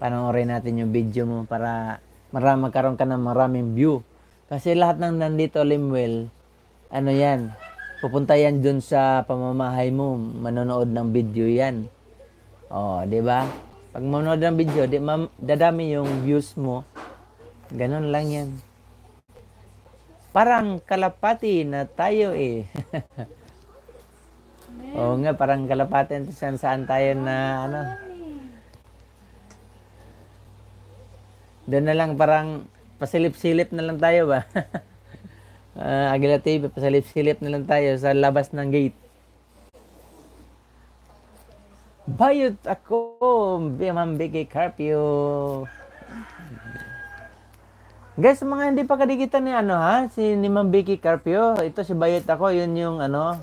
panoorin natin yung video mo para marami magkaroon ka ng maraming view. Kasi lahat ng nandito Limwell, ano yan, Pupunta yan dun sa pamamahay mo, manonood ng video yan. Oh, 'di ba? Pag manonood ng video, di ma- dadami yung views mo. Ganun lang yan. Parang kalapati na tayo eh. Oo nga, parang kalapati na saan, saan tayo na ano. Doon na lang parang pasilip-silip na lang tayo ba? uh, Aguila TV, pasalip-silip na lang tayo sa labas ng gate. Bayot ako, Mambigay Carpio. Guys, mga hindi pa kadikitan ni ano ha, si ni Mambiki Carpio, ito si Bayot ako, yun yung ano,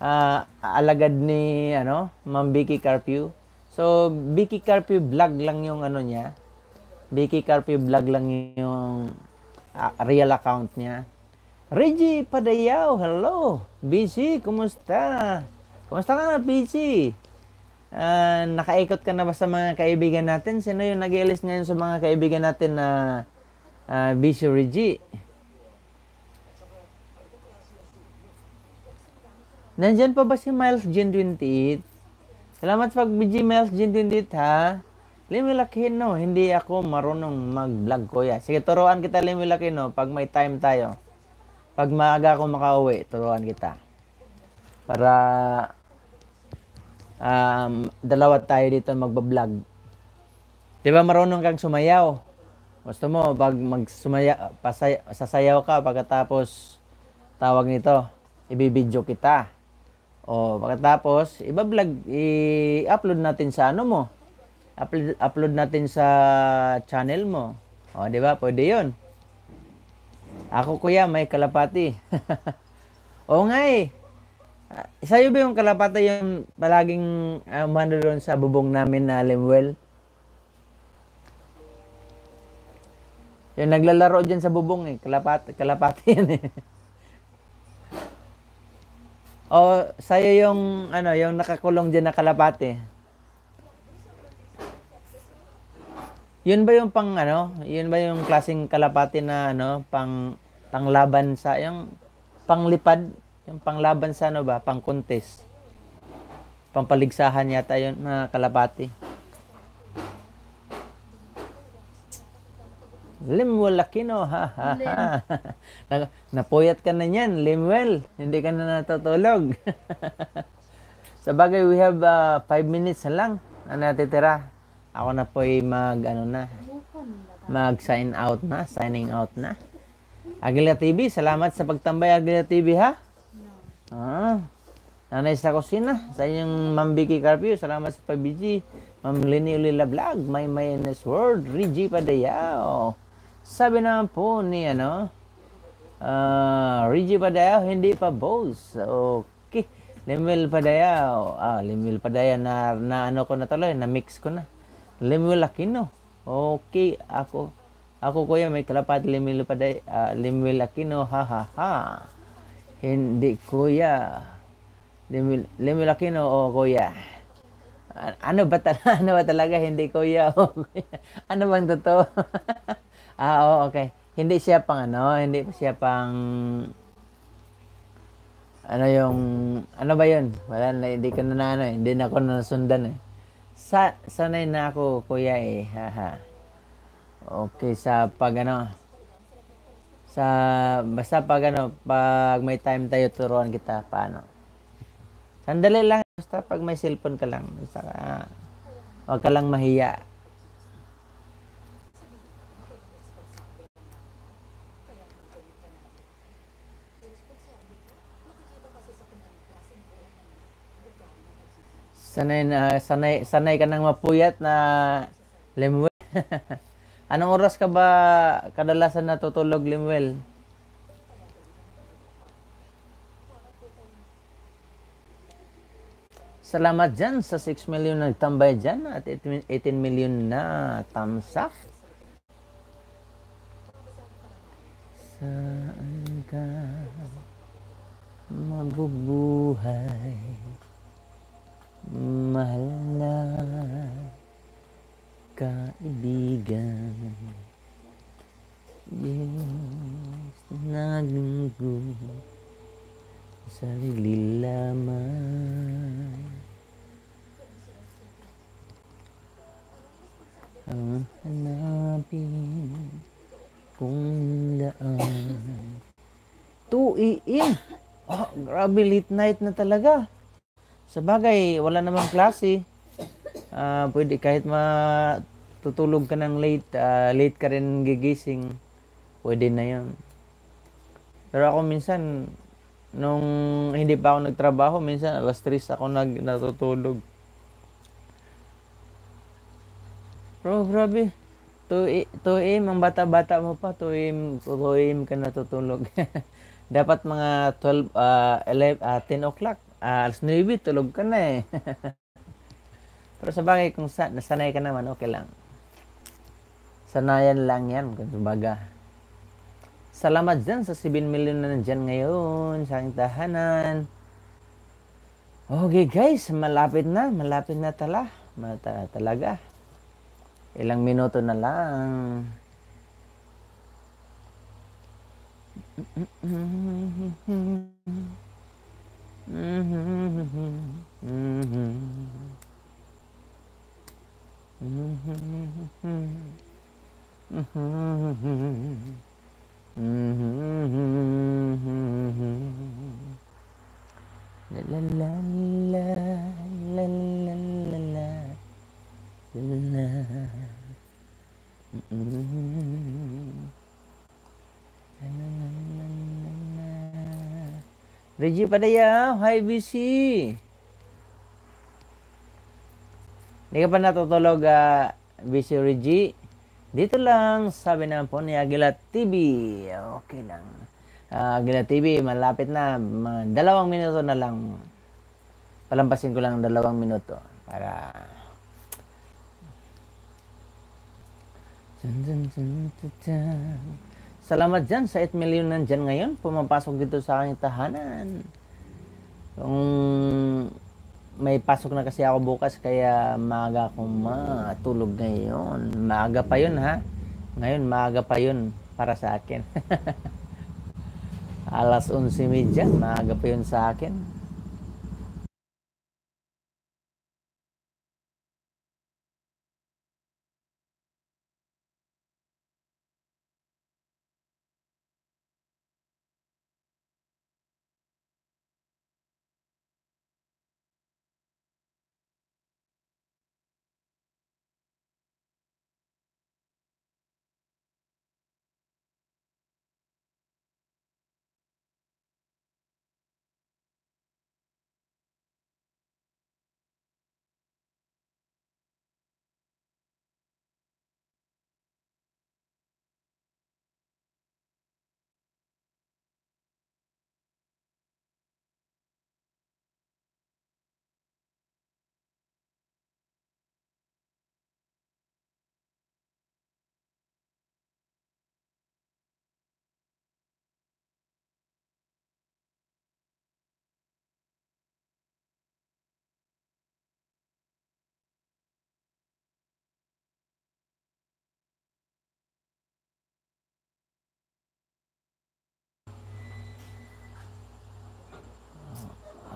uh, alagad ni ano, Mambiki Carpio. So, Vicky Carpio vlog lang yung ano niya. Vicky Carpio vlog lang yung uh, real account niya. Reggie Padayaw, hello. BC, kumusta? Kumusta ka na, BC? Uh, ah, nakaikot ka na ba sa mga kaibigan natin? Sino yung nag ngayon sa mga kaibigan natin na uh, ah, BC Reggie? Nandyan pa ba si Miles Gen 28? Salamat pag BG Miles Gen 28 ha. Limilakin no, hindi ako marunong mag-vlog ko ya. Sige, turuan kita Limilakin no pag may time tayo pag maaga ako makauwi, turuan kita. Para um, dalawa tayo dito magbablog. Di ba marunong kang sumayaw? Gusto mo, pag magsumaya, pasay, sasayaw ka pagkatapos tawag nito, ibibidyo kita. O pagkatapos, ibablog, i-upload natin sa ano mo. Upload, upload natin sa channel mo. O, di ba? Pwede yun. Ako kuya, may kalapati. Oo nga eh. Ah, sa'yo ba yung kalapati yung palaging uh, doon sa bubong namin na Lemuel? Yung naglalaro dyan sa bubong eh. Kalapati, kalapati yan eh. o sa'yo yung ano, yung nakakulong dyan na kalapati. Yun ba yung pang ano? Yun ba yung klasing kalapati na ano, pang panglaban sa yung panglipad, yung panglaban sa ano ba, pang contest. Pampaligsahan yata yun na kalapati. Limwell Aquino, ha, ha, ha. na, napuyat ka na niyan, Limwell. Hindi ka na natutulog. Sa bagay, we have 5 uh, minutes na lang na natitira. Ako na po mag, ano na, mag sign out na, signing out na. Agila TV, salamat sa pagtambay Agila TV ha. Ah, nanay sa kusina, sa inyong Ma'am Vicky Carpio, salamat sa pabiji. Ma'am Lini Ulila Vlog, may mayonnaise word, Reggie Padayaw. Sabi naman po ni ano, uh, Reggie Padayaw, hindi pa boss. Okay. Limil Padayaw. Ah, Limil Padayaw na, na ano ko na tuloy, na mix ko na lemuel Aquino. Okay, ako. Ako kuya may kalapat lemuel pa day, uh, lemuel Aquino. Ha ha ha. Hindi kuya. Lemuel, lemuel Aquino o oh, kuya. Ano ba, talaga, ano ba talaga hindi kuya? Oh, ano bang totoo? ah, oh, okay. Hindi siya pang ano, hindi siya pang ano yung ano ba yun? Wala na hindi ko na ano, eh. hindi na ako nasundan eh sa, sanay na ako, kuya eh. Haha. Okay, sa pag ano, sa, basta pag ano, pag may time tayo, turuan kita paano. Sandali lang, basta pag may cellphone ka lang, basta ka, ah, huwag ka lang mahiya. Sanay na sanay sanay ka nang mapuyat na Lemuel. Anong oras ka ba kadalasan natutulog Lemuel? Salamat dyan sa 6 million tambay dyan at 18 million na thumbs up. Saan ka mabubuhay? Mahal na kaibigan Yes, nalunggo Sarili lamang Ang hanapin kung daan Tuiin! Oh, grabe late night na talaga. Sa bagay, wala namang klase. Uh, pwede kahit matutulog ka ng late, uh, late ka rin gigising, pwede na yun. Pero ako minsan, nung hindi pa ako nagtrabaho, minsan alas 3 ako nag, natutulog. Bro, grabe. 2 a.m. ang bata-bata mo pa, 2 a.m. 2 a.m. ka natutulog. Dapat mga 12, uh, 11, uh, 10 o'clock uh, alas 9, tulog ka na eh. Pero sa bagay, kung sa, nasanay ka naman, okay lang. Sanayan lang yan, kumbaga. Salamat dyan sa 7 million na nandyan ngayon, sa aking tahanan. Okay guys, malapit na, malapit na tala. Mata, talaga. Ilang minuto na lang. Mm-hmm. Mm-hmm. Reggie Padayam, hi BC. Hindi ka pa natutulog, uh, ah, BC Reggie. Dito lang, sabi ng po ni Agila TV. Okay lang. Uh, ah, Agila TV, malapit na. Mga dalawang minuto na lang. Palampasin ko lang dalawang minuto para Dun, dun, dun, dun, dun. Salamat dyan sa 8 million nandyan ngayon. Pumapasok dito sa aking tahanan. Kung may pasok na kasi ako bukas kaya maaga akong matulog ngayon. Maaga pa yun ha. Ngayon maaga pa yun para sa akin. Alas 11.30 maaga pa yun sa akin.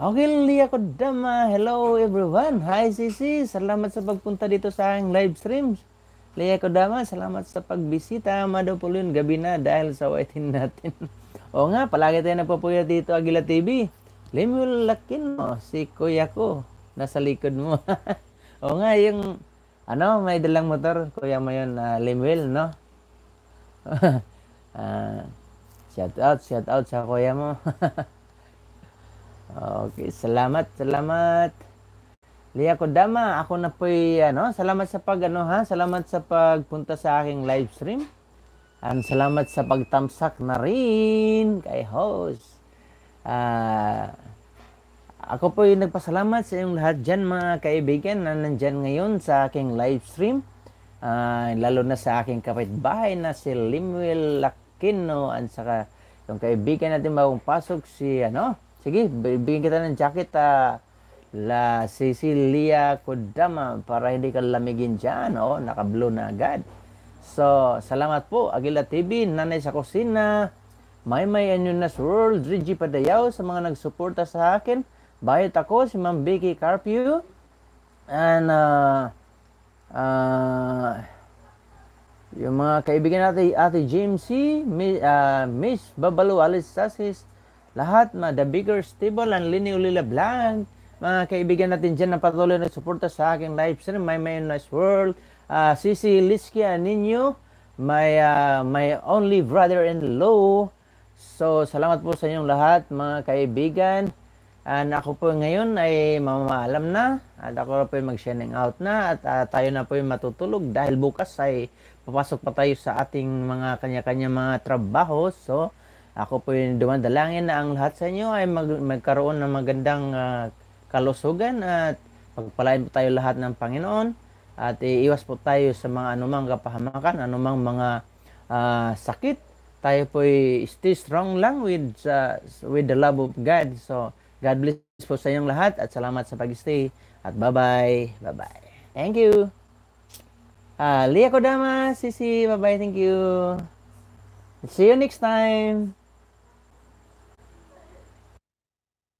Ogilya dama. hello everyone. Hi CC, salamat sa pagpunta dito sa aking live streams. Leia dama, salamat sa pagbisita. Mado po yun, gabi na dahil sa waiting natin. o nga, palagi tayo napapuya dito, Agila TV. Lemuel mo, si kuya ko, nasa likod mo. o nga, yung, ano, may dalang motor, kuya mo yun, uh, ah, Lemuel, no? uh, shout out, shout out sa kuya mo. Okay, salamat, salamat. Lia Kodama, ako na po'y ano, salamat sa pag ano ha, salamat sa pagpunta sa aking live stream. And salamat sa pagtamsak na rin kay host. Uh, ako po yung nagpasalamat sa inyong lahat dyan mga kaibigan na nandyan ngayon sa aking live stream. Uh, lalo na sa aking kapitbahay na si Limuel Aquino at saka yung kaibigan natin bagong pasok si ano, Sige, bigyan kita ng jacket ah. La Cecilia Kodama para hindi ka lamigin dyan. Oh, naka-blue na agad. So, salamat po. Agila TV, Nanay sa Kusina, May May and Yunas World, Reggie Padayaw sa mga nagsuporta sa akin. Bayot ako, si Ma'am Becky Carpio. And, uh, uh, yung mga kaibigan natin, Ate James C., ah, Miss, uh, Miss Babalo Alice Sasis, lahat, ma, the bigger stable and Lini Ulila Blanc. Mga kaibigan natin dyan na patuloy na suporta sa aking live stream, My main nice World, uh, Sisi Liskia Ninyo, my, uh, my only brother-in-law. So, salamat po sa inyong lahat, mga kaibigan. And ako po ngayon ay mamamalam na at ako po ay mag-shining out na at uh, tayo na po ay matutulog dahil bukas ay papasok pa tayo sa ating mga kanya-kanya mga trabaho. So, ako po yung dumadalangin na ang lahat sa inyo ay mag- magkaroon ng magandang uh, kalusugan at pagpalain po tayo lahat ng Panginoon at iiwas po tayo sa mga anumang kapahamakan, anumang mga uh, sakit. Tayo po ay stay strong lang with, uh, with the love of God. So, God bless po sa inyong lahat at salamat sa pag-stay. At bye-bye. Bye-bye. Thank you. Uh, ah, Lia Kodama, Sisi, bye-bye. Thank you. See you next time.